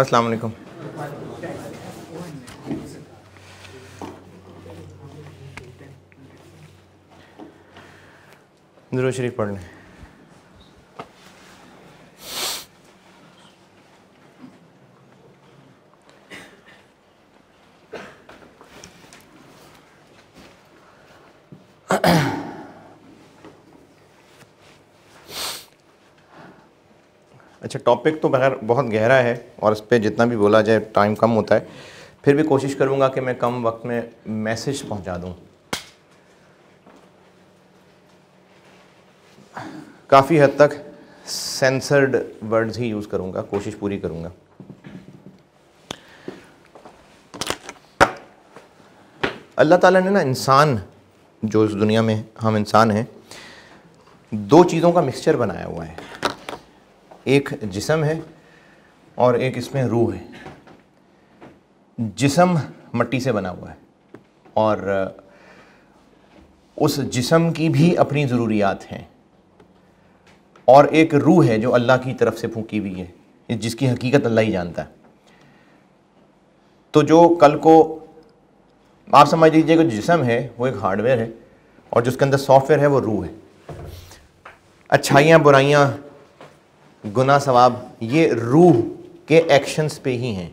अस्सलाम वालेकुम दुरूद शरीफ पढ़ने अच्छा टॉपिक तो बगैर बहुत गहरा है और इस पर जितना भी बोला जाए टाइम कम होता है फिर भी कोशिश करूँगा कि मैं कम वक्त में मैसेज पहुँचा दूँ काफ़ी हद तक सेंसर्ड वर्ड्स ही यूज़ करूँगा कोशिश पूरी करूँगा अल्लाह ताला ने ना इंसान जो इस दुनिया में हम इंसान हैं दो चीज़ों का मिक्सचर बनाया हुआ है एक जिसम है और एक इसमें रूह है जिसम मट्टी से बना हुआ है और उस जिसम की भी अपनी ज़रूरियात हैं और एक रूह है जो अल्लाह की तरफ से फूकी हुई है जिसकी हकीकत अल्लाह ही जानता है तो जो कल को आप समझ लीजिए कि जिसम है वो एक हार्डवेयर है और जिसके अंदर सॉफ्टवेयर है वो रूह है अच्छाइयाँ बुराइयाँ गुना सवाब ये रूह के एक्शंस पे ही हैं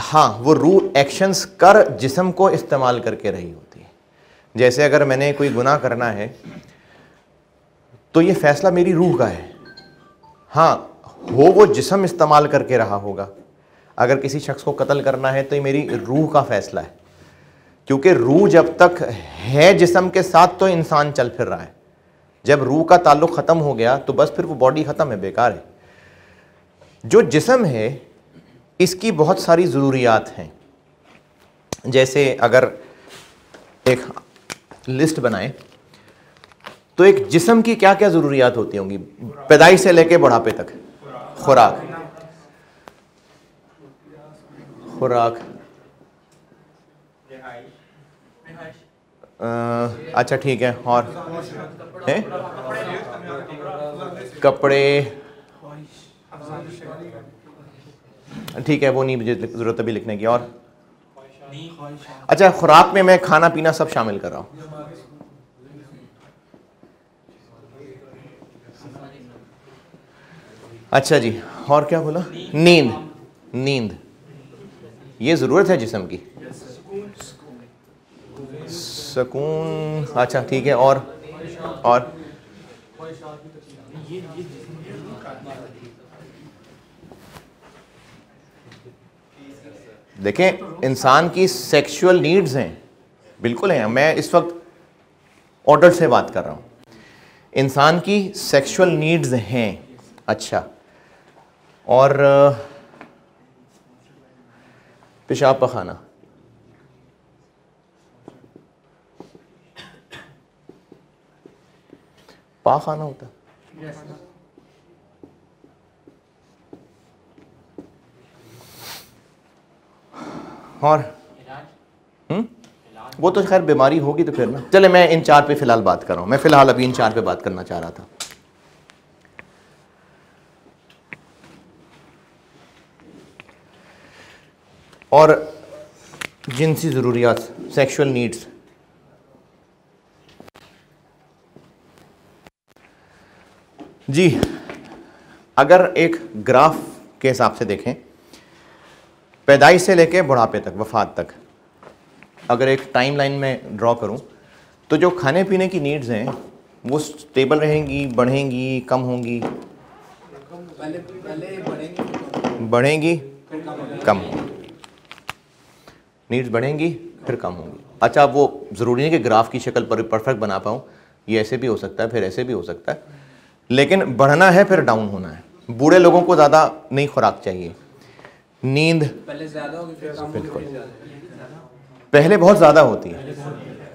हाँ वो रूह एक्शंस कर जिसम को इस्तेमाल करके रही होती है जैसे अगर मैंने कोई गुना करना है तो ये फैसला मेरी रूह का है हाँ हो वो जिसम इस्तेमाल करके रहा होगा अगर किसी शख्स को कत्ल करना है तो ये मेरी रूह का फैसला है क्योंकि रूह जब तक है जिसम के साथ तो इंसान चल फिर रहा है जब रूह का ताल्लुक ख़त्म हो गया तो बस फिर वो बॉडी ख़त्म है बेकार है जो जिसम है इसकी बहुत सारी ज़रूरियात हैं जैसे अगर एक लिस्ट बनाए तो एक जिसम की क्या क्या ज़रूरियात होती होंगी पैदाई से लेके बुढ़ापे तक खुराक खुराक अच्छा ठीक है और हैं कपड़े ठीक है वो नहीं मुझे ज़रूरत अभी लिखने की और अच्छा खुराक में मैं खाना पीना सब शामिल कर रहा हूँ अच्छा जी और क्या बोला नींद नींद ये ज़रूरत है जिसम की सुकून अच्छा ठीक है और और देखें इंसान की सेक्सुअल नीड्स हैं बिल्कुल हैं मैं इस वक्त ऑर्डर से बात कर रहा हूँ इंसान की सेक्सुअल नीड्स हैं अच्छा और पेशाब पखाना पा खाना होता है yes, और हम्म? वो तो खैर बीमारी होगी तो फिर ना चले मैं इन चार पे फिलहाल बात कर रहा हूं मैं फिलहाल अभी इन चार पे बात करना चाह रहा था और जिनसी ज़रूरियात सेक्सुअल नीड्स जी अगर एक ग्राफ के हिसाब से देखें पैदाइश से लेकर बुढ़ापे तक वफात तक अगर एक टाइम लाइन में ड्रॉ करूं तो जो खाने पीने की नीड्स हैं वो स्टेबल रहेंगी बढ़ेंगी कम होंगी बढ़ेंगी कम नीड्स बढ़ेंगी फिर कम होंगी अच्छा वो ज़रूरी है कि ग्राफ की शक्ल पर परफेक्ट बना पाऊँ ये ऐसे भी हो सकता है फिर ऐसे भी हो सकता है लेकिन बढ़ना है फिर डाउन होना है बूढ़े लोगों को ज़्यादा नहीं खुराक चाहिए नींद पहले बिल्कुल पहले बहुत ज़्यादा होती है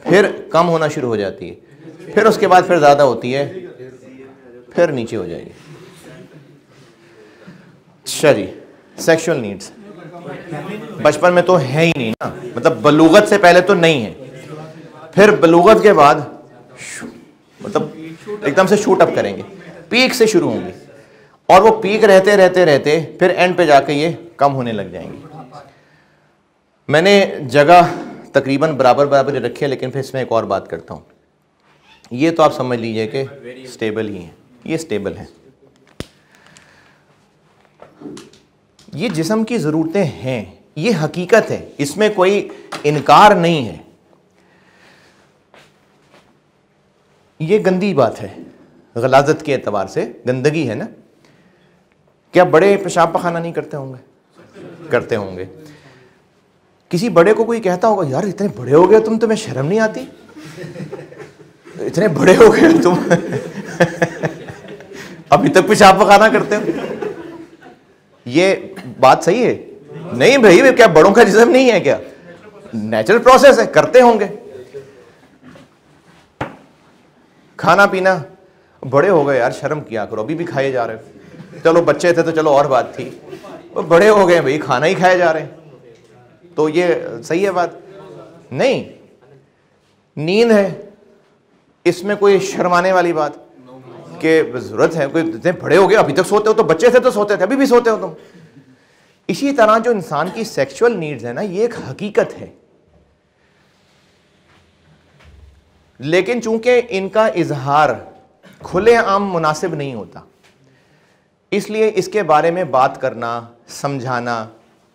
फिर कम होना शुरू हो जाती है फिर उसके बाद फिर ज़्यादा होती है फिर नीचे हो जाएगी अच्छा सेक्सुअल सेक्शुअल नीड्स बचपन में तो है ही नहीं ना मतलब बलूगत से पहले तो नहीं है फिर बलूगत के बाद मतलब एकदम से शूट अप करेंगे पीक से शुरू होंगी और वो पीक रहते रहते रहते फिर एंड पे जाके ये कम होने लग जाएंगी मैंने जगह तकरीबन बराबर बराबर रखी है लेकिन फिर इसमें एक और बात करता हूँ ये तो आप समझ लीजिए कि स्टेबल ही है ये स्टेबल है ये जिसम की ज़रूरतें हैं ये हकीकत है इसमें कोई इनकार नहीं है ये गंदी बात है गलाजत के अतबार से गंदगी है ना क्या बड़े पेशाब पखाना नहीं करते होंगे करते होंगे किसी बड़े को कोई कहता होगा यार इतने बड़े हो गए तुम तुम्हें शर्म नहीं आती इतने बड़े हो गए तुम अभी तक पेशाब पखाना करते हो ये बात सही है नहीं भाई क्या बड़ों का जिसम नहीं है क्या नेचुरल प्रोसेस है करते होंगे खाना पीना बड़े हो गए यार शर्म किया करो अभी भी खाए जा रहे चलो बच्चे थे तो चलो और बात थी वो बड़े हो गए भाई खाना ही खाए जा रहे तो ये सही है बात नहीं नींद है इसमें कोई शर्माने वाली बात के ज़रूरत है कोई इतने बड़े हो गए अभी तक सोते हो तो बच्चे थे तो सोते थे अभी भी सोते हो तुम इसी तरह जो इंसान की सेक्सुअल नीड्स है ना ये एक हकीकत है लेकिन चूंकि इनका इजहार खुलेआम मुनासिब नहीं होता इसलिए इसके बारे में बात करना समझाना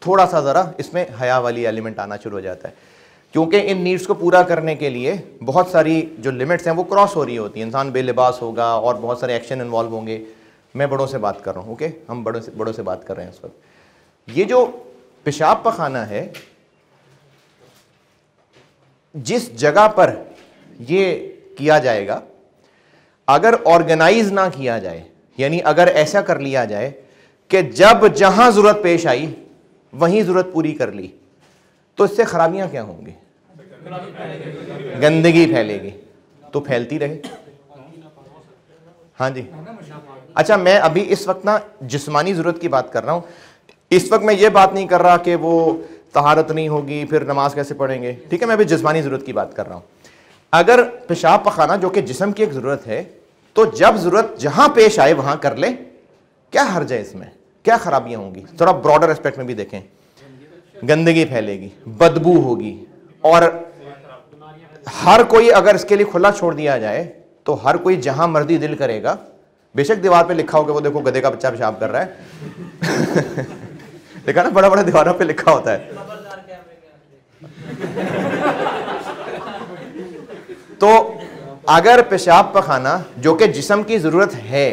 थोड़ा सा ज़रा इसमें हया वाली एलिमेंट आना शुरू हो जाता है क्योंकि इन नीड्स को पूरा करने के लिए बहुत सारी जो लिमिट्स हैं वो क्रॉस हो रही होती है इंसान बेलिबास होगा और बहुत सारे एक्शन इन्वॉल्व होंगे मैं बड़ों से बात कर रहा हूँ ओके हम बड़ों से बड़ों से बात कर रहे हैं इस वक्त ये जो पेशाब पखाना है जिस जगह पर ये किया जाएगा अगर ऑर्गेनाइज ना किया जाए यानी अगर ऐसा कर लिया जाए कि जब जहां जरूरत पेश आई वहीं जरूरत पूरी कर ली तो इससे खराबियां क्या होंगी गंदगी फैलेगी तो फैलती रहे हाँ जी अच्छा मैं अभी इस वक्त ना जिस्मानी ज़रूरत की बात कर रहा हूं इस वक्त मैं ये बात नहीं कर रहा कि वो तहारत नहीं होगी फिर नमाज कैसे पढ़ेंगे ठीक है मैं अभी जिस्मानी ज़रूरत की बात कर रहा हूँ अगर पेशाब पखाना जो कि जिसम की एक ज़रूरत है तो जब ज़रूरत जहां पेश आए वहां कर ले क्या हर्ज है इसमें क्या खराबियां होंगी थोड़ा ब्रॉडर एस्पेक्ट में भी देखें गंदगी फैलेगी बदबू होगी और हर कोई अगर इसके लिए खुला छोड़ दिया जाए तो हर कोई जहां मर्जी दिल करेगा बेशक दीवार पे लिखा होगा वो देखो गधे का बच्चा पेशाब कर रहा है देखा ना बड़ा बड़ा दीवारों पे लिखा होता है तो अगर पेशाब पखाना जो कि जिसम की ज़रूरत है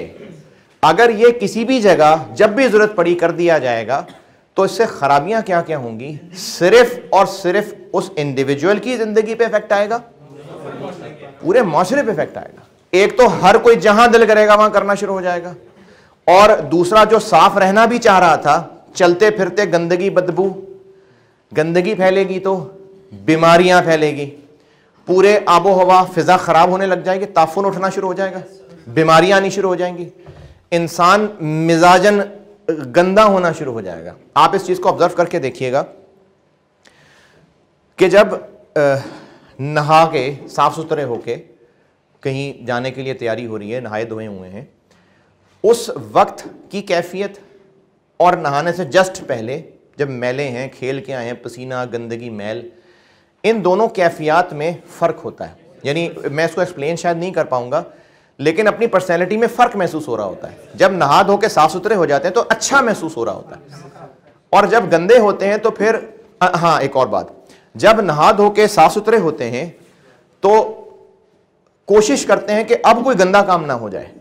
अगर ये किसी भी जगह जब भी ज़रूरत पड़ी कर दिया जाएगा तो इससे खराबियां क्या क्या होंगी सिर्फ और सिर्फ उस इंडिविजुअल की ज़िंदगी पे इफेक्ट आएगा पूरे माशरे पे इफेक्ट आएगा एक तो हर कोई जहां दिल करेगा वहां करना शुरू हो जाएगा और दूसरा जो साफ रहना भी चाह रहा था चलते फिरते गंदगी बदबू गंदगी फैलेगी तो बीमारियां फैलेगी पूरे आबो हवा फ़िज़ा ख़राब होने लग जाएगी ताफुन उठना शुरू हो जाएगा बीमारियां आनी शुरू हो जाएंगी इंसान मिजाजन गंदा होना शुरू हो जाएगा आप इस चीज़ को ऑब्ज़र्व करके देखिएगा कि जब नहा के साफ़ सुथरे होके कहीं जाने के लिए तैयारी हो रही है नहाए धोए हुए हैं उस वक्त की कैफियत और नहाने से जस्ट पहले जब मैले हैं खेल के आए हैं पसीना गंदगी मैल इन दोनों कैफियात में फ़र्क होता है यानी मैं इसको एक्सप्लेन शायद नहीं कर पाऊंगा लेकिन अपनी पर्सनैलिटी में फ़र्क महसूस हो रहा होता है जब नहा धो के साफ सुथरे हो जाते हैं तो अच्छा महसूस हो रहा होता है और जब गंदे होते हैं तो फिर हाँ एक और बात जब नहा धो के साफ सुथरे होते हैं तो कोशिश करते हैं कि अब कोई गंदा काम ना हो जाए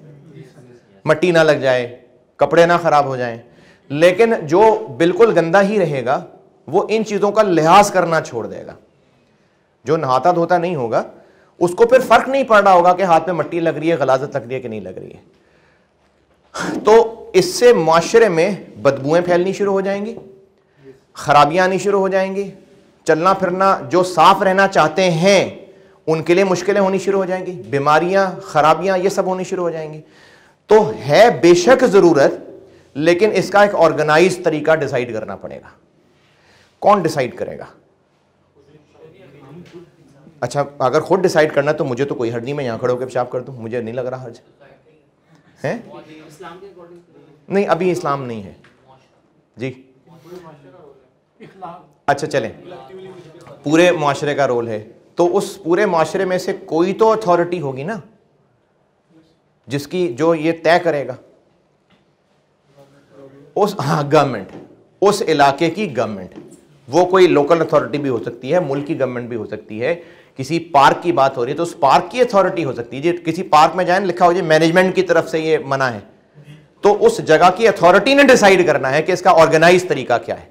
मट्टी ना लग जाए कपड़े ना ख़राब हो जाए लेकिन जो बिल्कुल गंदा ही रहेगा वो इन चीज़ों का लिहाज करना छोड़ देगा जो नहाता धोता नहीं होगा उसको फिर फर्क नहीं पड़ रहा होगा कि हाथ में मट्टी लग रही है गलाजत लग रही है कि नहीं लग रही है तो इससे माशरे में बदबुएं फैलनी शुरू हो जाएंगी खराबियां आनी शुरू हो जाएंगी चलना फिरना जो साफ रहना चाहते हैं उनके लिए मुश्किलें होनी शुरू हो जाएंगी बीमारियां खराबियां ये सब होनी शुरू हो जाएंगी तो है बेशक ज़रूरत लेकिन इसका एक ऑर्गेनाइज तरीका डिसाइड करना पड़ेगा कौन डिसाइड करेगा अच्छा अगर खुद डिसाइड करना तो मुझे तो कोई हर्ज नहीं मैं यहाँ खड़े होकर पेशाब कर दूँ मुझे नहीं लग रहा हर्ज है नहीं अभी इस्लाम नहीं है जी अच्छा चलें पूरे माशरे का रोल है तो उस पूरे माशरे में से कोई तो अथॉरिटी होगी ना जिसकी जो ये तय करेगा उस हाँ गवर्नमेंट उस इलाके की गवर्नमेंट वो कोई लोकल अथॉरिटी भी हो सकती है मुल्क की गवर्नमेंट भी हो सकती है किसी पार्क की बात हो रही है तो उस पार्क की अथॉरिटी हो सकती है किसी पार्क में जाए लिखा हो जाए मैनेजमेंट की तरफ से ये मना है तो उस जगह की अथॉरिटी ने डिसाइड करना है कि इसका ऑर्गेनाइज तरीका क्या है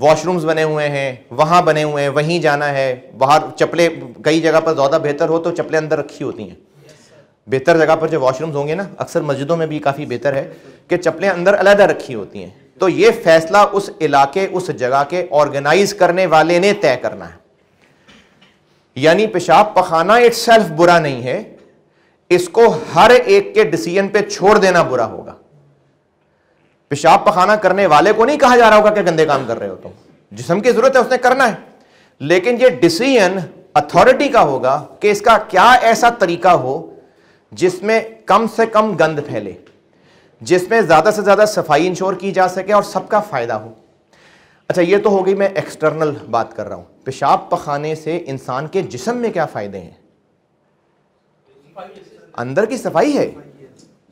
वॉशरूम्स बने हुए हैं वहां बने हुए हैं वहीं जाना है बाहर चप्पले कई जगह पर ज़्यादा बेहतर हो तो चप्पलें अंदर रखी होती हैं बेहतर जगह पर जो वॉशरूम्स होंगे ना अक्सर मस्जिदों में भी काफ़ी बेहतर है कि चप्पलें अंदर अलहदा रखी होती हैं तो ये फैसला उस इलाके उस जगह के ऑर्गेनाइज करने वाले ने तय करना है यानी पेशाब पखाना सेल्फ बुरा नहीं है इसको हर एक के डिसीजन पे छोड़ देना बुरा होगा पेशाब पखाना करने वाले को नहीं कहा जा रहा होगा कि गंदे काम कर रहे हो तुम तो। जिसम की जरूरत है उसने करना है लेकिन ये डिसीजन अथॉरिटी का होगा कि इसका क्या ऐसा तरीका हो जिसमें कम से कम गंद फैले जिसमें ज्यादा से ज्यादा सफाई इंश्योर की जा सके और सबका फायदा हो अच्छा ये तो हो गई मैं एक्सटर्नल बात कर रहा हूँ पेशाब पखाने से इंसान के जिसम में क्या फ़ायदे हैं अंदर की सफाई है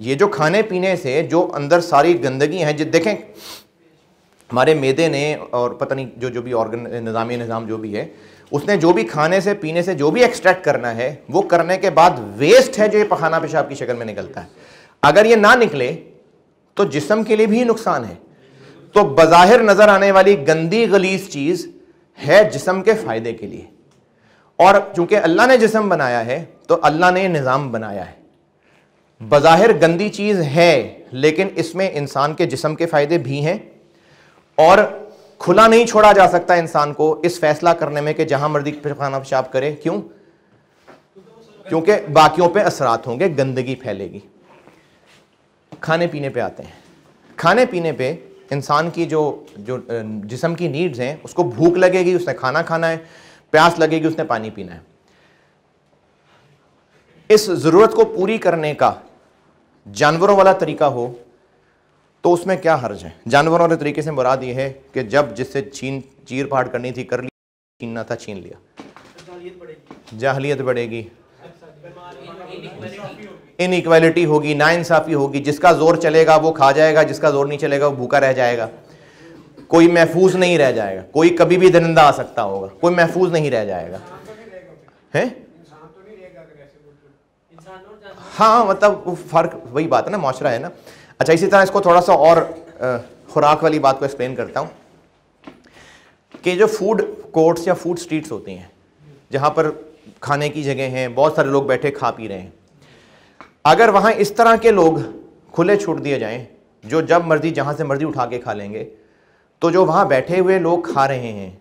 ये जो खाने पीने से जो अंदर सारी गंदगी है जिस देखें हमारे मेदे ने और पता नहीं जो जो भी ऑर्गन निज़ामी निज़ाम जो भी है उसने जो भी खाने से पीने से जो भी एक्सट्रैक्ट करना है वो करने के बाद वेस्ट है जो ये पखाना पेशाब की शक्ल में निकलता है अगर ये ना निकले तो जिसम के लिए भी नुकसान है तो बाहिर नज़र आने वाली गंदी गलीस चीज़ है जिसम के फ़ायदे के लिए और चूंकि अल्लाह ने जिसम बनाया है तो अल्लाह ने निज़ाम बनाया है बाहिर गंदी चीज़ है लेकिन इसमें इंसान के जिसम के फ़ायदे भी हैं और खुला नहीं छोड़ा जा सकता इंसान को इस फैसला करने में कि जहां मर्जी खाना पेशाब करे क्यों क्योंकि बाकियों पे असरात होंगे गंदगी फैलेगी खाने पीने पे आते हैं खाने पीने पे इंसान की जो जो जिसम की नीड्स हैं उसको भूख लगेगी उसने खाना खाना है प्यास लगेगी उसने पानी पीना है इस ज़रूरत को पूरी करने का जानवरों वाला तरीका हो तो उसमें क्या हर्ज है जानवरों वाले तरीके से मुराद ये है कि जब जिससे छीन चीर फाड़ करनी थी कर ली छीनना था छीन लिया जाहलीत बढ़ेगी इनक्वालिटी होगी ना इंसाफी होगी जिसका ज़ोर चलेगा वो खा जाएगा जिसका ज़ोर नहीं चलेगा वो भूखा रह जाएगा कोई महफूज नहीं रह जाएगा कोई कभी भी दरिंदा आ सकता होगा कोई महफूज नहीं रह जाएगा है हाँ मतलब फ़र्क वही बात है ना माशरा है ना अच्छा इसी तरह इसको थोड़ा सा और खुराक वाली बात को एक्सप्लेन करता हूँ कि जो फूड कोर्ट्स या फूड स्ट्रीट्स होती हैं जहाँ पर खाने की जगह हैं बहुत सारे लोग बैठे खा पी रहे हैं अगर वहाँ इस तरह के लोग खुले छूट दिए जाएं जो जब मर्जी जहाँ से मर्जी उठा के खा लेंगे तो जो वहाँ बैठे हुए लोग खा रहे हैं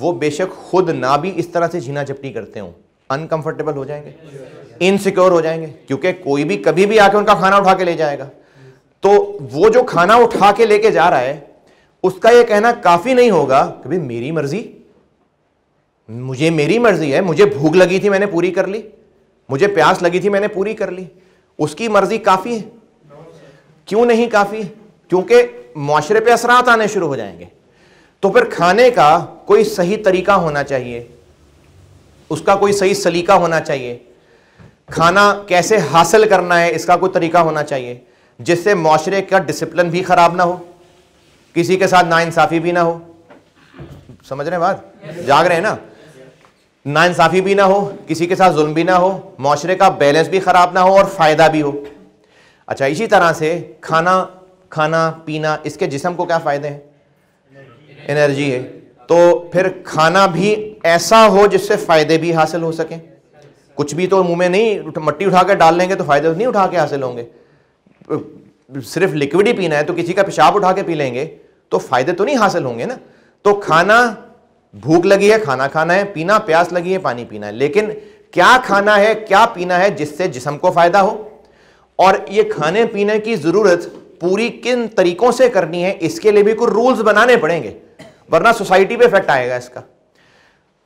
वो बेशक खुद ना भी इस तरह से झीना झपटी करते हों अनकंफर्टेबल हो जाएंगे इनसिक्योर हो जाएंगे क्योंकि कोई भी कभी भी आके उनका खाना उठा के ले जाएगा तो वो जो खाना उठा के लेके जा रहा है उसका ये कहना काफ़ी नहीं होगा कि भाई मेरी मर्ज़ी मुझे मेरी मर्जी है मुझे भूख लगी थी मैंने पूरी कर ली मुझे प्यास लगी थी मैंने पूरी कर ली उसकी मर्जी काफ़ी है क्यों नहीं काफ़ी क्योंकि माशरे पे असरात आने शुरू हो जाएंगे तो फिर खाने का कोई सही तरीका होना चाहिए उसका कोई सही सलीका होना चाहिए खाना कैसे हासिल करना है इसका कोई तरीका होना चाहिए जिससे माशरे का डिसिप्लिन भी ख़राब ना हो किसी के साथ ना इंसाफी भी ना हो समझ रहे हैं बात जाग रहे हैं ना नाानसाफ़ी भी ना हो किसी के साथ जुल्म भी ना हो माशरे का बैलेंस भी ख़राब ना हो और फ़ायदा भी हो अच्छा इसी तरह से खाना खाना पीना इसके जिसम को क्या फ़ायदे हैं एनर्जी है तो फिर खाना भी ऐसा हो जिससे फ़ायदे भी हासिल हो सकें कुछ भी तो मुंह में नहीं मट्टी उठा कर डाल लेंगे तो फ़ायदे नहीं उठा के हासिल होंगे सिर्फ लिक्विड ही पीना है तो किसी का पेशाब उठा के पी लेंगे तो फ़ायदे तो नहीं हासिल होंगे ना तो खाना भूख लगी है खाना खाना है पीना प्यास लगी है पानी पीना है लेकिन क्या खाना है क्या पीना है जिससे जिसम को फायदा हो और ये खाने पीने की जरूरत पूरी किन तरीकों से करनी है इसके लिए भी कुछ रूल्स बनाने पड़ेंगे वरना सोसाइटी पे इफेक्ट आएगा इसका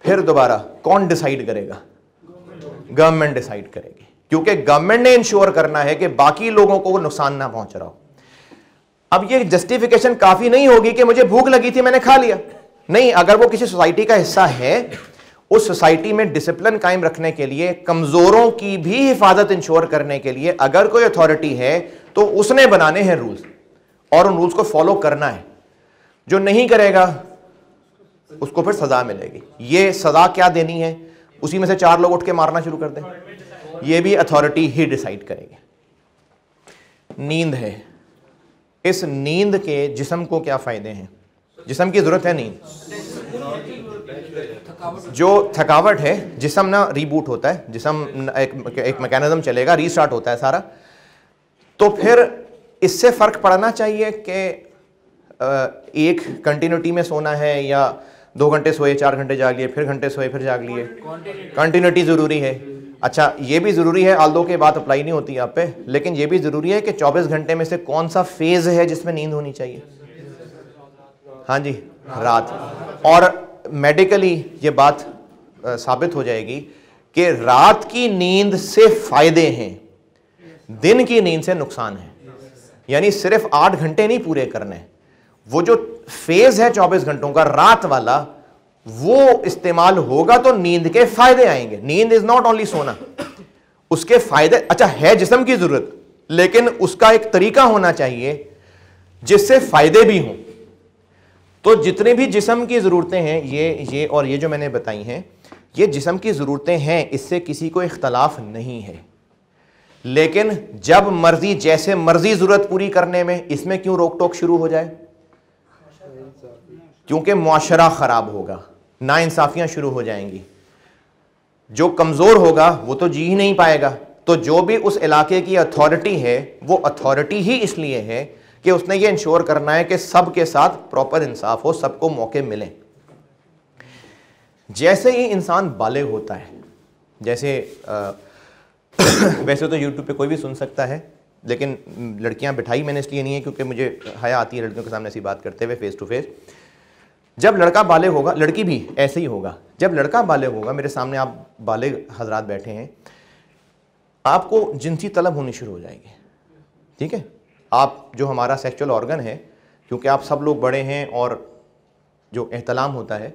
फिर दोबारा कौन डिसाइड करेगा गवर्नमेंट डिसाइड करेगी क्योंकि गवर्नमेंट ने इंश्योर करना है कि बाकी लोगों को नुकसान ना पहुंच रहा हो अब ये जस्टिफिकेशन काफी नहीं होगी कि मुझे भूख लगी थी मैंने खा लिया नहीं अगर वो किसी सोसाइटी का हिस्सा है उस सोसाइटी में डिसिप्लिन कायम रखने के लिए कमजोरों की भी हिफाजत इंश्योर करने के लिए अगर कोई अथॉरिटी है तो उसने बनाने हैं रूल्स और उन रूल्स को फॉलो करना है जो नहीं करेगा उसको फिर सजा मिलेगी ये सजा क्या देनी है उसी में से चार लोग उठ के मारना शुरू कर दें ये भी अथॉरिटी ही डिसाइड करेगी नींद है इस नींद के जिसम को क्या फायदे हैं जिसम की ज़रूरत है नहीं जो थकावट है जिसम ना रीबूट होता है जिसम एक एक मैकेनिज़्म चलेगा रीस्टार्ट होता है सारा तो फिर इससे फ़र्क पड़ना चाहिए कि एक कंटिन्यूटी में सोना है या दो घंटे सोए चार घंटे जाग लिए फिर घंटे सोए फिर जाग लिए कंटिन्यूटी ज़रूरी है अच्छा ये भी ज़रूरी है आल दो के बाद अप्लाई नहीं होती आप पे लेकिन ये भी ज़रूरी है कि 24 घंटे में से कौन सा फेज़ है जिसमें नींद होनी चाहिए हाँ जी रात और मेडिकली ये बात साबित हो जाएगी कि रात की नींद से फायदे हैं दिन की नींद से नुकसान है यानी सिर्फ आठ घंटे नहीं पूरे करने वो जो फेज है चौबीस घंटों का रात वाला वो इस्तेमाल होगा तो नींद के फायदे आएंगे नींद इज नॉट ओनली सोना उसके फायदे अच्छा है जिसम की जरूरत लेकिन उसका एक तरीका होना चाहिए जिससे फायदे भी हों तो जितने भी जिसम की ज़रूरतें हैं ये ये और ये जो मैंने बताई हैं ये जिसम की ज़रूरतें हैं इससे किसी को इख्तलाफ नहीं है लेकिन जब मर्जी जैसे मर्जी ज़रूरत पूरी करने में इसमें क्यों रोक टोक शुरू हो जाए क्योंकि माशरा ख़राब होगा नाानसाफ़ियाँ शुरू हो जाएंगी जो कमज़ोर होगा वो तो जी ही नहीं पाएगा तो जो भी उस इलाके की अथॉरिटी है वो अथॉरिटी ही इसलिए है कि उसने ये इंश्योर करना है कि सब के साथ प्रॉपर इंसाफ हो सबको मौके मिले जैसे ही इंसान बाले होता है जैसे आ, वैसे तो यूट्यूब पे कोई भी सुन सकता है लेकिन लड़कियां बिठाई मैंने इसलिए नहीं है क्योंकि मुझे हया आती है लड़कियों के सामने ऐसी बात करते हुए फेस टू फेस जब लड़का बाले होगा लड़की भी ऐसे ही होगा जब लड़का बाले होगा मेरे सामने आप बाले हजरात बैठे हैं आपको जिनसी तलब होनी शुरू हो जाएगी ठीक है आप जो हमारा सेक्चुअल ऑर्गन है क्योंकि आप सब लोग बड़े हैं और जो एहतलाम होता है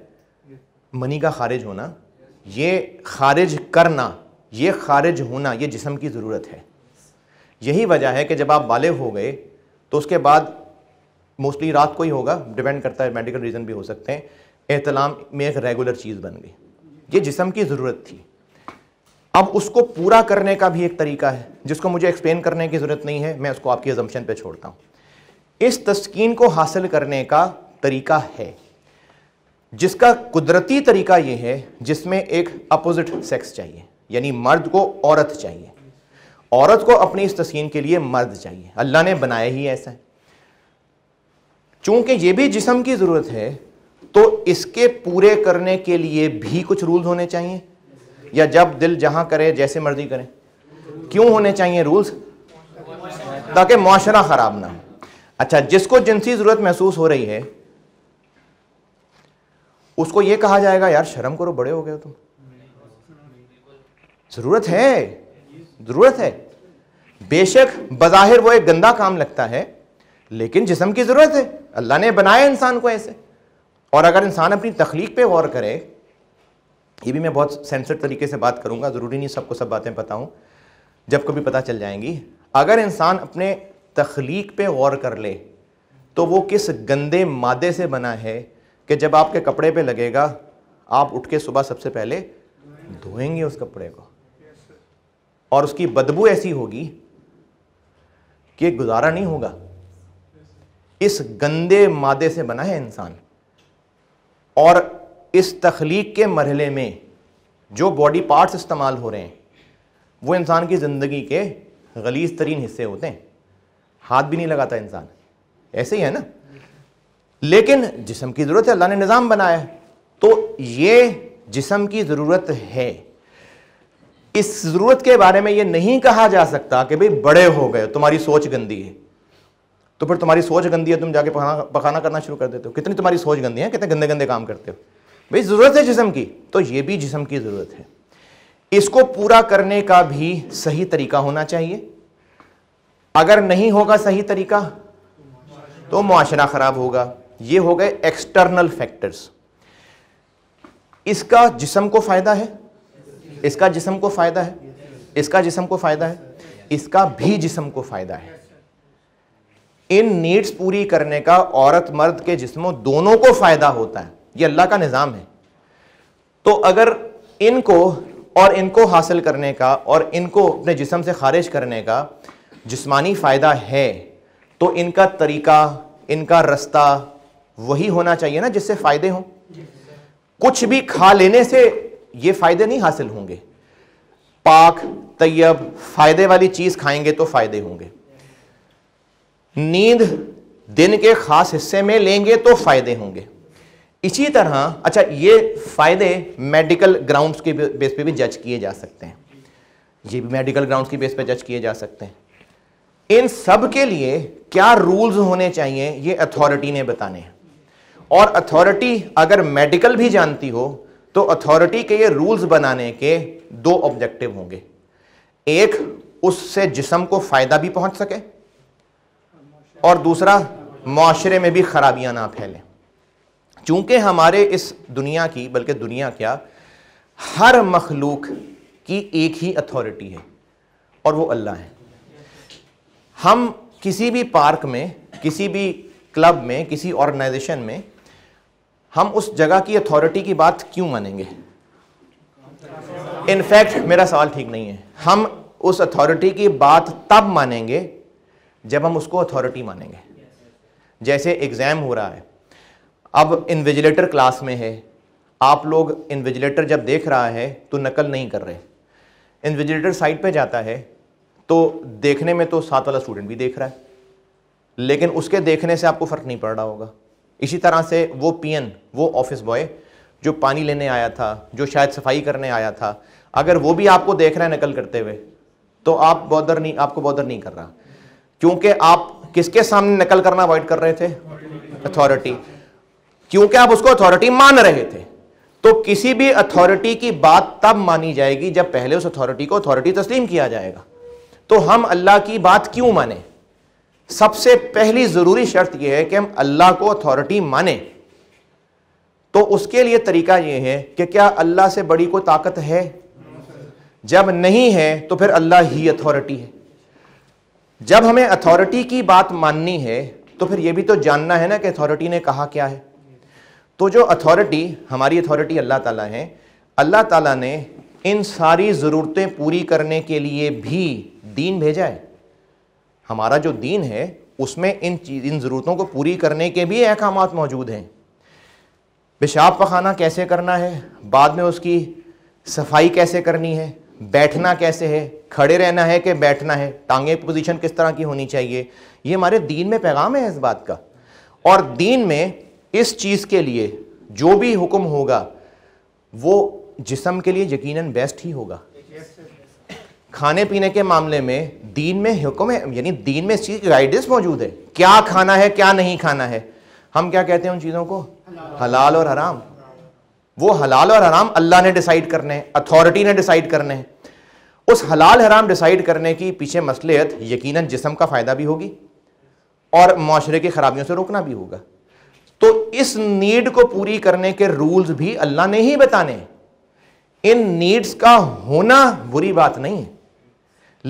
मनी का खारिज होना ये खारिज करना ये खारिज होना ये जिसम की ज़रूरत है यही वजह है कि जब आप बाले हो गए तो उसके बाद मोस्टली रात को ही होगा डिपेंड करता है मेडिकल रीज़न भी हो सकते हैं एहतलाम में एक रेगुलर चीज़ बन गई ये जिसम की ज़रूरत थी अब उसको पूरा करने का भी एक तरीका है जिसको मुझे एक्सप्लेन करने की ज़रूरत नहीं है मैं उसको आपकी एजम्पन पे छोड़ता हूँ इस तस्कीन को हासिल करने का तरीका है जिसका कुदरती तरीका यह है जिसमें एक अपोजिट सेक्स चाहिए यानी मर्द को औरत चाहिए औरत को अपनी इस तस्कीन के लिए मर्द चाहिए अल्लाह ने बनाया ही ऐसा है चूंकि ये भी जिसम की ज़रूरत है तो इसके पूरे करने के लिए भी कुछ रूल्स होने चाहिए या जब दिल जहां करे जैसे मर्जी करें क्यों होने चाहिए रूल्स ताकि माशरा खराब ना हो अच्छा जिसको जिनसी जरूरत महसूस हो रही है उसको यह कहा जाएगा यार शर्म करो बड़े हो गए तुम जरूरत है जरूरत है बेशक बज़ाहिर वो एक गंदा काम लगता है लेकिन जिसम की ज़रूरत है अल्लाह ने बनाया इंसान को ऐसे और अगर इंसान अपनी तखलीक पे गौर करे ये भी मैं बहुत सेंसर तरीके से बात करूँगा ज़रूरी नहीं सबको सब बातें पता हूं जब कभी पता चल जाएंगी अगर इंसान अपने तख्लीक पे गौर कर ले तो वो किस गंदे मादे से बना है कि जब आपके कपड़े पे लगेगा आप उठ के सुबह सबसे पहले धोएंगे उस कपड़े को और उसकी बदबू ऐसी होगी कि गुजारा नहीं होगा इस गंदे मादे से बना है इंसान और इस तख्लीक के मरहले में जो बॉडी पार्ट्स इस्तेमाल हो रहे हैं वो इंसान की ज़िंदगी के गलीज तरीन हिस्से होते हैं हाथ भी नहीं लगाता इंसान ऐसे ही है ना लेकिन जिसम की ज़रूरत है अल्लाह ने निज़ाम बनाया तो ये जिसम की ज़रूरत है इस ज़रूरत के बारे में ये नहीं कहा जा सकता कि भाई बड़े हो गए तुम्हारी सोच गंदी है तो फिर तुम्हारी सोच गंदी है तुम जाके पखाना पखाना करना शुरू कर देते हो कितनी तुम्हारी सोच गंदी है कितने गंदे गंदे काम करते हो भाई ज़रूरत है जिसम की तो ये भी जिसम की ज़रूरत है इसको पूरा करने का भी सही तरीका होना चाहिए अगर नहीं होगा सही तरीका तो मुआशरा ख़राब होगा ये हो गए एक्सटर्नल फैक्टर्स इसका जिसम को फ़ायदा है इसका जिसम को फ़ायदा है इसका जिसम को फ़ायदा है इसका भी जिसम को फ़ायदा है इन नीड्स पूरी करने का औरत मर्द के जिसमों दोनों को फ़ायदा होता है ये अल्लाह का निज़ाम है तो अगर इनको और इनको हासिल करने का और इनको अपने जिसम से खारिज करने का जिस्मानी फ़ायदा है तो इनका तरीका इनका रास्ता वही होना चाहिए ना जिससे फ़ायदे हों कुछ भी खा लेने से ये फ़ायदे नहीं हासिल होंगे पाक तैयब फ़ायदे वाली चीज़ खाएंगे तो फ़ायदे होंगे नींद दिन के ख़ास हिस्से में लेंगे तो फ़ायदे होंगे इसी तरह अच्छा ये फ़ायदे मेडिकल ग्राउंड्स के बेस पे भी जज किए जा सकते हैं ये भी मेडिकल ग्राउंड्स के बेस पे जज किए जा सकते हैं इन सब के लिए क्या रूल्स होने चाहिए ये अथॉरिटी ने बताने हैं और अथॉरिटी अगर मेडिकल भी जानती हो तो अथॉरिटी के ये रूल्स बनाने के दो ऑब्जेक्टिव होंगे एक उससे जिसम को फ़ायदा भी पहुंच सके और दूसरा माशरे में भी खराबियां ना फैलें चूँकि हमारे इस दुनिया की बल्कि दुनिया क्या हर मखलूक की एक ही अथॉरिटी है और वो अल्लाह है हम किसी भी पार्क में किसी भी क्लब में किसी ऑर्गेनाइजेशन में हम उस जगह की अथॉरिटी की बात क्यों मानेंगे इनफैक्ट मेरा सवाल ठीक नहीं है हम उस अथॉरिटी की बात तब मानेंगे जब हम उसको अथॉरिटी मानेंगे जैसे एग्ज़ाम हो रहा है अब इन्विजिलेटर क्लास में है आप लोग इन्विजिलेटर जब देख रहा है तो नकल नहीं कर रहे इन्विजिलेटर साइड पे जाता है तो देखने में तो सात वाला स्टूडेंट भी देख रहा है लेकिन उसके देखने से आपको फ़र्क नहीं पड़ रहा होगा इसी तरह से वो पीएन वो ऑफिस बॉय जो पानी लेने आया था जो शायद सफाई करने आया था अगर वो भी आपको देख रहा है नकल करते हुए तो आप बॉदर नहीं आपको बॉदर नहीं कर रहा क्योंकि आप किसके सामने नकल करना अवॉइड कर रहे थे अथॉरिटी क्योंकि आप उसको अथॉरिटी मान रहे थे तो किसी भी अथॉरिटी की बात तब मानी जाएगी जब पहले उस अथॉरिटी को अथॉरिटी तस्लीम किया जाएगा तो हम अल्लाह की बात क्यों माने सबसे पहली ज़रूरी शर्त यह है कि हम अल्लाह को अथॉरिटी माने तो उसके लिए तरीका यह है कि क्या अल्लाह से बड़ी कोई ताकत है जब नहीं है तो फिर अल्लाह ही अथॉरिटी है जब हमें अथॉरिटी की बात माननी है तो फिर यह भी तो जानना है ना कि अथॉरिटी ने कहा क्या है तो जो अथॉरिटी हमारी अथॉरिटी अल्लाह ताला है अल्लाह ताला ने इन सारी ज़रूरतें पूरी करने के लिए भी दीन भेजा है हमारा जो दीन है उसमें इन चीज़ इन ज़रूरतों को पूरी करने के भी अहकाम मौजूद हैं पेशाब पखाना कैसे करना है बाद में उसकी सफाई कैसे करनी है बैठना कैसे है खड़े रहना है कि बैठना है टांगे पोजीशन किस तरह की होनी चाहिए ये हमारे दीन में पैगाम है इस बात का और दीन में इस चीज़ के लिए जो भी हुक्म होगा वो जिसम के लिए यकीनन बेस्ट ही होगा खाने पीने के मामले में दीन में हुक्म है यानी दीन में इस चीज़ की गाइडेंस मौजूद है क्या खाना है क्या नहीं खाना है हम क्या कहते हैं उन चीज़ों को हलाल और हराम वो हलाल और हराम अल्लाह ने डिसाइड करने हैं अथॉरिटी ने डिसाइड करने हैं उस हलाल हराम डिसाइड करने की पीछे मसलियत यकीनन जिसम का फ़ायदा भी होगी और माशरे की ख़राबियों से रोकना भी होगा तो इस नीड को पूरी करने के रूल्स भी अल्लाह ने ही बताने इन नीड्स का होना बुरी बात नहीं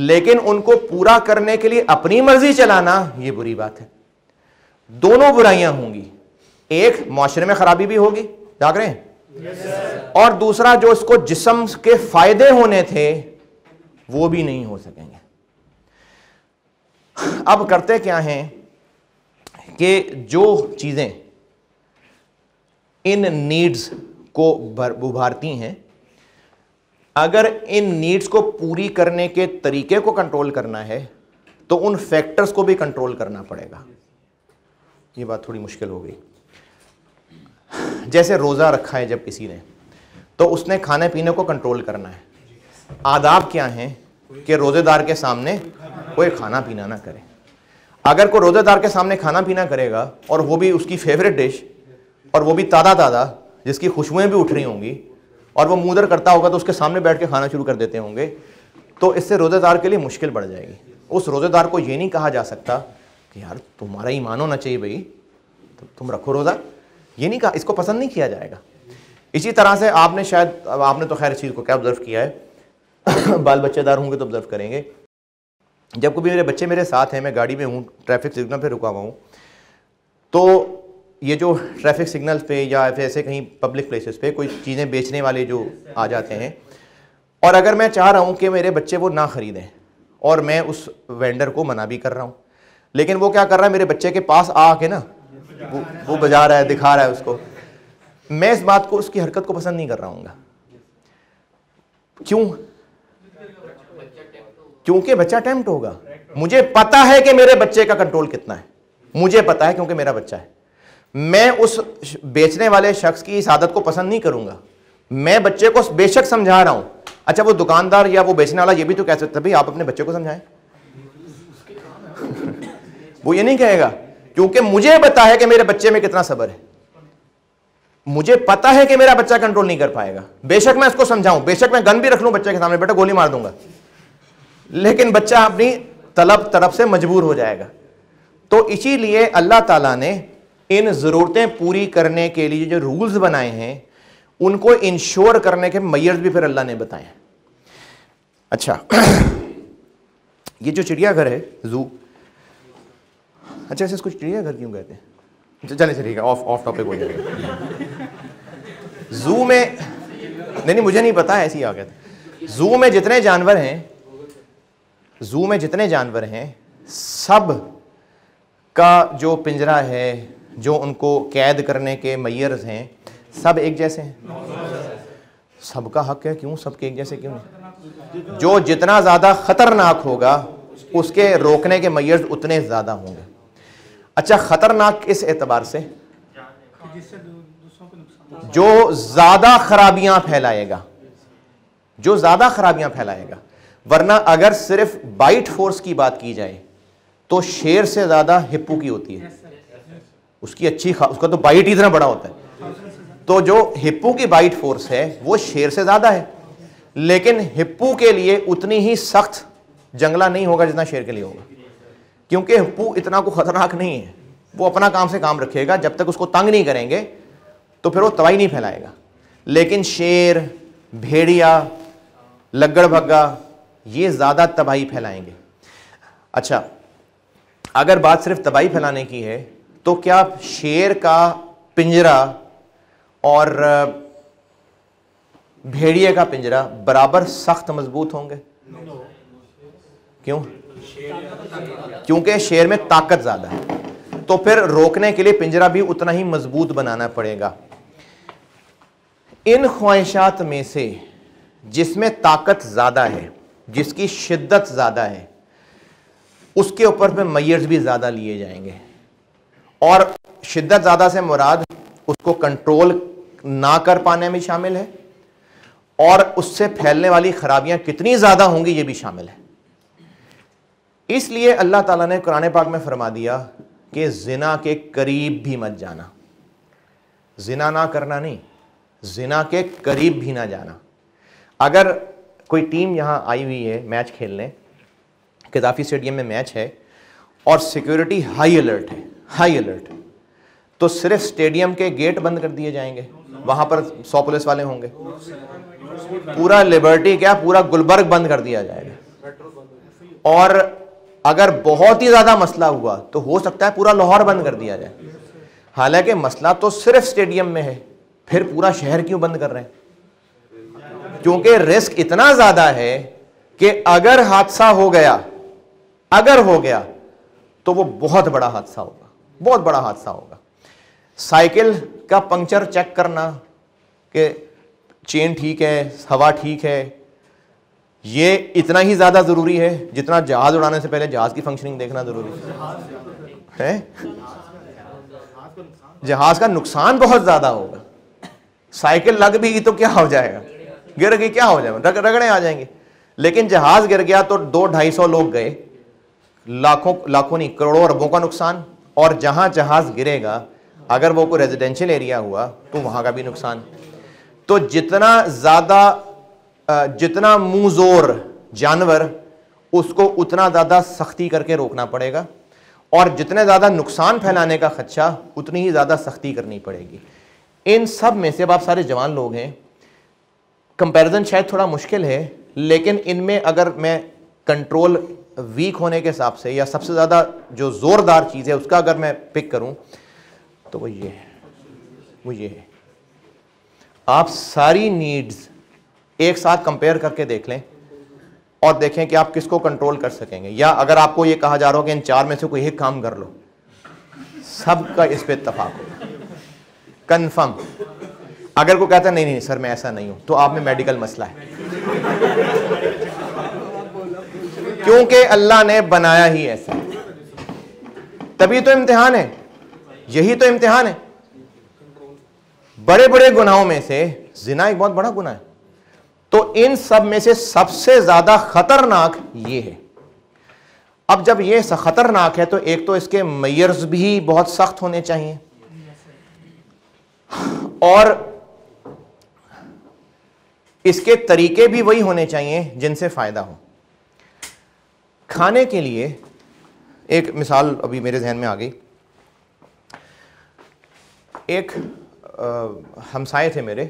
लेकिन उनको पूरा करने के लिए अपनी मर्जी चलाना यह बुरी बात है दोनों बुराइयां होंगी एक माशरे में खराबी भी होगी जाग रहे हैं और दूसरा जो इसको जिसम के फायदे होने थे वो भी नहीं हो सकेंगे अब करते क्या हैं कि जो चीज़ें इन नीड्स को उभारती हैं अगर इन नीड्स को पूरी करने के तरीके को कंट्रोल करना है तो उन फैक्टर्स को भी कंट्रोल करना पड़ेगा ये बात थोड़ी मुश्किल हो गई जैसे रोज़ा रखा है जब किसी ने तो उसने खाने पीने को कंट्रोल करना है आदाब क्या हैं कि रोज़ेदार के सामने कोई खाना पीना ना करे अगर कोई रोज़ेदार के सामने खाना पीना करेगा और वो भी उसकी फेवरेट डिश और वो भी तादा तादा जिसकी खुशबुएं भी उठ रही होंगी और वो मुँह करता होगा तो उसके सामने बैठ के खाना शुरू कर देते होंगे तो इससे रोज़ेदार के लिए मुश्किल बढ़ जाएगी उस रोज़ेदार को ये नहीं कहा जा सकता कि यार तुम्हारा ईमान होना चाहिए भाई तो तुम रखो रोज़ा ये नहीं कहा इसको पसंद नहीं किया जाएगा इसी तरह से आपने शायद आपने तो खैर इस चीज़ को क्या ऑब्ज़र्व किया है बाल बच्चेदार होंगे तो ऑब्ज़र्व करेंगे जब कभी मेरे बच्चे मेरे साथ हैं मैं गाड़ी में हूँ ट्रैफिक सिग्नल पर रुका हुआ हूँ तो ये जो ट्रैफिक सिग्नल पे या फिर ऐसे कहीं पब्लिक प्लेसेस पे कोई चीज़ें बेचने वाले जो आ जाते हैं और अगर मैं चाह रहा हूँ कि मेरे बच्चे वो ना ख़रीदें और मैं उस वेंडर को मना भी कर रहा हूँ लेकिन वो क्या कर रहा है मेरे बच्चे के पास आके ना वो वो बजा रहा है दिखा रहा है उसको मैं इस बात को उसकी हरकत को पसंद नहीं कर रहा हूँ क्यों क्योंकि बच्चा अटैम्प्ट होगा मुझे पता है कि मेरे बच्चे का कंट्रोल कितना है मुझे पता है क्योंकि मेरा बच्चा है मैं उस बेचने वाले शख्स की इस आदत को पसंद नहीं करूंगा मैं बच्चे को बेशक समझा रहा हूं अच्छा वो दुकानदार या वो बेचने वाला ये भी तो कह सकता भाई आप अपने बच्चे को समझाएं वो ये नहीं कहेगा क्योंकि मुझे पता है कि मेरे बच्चे में कितना सबर है मुझे पता है कि मेरा बच्चा कंट्रोल नहीं कर पाएगा बेशक मैं उसको समझाऊं बेशक मैं गन भी रख लूं बच्चे के सामने बेटा गोली मार दूंगा लेकिन बच्चा अपनी तलब तरफ से मजबूर हो जाएगा तो इसीलिए अल्लाह ताला ने इन ज़रूरतें पूरी करने के लिए जो रूल्स बनाए हैं उनको इंश्योर करने के मैयर्स भी फिर अल्लाह ने बताए अच्छा ये जो चिड़ियाघर है जू अच्छा ऐसे इसको चिड़ियाघर क्यों कहते हैं चले ठीक है ऑफ ऑफ टॉपिक हो जाएगा जू में नहीं नहीं मुझे नहीं पता ऐसी आ गया जू में जितने जानवर हैं जू में जितने जानवर हैं सब का जो पिंजरा है जो उनको कैद करने के मैयर्स हैं सब एक जैसे हैं सबका हक है क्यों सबके एक जैसे क्यों नहीं जो जितना ज़्यादा ख़तरनाक होगा उसके रोकने के मैयर्स उतने ज़्यादा होंगे अच्छा ख़तरनाक इस एतबार से जो ज़्यादा खराबियां फैलाएगा जो ज़्यादा खराबियां फैलाएगा वरना अगर सिर्फ बाइट फोर्स की बात की जाए तो शेर से ज़्यादा हिप्पू की होती है उसकी अच्छी खा उसका तो बाइट इतना बड़ा होता है तो जो हिप्पू की बाइट फोर्स है वो शेर से ज़्यादा है लेकिन हिप्पू के लिए उतनी ही सख्त जंगला नहीं होगा जितना शेर के लिए होगा क्योंकि हिप्पू इतना को ख़तरनाक नहीं है वो अपना काम से काम रखेगा जब तक उसको तंग नहीं करेंगे तो फिर वो तबाही नहीं फैलाएगा लेकिन शेर भेड़िया लगड़ भग्गा ये ज़्यादा तबाही फैलाएंगे अच्छा अगर बात सिर्फ तबाही फैलाने की है तो क्या शेर का पिंजरा और भेड़िए का पिंजरा बराबर सख्त मजबूत होंगे क्यों क्योंकि शेर में ताकत ज़्यादा है तो फिर रोकने के लिए पिंजरा भी उतना ही मजबूत बनाना पड़ेगा इन ख्वाहिशात में से जिसमें ताकत ज़्यादा है जिसकी शिद्दत ज़्यादा है उसके ऊपर फिर मैयर्स भी ज़्यादा लिए जाएंगे और शिद्दत ज़्यादा से मुराद उसको कंट्रोल ना कर पाने में शामिल है और उससे फैलने वाली खराबियां कितनी ज़्यादा होंगी ये भी शामिल है इसलिए अल्लाह ताला ने कुरान पाक में फरमा दिया कि जिना के करीब भी मत जाना जिना ना करना नहीं जिना के करीब भी ना जाना अगर कोई टीम यहां आई हुई है मैच खेलने किदाफी स्टेडियम में मैच है और सिक्योरिटी हाई अलर्ट है हाई अलर्ट तो सिर्फ स्टेडियम के गेट बंद कर दिए जाएंगे वहां पर सौ पुलिस वाले होंगे पूरा लिबर्टी क्या पूरा गुलबर्ग बंद कर दिया जाएगा और अगर बहुत ही ज्यादा मसला हुआ तो हो सकता है पूरा लाहौर बंद कर दिया जाए हालांकि मसला तो सिर्फ स्टेडियम में है फिर पूरा शहर क्यों बंद कर रहे हैं क्योंकि रिस्क इतना ज्यादा है कि अगर हादसा हो गया अगर हो गया तो वो बहुत बड़ा हादसा होगा बहुत बड़ा हादसा होगा साइकिल का पंक्चर चेक करना कि चेन ठीक है हवा ठीक है ये इतना ही ज़्यादा ज़रूरी है जितना जहाज़ उड़ाने से पहले जहाज़ की फंक्शनिंग देखना ज़रूरी है जहाज़ का नुकसान बहुत ज़्यादा होगा साइकिल लग भी तो क्या हो जाएगा गिर गई क्या हो जाएगा रग, रगड़े आ जाएंगे लेकिन जहाज़ गिर गया तो दो ढाई सौ लोग गए लाखों लाखों नहीं करोड़ों अरबों का नुकसान और जहाँ जहाज़ गिरेगा अगर वो कोई रेजिडेंशियल एरिया हुआ तो वहाँ का भी नुकसान तो जितना ज़्यादा जितना मुँह जोर जानवर उसको उतना ज़्यादा सख्ती करके रोकना पड़ेगा और जितने ज़्यादा नुकसान फैलाने का खदशा उतनी ही ज़्यादा सख्ती करनी पड़ेगी इन सब में से अब आप सारे जवान लोग हैं कंपैरिजन शायद थोड़ा मुश्किल है लेकिन इनमें अगर मैं कंट्रोल वीक होने के हिसाब से या सबसे ज़्यादा जो ज़ोरदार चीज़ है उसका अगर मैं पिक करूँ तो वो ये है वो ये है आप सारी नीड्स एक साथ कंपेयर करके देख लें और देखें कि आप किसको कंट्रोल कर सकेंगे या अगर आपको ये कहा जा रहा हो कि इन चार में से कोई एक काम कर लो सब का इस पर इतफाक हो कन्फर्म अगर कोई कहता नहीं नहीं सर मैं ऐसा नहीं हूं तो आप में मेडिकल मसला है क्योंकि अल्लाह ने बनाया ही ऐसा तभी तो इम्तिहान है यही तो इम्तिहान है बड़े बड़े गुनाहों में से जिना एक बहुत बड़ा गुना है तो इन सब में से सबसे ज्यादा खतरनाक ये है अब जब ये खतरनाक है तो एक तो इसके मैयर्स भी बहुत सख्त होने चाहिए और इसके तरीके भी वही होने चाहिए जिनसे फायदा हो खाने के लिए एक मिसाल अभी मेरे जहन में आ गई एक हमसाए थे मेरे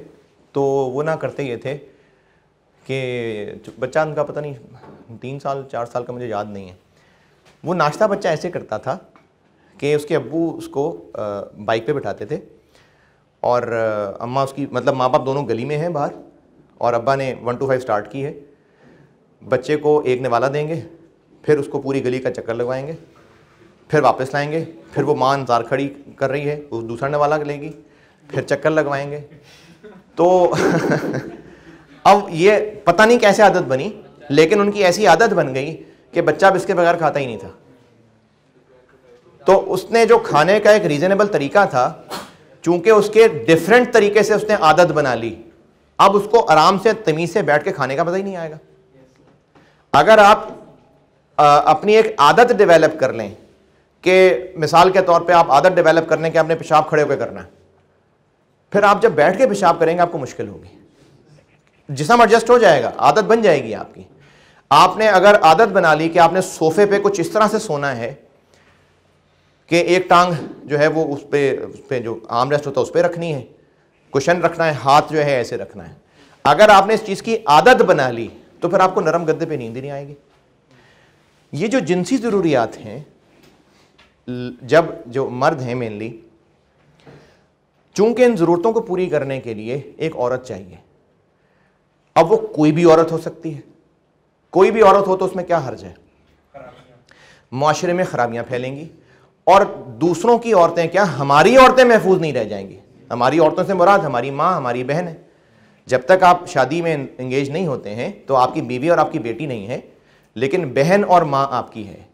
तो वो ना करते ये थे कि बच्चा उनका पता नहीं तीन साल चार साल का मुझे याद नहीं है वो नाश्ता बच्चा ऐसे करता था कि उसके अब्बू उसको बाइक पे बिठाते थे और अम्मा उसकी मतलब माँ बाप दोनों गली में हैं बाहर और अब्बा ने वन टू फाइव स्टार्ट की है बच्चे को एक निवाला देंगे फिर उसको पूरी गली का चक्कर लगवाएंगे फिर वापस लाएंगे फिर वो माँ इंतजार खड़ी कर रही है वो दूसरा नवाला लेगी फिर चक्कर लगवाएंगे तो अब ये पता नहीं कैसे आदत बनी लेकिन उनकी ऐसी आदत बन गई कि बच्चा अब इसके बगैर खाता ही नहीं था तो उसने जो खाने का एक रीजनेबल तरीका था चूंकि उसके डिफरेंट तरीके से उसने आदत बना ली अब उसको आराम से तमीज से बैठ के खाने का पता ही नहीं आएगा अगर आप अपनी एक आदत डेवलप कर लें कि मिसाल के तौर पे आप आदत डेवलप कर लें कि आपने पेशाब खड़े होकर करना है फिर आप जब बैठ के पेशाब करेंगे आपको मुश्किल होगी जिसम एडजस्ट हो जाएगा आदत बन जाएगी आपकी आपने अगर आदत बना ली कि आपने सोफे पे कुछ इस तरह से सोना है कि एक टांग जो है वो उस पर उस पर जो आम रेस्ट होता है उस पर रखनी है कुशन रखना है हाथ जो है ऐसे रखना है अगर आपने इस चीज़ की आदत बना ली तो फिर आपको नरम गद्दे पे नींद ही नहीं आएगी ये जो जिनसी ज़रूरियात हैं जब जो मर्द हैं मेनली चूंकि इन ज़रूरतों को पूरी करने के लिए एक औरत चाहिए अब वो कोई भी औरत हो सकती है कोई भी औरत हो तो उसमें क्या हर्ज है माशरे में ख़राबियाँ फैलेंगी और दूसरों की औरतें क्या हमारी औरतें महफूज नहीं रह जाएंगी हमारी औरतों से मुराद हमारी माँ हमारी बहन है जब तक आप शादी में इंगेज नहीं होते हैं तो आपकी बीवी और आपकी बेटी नहीं है लेकिन बहन और माँ आपकी है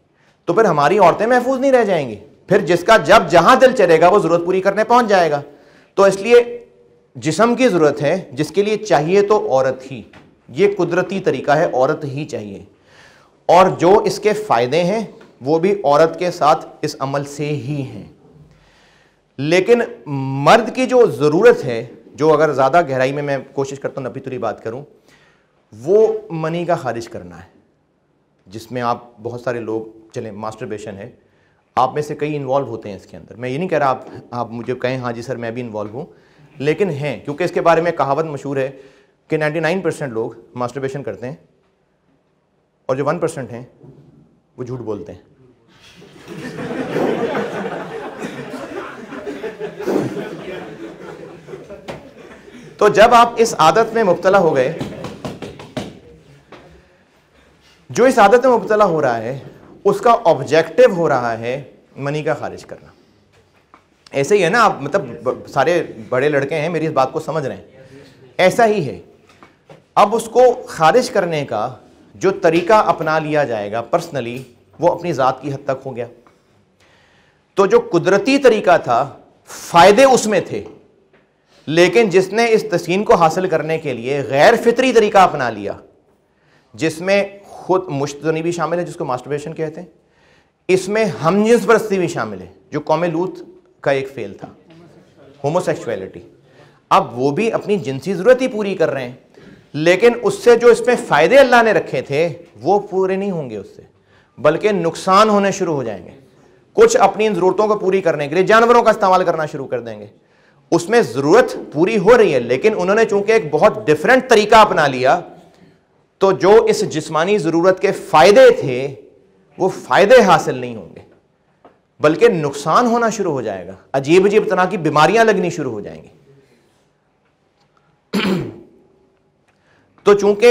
तो फिर हमारी औरतें महफूज नहीं रह जाएंगी फिर जिसका जब जहां दिल चलेगा वो जरूरत पूरी करने पहुंच जाएगा तो इसलिए जिसम की जरूरत है जिसके लिए चाहिए तो औरत ही ये कुदरती तरीका है औरत ही चाहिए और जो इसके फ़ायदे हैं वो भी औरत के साथ इस अमल से ही हैं लेकिन मर्द की जो ज़रूरत है जो अगर ज़्यादा गहराई में मैं कोशिश करता हूँ नपी तुरी बात करूं वो मनी का खारिज करना है जिसमें आप बहुत सारे लोग चलें मास्टरबेशन है आप में से कई इन्वॉल्व होते हैं इसके अंदर मैं ये नहीं कह रहा आप आप मुझे कहें हाँ जी सर मैं भी इन्वॉल्व हूँ लेकिन हैं क्योंकि इसके बारे में कहावत मशहूर है कि 99 परसेंट लोग मास्टरबेशन करते हैं और जो वन परसेंट हैं वो झूठ बोलते हैं तो जब आप इस आदत में मुबतला हो गए जो इस आदत में मुबतला हो रहा है उसका ऑब्जेक्टिव हो रहा है मनी का खारिज करना ऐसे ही है ना आप मतलब सारे बड़े लड़के हैं मेरी इस बात को समझ रहे हैं ऐसा ही है अब उसको खारिज करने का जो तरीका अपना लिया जाएगा पर्सनली वो अपनी ज़ात की हद तक हो गया तो जो कुदरती तरीका था फ़ायदे उसमें थे लेकिन जिसने इस तस्कीन को हासिल करने के लिए गैर फितरी तरीका अपना लिया जिसमें खुद मुश्तनी भी शामिल है जिसको मास्टरबेशन कहते हैं इसमें हमजिन्स परस्ती भी शामिल है जो कौम लूत का एक फेल था होमोसेक्सुअलिटी अब वो भी अपनी जिनसी ज़रूरत ही पूरी कर रहे हैं लेकिन उससे जो इसमें फ़ायदे अल्लाह ने रखे थे वो पूरे नहीं होंगे उससे बल्कि नुकसान होने शुरू हो जाएंगे कुछ अपनी इन ज़रूरतों को पूरी करने के लिए जानवरों का इस्तेमाल करना शुरू कर देंगे उसमें ज़रूरत पूरी हो रही है लेकिन उन्होंने चूंकि एक बहुत डिफरेंट तरीका अपना लिया तो जो इस जिस्मानी ज़रूरत के फ़ायदे थे वो फ़ायदे हासिल नहीं होंगे बल्कि नुकसान होना शुरू हो जाएगा अजीब अजीब तरह की बीमारियां लगनी शुरू हो जाएंगी तो चूंकि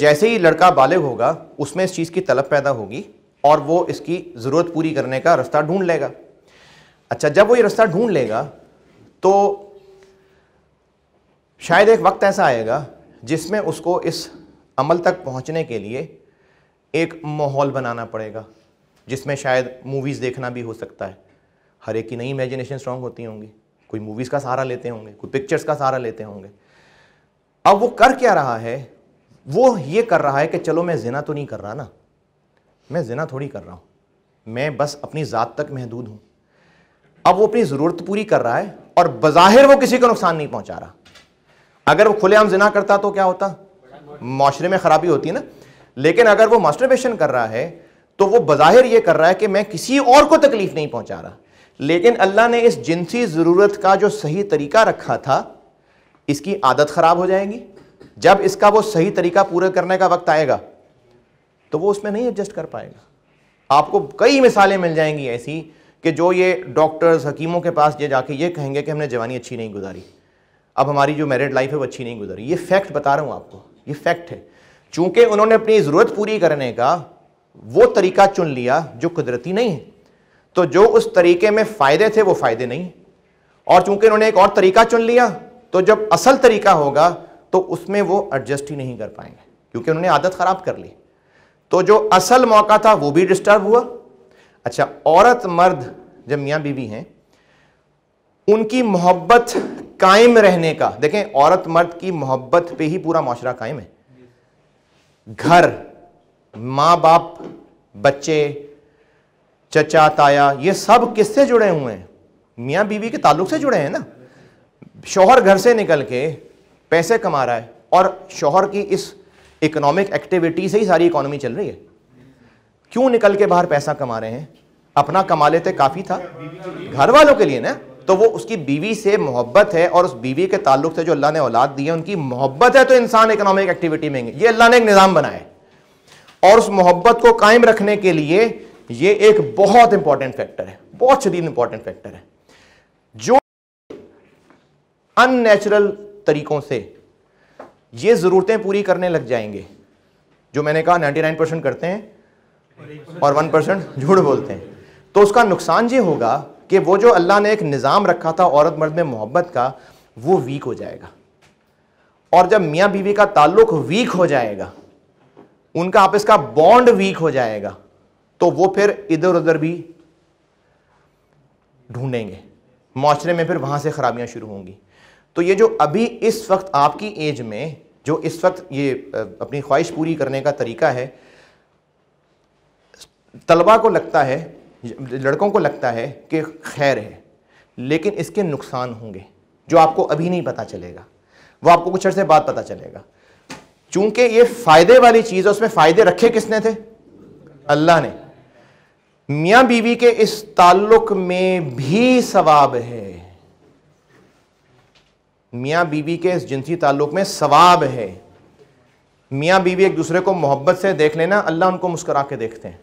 जैसे ही लड़का बालग होगा उसमें इस चीज़ की तलब पैदा होगी और वो इसकी ज़रूरत पूरी करने का रास्ता ढूंढ लेगा अच्छा जब वो ये रास्ता ढूंढ लेगा तो शायद एक वक्त ऐसा आएगा जिसमें उसको इस अमल तक पहुंचने के लिए एक माहौल बनाना पड़ेगा जिसमें शायद मूवीज़ देखना भी हो सकता है हर एक की नई इमेजिनेशन स्ट्रांग होती होंगी कोई मूवीज़ का सहारा लेते होंगे कोई पिक्चर्स का सहारा लेते होंगे अब वो कर क्या रहा है वो ये कर रहा है कि चलो मैं जिना तो नहीं कर रहा ना मैं जिना थोड़ी कर रहा हूँ मैं बस अपनी ज़ात तक महदूद हूँ अब वो अपनी ज़रूरत पूरी कर रहा है और बाहिर वो किसी को नुकसान नहीं पहुँचा रहा अगर वो खुलेआम जिना करता तो क्या होता माशरे में ख़राबी होती है ना लेकिन अगर वो मास्टरबेशन कर रहा है तो वो बाहिर ये कर रहा है कि मैं किसी और को तकलीफ़ नहीं पहुंचा रहा लेकिन अल्लाह ने इस जिनसी ज़रूरत का जो सही तरीका रखा था इसकी आदत ख़राब हो जाएगी जब इसका वो सही तरीका पूरा करने का वक्त आएगा तो वो उसमें नहीं एडजस्ट कर पाएगा आपको कई मिसालें मिल जाएंगी ऐसी कि जो ये डॉक्टर्स हकीमों के पास ये जाके ये कहेंगे कि हमने जवानी अच्छी नहीं गुजारी अब हमारी जो मैरिड लाइफ है वो अच्छी नहीं गुजारी ये फैक्ट बता रहा हूँ आपको ये फैक्ट है चूंकि उन्होंने अपनी ज़रूरत पूरी करने का वो तरीका चुन लिया जो कुदरती नहीं है तो जो उस तरीके में फ़ायदे थे वो फ़ायदे नहीं और चूंकि उन्होंने एक और तरीका चुन लिया तो जब असल तरीका होगा तो उसमें वो एडजस्ट ही नहीं कर पाएंगे क्योंकि उन्होंने आदत ख़राब कर ली तो जो असल मौका था वो भी डिस्टर्ब हुआ अच्छा औरत मर्द जब मियाँ बीवी हैं उनकी मोहब्बत कायम रहने का देखें औरत मर्द की मोहब्बत पे ही पूरा माशरा कायम है घर माँ बाप बच्चे चचा ताया ये सब किससे जुड़े हुए हैं मियाँ बीवी के ताल्लुक से जुड़े हैं ना शोहर घर से निकल के पैसे कमा रहा है और शोहर की इस इकोनॉमिक एक्टिविटी से ही सारी इकोनॉमी चल रही है क्यों निकल के बाहर पैसा कमा रहे हैं अपना कमा लेते काफ़ी था घर वालों के लिए ना तो वो उसकी बीवी से मोहब्बत है और उस बीवी के ताल्लुक से जो अल्लाह ने औलाद दी है उनकी मोहब्बत है तो इंसान इकोनॉमिक एक्टिविटी में ये अल्लाह ने एक निज़ाम बनाया और उस मोहब्बत को कायम रखने के लिए ये एक बहुत इंपॉर्टेंट फैक्टर है बहुत शदीद इंपॉर्टेंट फैक्टर है जो अननेचुरल तरीकों से ये ज़रूरतें पूरी करने लग जाएंगे जो मैंने कहा 99 परसेंट करते हैं और 1 परसेंट झूठ बोलते हैं तो उसका नुकसान ये होगा कि वो जो अल्लाह ने एक निज़ाम रखा था औरत मर्द में मोहब्बत का वो वीक हो जाएगा और जब मियाँ बीवी का ताल्लुक वीक हो जाएगा उनका आपस का बॉन्ड वीक हो जाएगा तो वो फिर इधर उधर भी ढूंढेंगे माशरे में फिर वहाँ से ख़राबियाँ शुरू होंगी तो ये जो अभी इस वक्त आपकी एज में जो इस वक्त ये अपनी ख्वाहिश पूरी करने का तरीका है तलबा को लगता है लड़कों को लगता है कि खैर है लेकिन इसके नुकसान होंगे जो आपको अभी नहीं पता चलेगा वो आपको कुछ अर्से बाद पता चलेगा चूंकि ये फायदे वाली चीज़ है उसमें फायदे रखे किसने थे अल्लाह ने मिया बीवी के इस ताल्लुक में भी सवाब है मियां बीवी के इस जिनसी ताल्लुक में सवाब है मियाँ बीवी एक दूसरे को मोहब्बत से देख लेना अल्लाह उनको मुस्करा के देखते हैं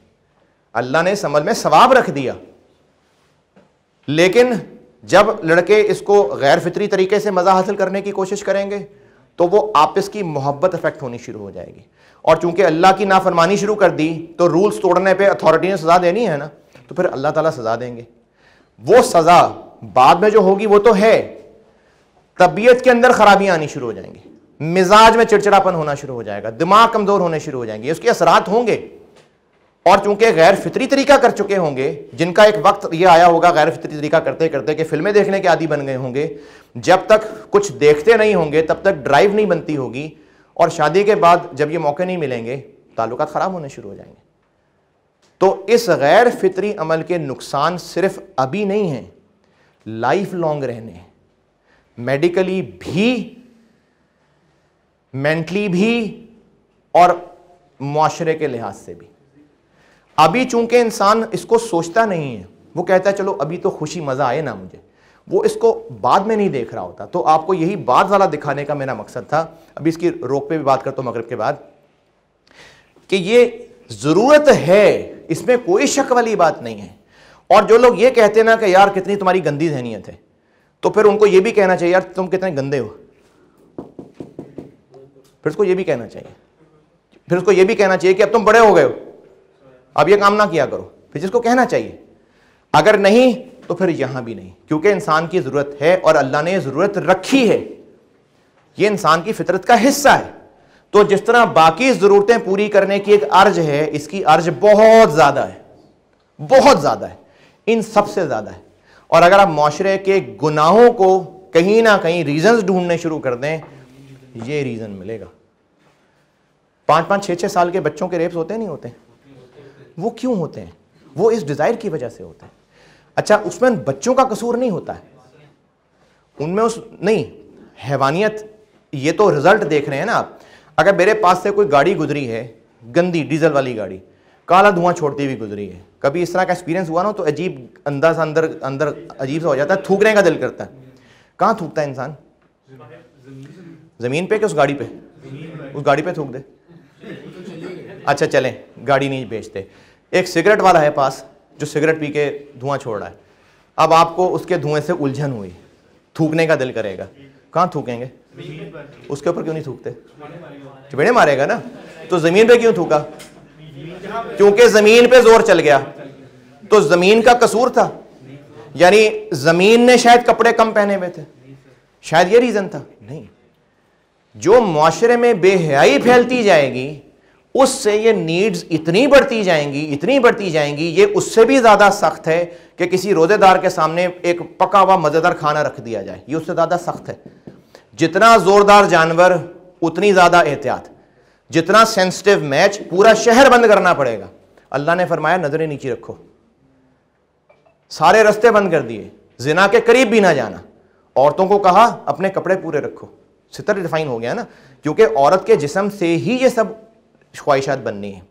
अल्लाह ने इस अमल में सवाब रख दिया लेकिन जब लड़के इसको गैर फितरी तरीके से मज़ा हासिल करने की कोशिश करेंगे तो वो आपस की मोहब्बत इफेक्ट होनी शुरू हो जाएगी और चूंकि अल्लाह की नाफरमानी शुरू कर दी तो रूल्स तोड़ने पे अथॉरिटी ने सज़ा देनी है ना तो फिर अल्लाह ताला सज़ा देंगे वो सज़ा बाद में जो होगी वो तो है तबीयत के अंदर खराबियां आनी शुरू हो जाएंगी मिजाज में चिड़चिड़ापन होना शुरू हो जाएगा दिमाग कमज़ोर होने शुरू हो जाएंगे उसके असरात होंगे और चूंकि गैर फितरी तरीका कर चुके होंगे जिनका एक वक्त ये आया होगा गैर फितरी तरीका करते करते कि फिल्में देखने के आदि बन गए होंगे जब तक कुछ देखते नहीं होंगे तब तक ड्राइव नहीं बनती होगी और शादी के बाद जब ये मौके नहीं मिलेंगे ताल्लुक ख़राब होने शुरू हो जाएंगे तो इस गैर फितरी अमल के नुकसान सिर्फ अभी नहीं हैं लाइफ लॉन्ग रहने मेडिकली भी मेंटली भी और माशरे के लिहाज से भी अभी चूंकि इंसान इसको सोचता नहीं है वो कहता है चलो अभी तो खुशी मज़ा आए ना मुझे वो इसको बाद में नहीं देख रहा होता तो आपको यही बात वाला दिखाने का मेरा मकसद था अभी इसकी रोक पे भी बात करता हूँ मगरब के बाद कि ये ज़रूरत है इसमें कोई शक वाली बात नहीं है और जो लोग ये कहते ना कि यार कितनी तुम्हारी गंदी जहनीत है तो फिर उनको ये भी कहना चाहिए यार तुम कितने गंदे हो फिर उसको ये भी कहना चाहिए फिर उसको ये भी कहना चाहिए कि अब तुम बड़े हो गए हो अब यह काम ना किया करो फिर जिसको कहना चाहिए अगर नहीं तो फिर यहां भी नहीं क्योंकि इंसान की जरूरत है और अल्लाह ने जरूरत रखी है यह इंसान की फितरत का हिस्सा है तो जिस तरह बाकी जरूरतें पूरी करने की एक अर्ज है इसकी अर्ज बहुत ज्यादा है बहुत ज्यादा है इन सबसे ज्यादा है और अगर आप माशरे के गुनाहों को कहीं ना कहीं रीजन ढूंढने शुरू कर दें ये रीजन मिलेगा पांच पांच छह छह साल के बच्चों के रेप्स होते नहीं होते हैं वो क्यों होते हैं वो इस डिज़ायर की वजह से होते हैं अच्छा उसमें बच्चों का कसूर नहीं होता है उनमें उस नहीं हैवानियत ये तो रिजल्ट देख रहे हैं ना आप अगर मेरे पास से कोई गाड़ी गुजरी है गंदी डीजल वाली गाड़ी काला धुआं छोड़ती हुई गुजरी है कभी इस तरह का एक्सपीरियंस हुआ ना तो अजीब अंदर से अंदर अंदर अजीब सा हो जाता है थूकने का दिल करता है कहाँ थूकता है इंसान ज़मीन पे कि उस गाड़ी पे उस गाड़ी पे थूक दे अच्छा चलें गाड़ी नहीं बेचते एक सिगरेट वाला है पास जो सिगरेट पी के धुआं छोड़ रहा है अब आपको उसके धुएं से उलझन हुई थूकने का दिल करेगा कहाँ थूकेंगे उसके ऊपर क्यों नहीं थूकते चिपड़े मारेगा ना तो ज़मीन पे क्यों थूका क्योंकि ज़मीन पे जोर चल गया तो ज़मीन का कसूर था यानी ज़मीन ने शायद कपड़े कम पहने हुए थे शायद ये रीज़न था नहीं जो माशरे में बेहयाई फैलती जाएगी उससे ये नीड्स इतनी बढ़ती जाएंगी इतनी बढ़ती जाएंगी ये उससे भी ज़्यादा सख्त है कि किसी रोज़ेदार के सामने एक पका हुआ मज़ेदार खाना रख दिया जाए ये उससे ज़्यादा सख्त है जितना ज़ोरदार जानवर उतनी ज़्यादा एहतियात जितना सेंसिटिव मैच पूरा शहर बंद करना पड़ेगा अल्लाह ने फरमाया नज़रें नीचे रखो सारे रस्ते बंद कर दिए जिना के करीब भी ना जाना औरतों को कहा अपने कपड़े पूरे रखो सितर डिफाइन हो गया ना क्योंकि औरत के जिसम से ही ये सब ख्वाहिशात बननी है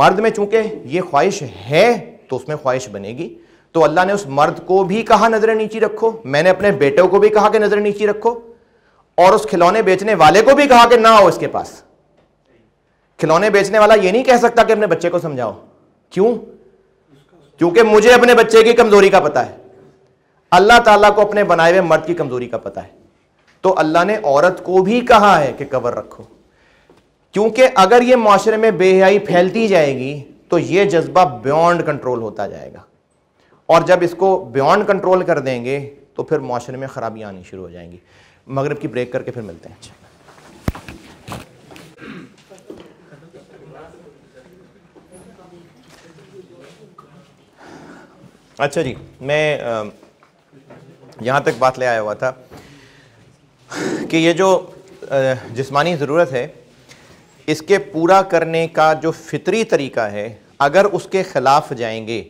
मर्द में चूंकि ये ख्वाहिश है तो उसमें ख्वाहिश बनेगी तो अल्लाह ने उस मर्द को भी कहा नजर नीची रखो मैंने अपने बेटों को भी कहा कि नजर नीची रखो और उस खिलौने बेचने वाले को भी कहा कि ना हो इसके पास खिलौने बेचने वाला ये नहीं कह सकता कि अपने बच्चे को समझाओ क्यों क्योंकि मुझे अपने बच्चे की कमजोरी का पता है अल्लाह ताला को अपने बनाए हुए मर्द की कमजोरी का पता है तो अल्लाह ने औरत को भी कहा है कि कवर रखो क्योंकि अगर ये माशरे में बेहयाई फैलती जाएगी तो ये जज्बा बियॉन्ड कंट्रोल होता जाएगा और जब इसको बियॉन्ड कंट्रोल कर देंगे तो फिर माशरे में ख़राबियाँ आनी शुरू हो जाएंगी मगरब की ब्रेक करके फिर मिलते हैं अच्छा अच्छा जी मैं यहाँ तक बात ले आया हुआ था कि ये जो जिस्मानी ज़रूरत है इसके पूरा करने का जो फितरी तरीका है अगर उसके ख़िलाफ़ जाएंगे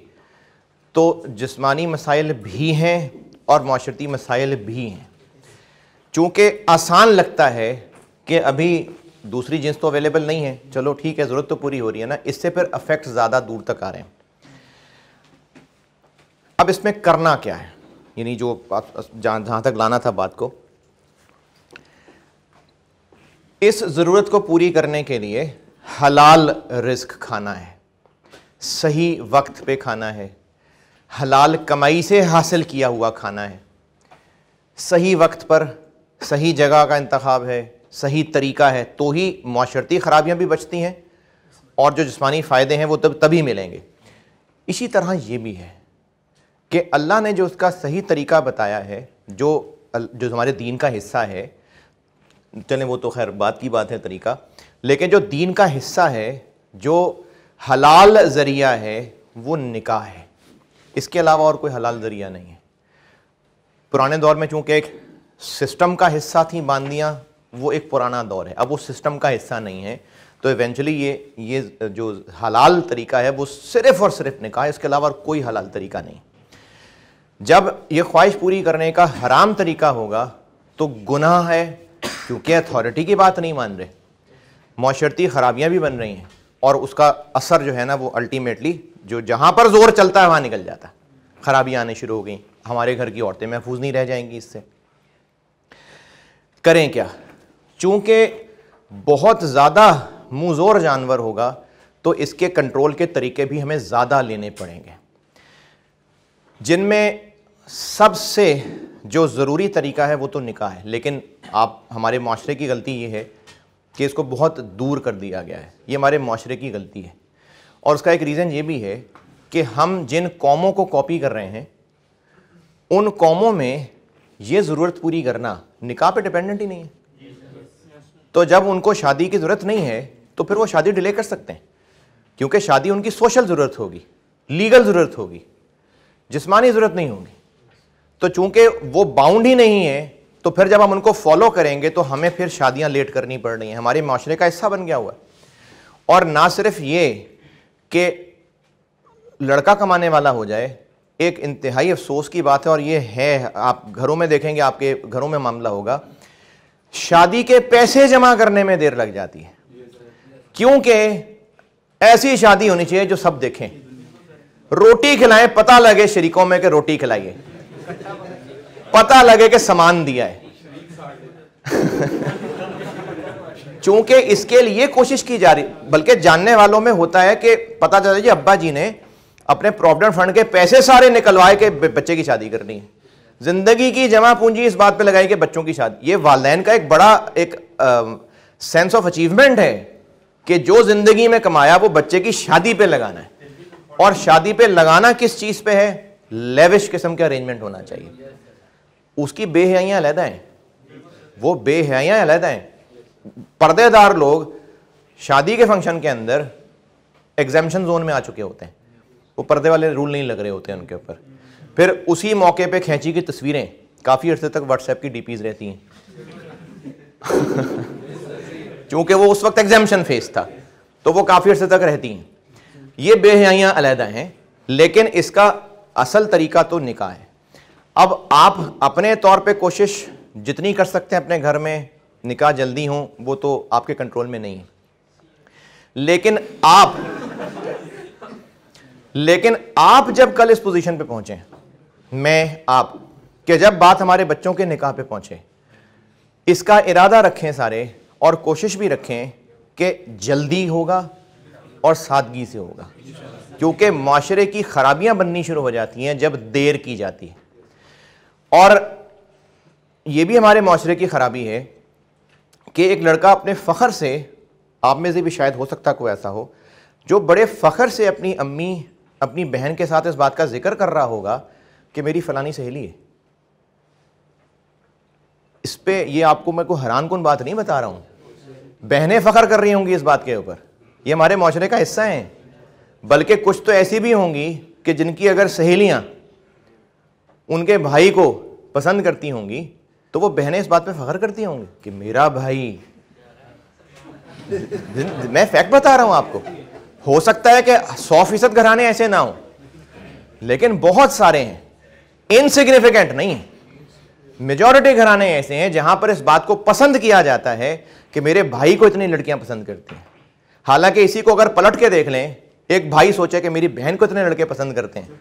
तो जिस्मानी मसाइल भी हैं और माशरती मसाइल भी हैं चूँकि आसान लगता है कि अभी दूसरी जींस तो अवेलेबल नहीं है चलो ठीक है ज़रूरत तो पूरी हो रही है ना इससे फिर अफेक्ट ज़्यादा दूर तक आ रहे हैं अब इसमें करना क्या है यानी जो जहाँ तक लाना था बात को इस ज़रूरत को पूरी करने के लिए हलाल रिस्क खाना है सही वक्त पे खाना है हलाल कमाई से हासिल किया हुआ खाना है सही वक्त पर सही जगह का इंतखब है सही तरीका है तो ही माशरती खराबियां भी बचती हैं और जो जिसमानी फ़ायदे हैं वो तब तभी मिलेंगे इसी तरह ये भी है कि अल्लाह ने जो उसका सही तरीका बताया है जो जो हमारे दीन का हिस्सा है चलें वो तो खैर बात की बात है तरीका लेकिन जो दीन का हिस्सा है जो हलाल ज़रिया है वो निकाह है इसके अलावा और कोई हलाल ज़रिया नहीं है पुराने दौर में चूँकि एक सिस्टम का हिस्सा थी बांदियाँ वो एक पुराना दौर है अब वो सिस्टम का हिस्सा नहीं है तो इवेंचुअली ये ये जो हलाल तरीका है वो सिर्फ और सिर्फ निकाह इसके अलावा और कोई हलाल तरीका नहीं जब ये ख्वाहिश पूरी करने का हराम तरीका होगा तो गुनाह है क्योंकि अथॉरिटी की बात नहीं मान रहे माशरती खराबियां भी बन रही हैं और उसका असर जो है ना वो अल्टीमेटली जो जहां पर जोर चलता है वहां निकल जाता है खराबियां आने शुरू हो गई हमारे घर की औरतें महफूज नहीं रह जाएंगी इससे करें क्या चूंकि बहुत ज़्यादा जोर जानवर होगा तो इसके कंट्रोल के तरीके भी हमें ज़्यादा लेने पड़ेंगे जिनमें सबसे जो ज़रूरी तरीका है वो तो निकाह है लेकिन आप हमारे माशरे की गलती ये है कि इसको बहुत दूर कर दिया गया है ये हमारे माशरे की गलती है और उसका एक रीज़न ये भी है कि हम जिन कौमों को कॉपी कर रहे हैं उन कौमों में ये ज़रूरत पूरी करना निकाह पे डिपेंडेंट ही नहीं है तो जब उनको शादी की ज़रूरत नहीं है तो फिर वो शादी डिले कर सकते हैं क्योंकि शादी उनकी सोशल ज़रूरत होगी लीगल ज़रूरत होगी जिसमानी ज़रूरत नहीं होगी तो चूंकि वो बाउंड ही नहीं है तो फिर जब हम उनको फॉलो करेंगे तो हमें फिर शादियां लेट करनी पड़ रही हैं हमारे माशरे का हिस्सा बन गया हुआ है और ना सिर्फ ये कि लड़का कमाने वाला हो जाए एक इंतहाई अफसोस की बात है और ये है आप घरों में देखेंगे आपके घरों में मामला होगा शादी के पैसे जमा करने में देर लग जाती है क्योंकि ऐसी शादी होनी चाहिए जो सब देखें रोटी खिलाएं पता लगे शरीकों में कि रोटी खिलाइए पता लगे कि सामान दिया है चूंकि इसके लिए कोशिश की जा रही बल्कि जानने वालों में होता है कि पता चला जी अब्बा जी ने अपने प्रोविडेंट फंड के पैसे सारे निकलवाए के बच्चे की शादी करनी है जिंदगी की जमा पूंजी इस बात पे लगाई कि बच्चों की शादी ये वालदेन का एक बड़ा एक सेंस ऑफ अचीवमेंट है कि जो जिंदगी में कमाया वो बच्चे की शादी पे लगाना है और शादी पे लगाना किस चीज पे है लेविश किस्म के अरेंजमेंट होना चाहिए उसकी बेहयाइयाँ अलहद हैं वो बेहयाइयाँ अलहद हैं पर्देदार लोग शादी के फंक्शन के अंदर एग्जामेशन जोन में आ चुके होते हैं वो पर्दे वाले रूल नहीं लग रहे होते हैं उनके ऊपर फिर उसी मौके पे खींची की तस्वीरें काफ़ी अर्से तक व्हाट्सएप की डीपीज रहती हैं क्योंकि वो उस वक्त एग्जामेशन फेस था तो वो काफ़ी अर्से तक रहती हैं ये बेहयाइयाँ अलहदा हैं लेकिन इसका असल तरीका तो निकाह है अब आप अपने तौर पे कोशिश जितनी कर सकते हैं अपने घर में निकाह जल्दी हो वो तो आपके कंट्रोल में नहीं है लेकिन आप लेकिन आप जब कल इस पोजीशन पे पहुंचे मैं आप कि जब बात हमारे बच्चों के निकाह पे पहुंचे इसका इरादा रखें सारे और कोशिश भी रखें कि जल्दी होगा और सादगी से होगा क्योंकि माशरे की खराबियां बननी शुरू हो जाती हैं जब देर की जाती है और ये भी हमारे माशरे की खराबी है कि एक लड़का अपने फ़ख्र से आप में से भी शायद हो सकता कोई ऐसा हो जो बड़े फ़ख्र से अपनी अम्मी अपनी बहन के साथ इस बात का जिक्र कर रहा होगा कि मेरी फ़लानी सहेली है इस पर यह आपको मैं कोई हैरान कन बात नहीं बता रहा हूँ बहनें फ़ख्र कर रही होंगी इस बात के ऊपर ये हमारे माशरे का हिस्सा हैं बल्कि कुछ तो ऐसी भी होंगी कि जिनकी अगर सहेलियाँ उनके भाई को पसंद करती होंगी तो वो बहनें इस बात पे फख्र करती होंगी कि मेरा भाई मैं फैक्ट बता रहा हूँ आपको हो सकता है कि सौ फीसद घराने ऐसे ना हो लेकिन बहुत सारे हैं इनसिग्निफिकेंट नहीं मेजॉरिटी घराने ऐसे हैं जहां पर इस बात को पसंद किया जाता है कि मेरे भाई को इतनी लड़कियां पसंद करती हैं हालांकि इसी को अगर पलट के देख लें एक भाई सोचे कि मेरी बहन को इतने लड़के पसंद करते हैं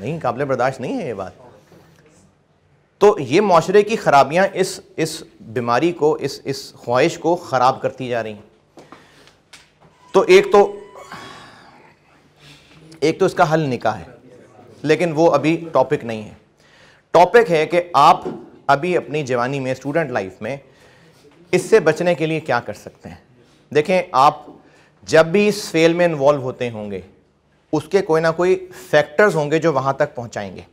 नहीं काबिल बर्दाश्त नहीं है ये बात तो ये माशरे की खराबियां इस इस बीमारी को इस इस ख्वाहिश को ख़राब करती जा रही हैं तो एक तो एक तो इसका हल निकाह है लेकिन वो अभी टॉपिक नहीं है टॉपिक है कि आप अभी अपनी जवानी में स्टूडेंट लाइफ में इससे बचने के लिए क्या कर सकते हैं देखें आप जब भी इस फेल में इन्वॉल्व होते होंगे उसके कोई ना कोई फैक्टर्स होंगे जो वहाँ तक पहुँचाएंगे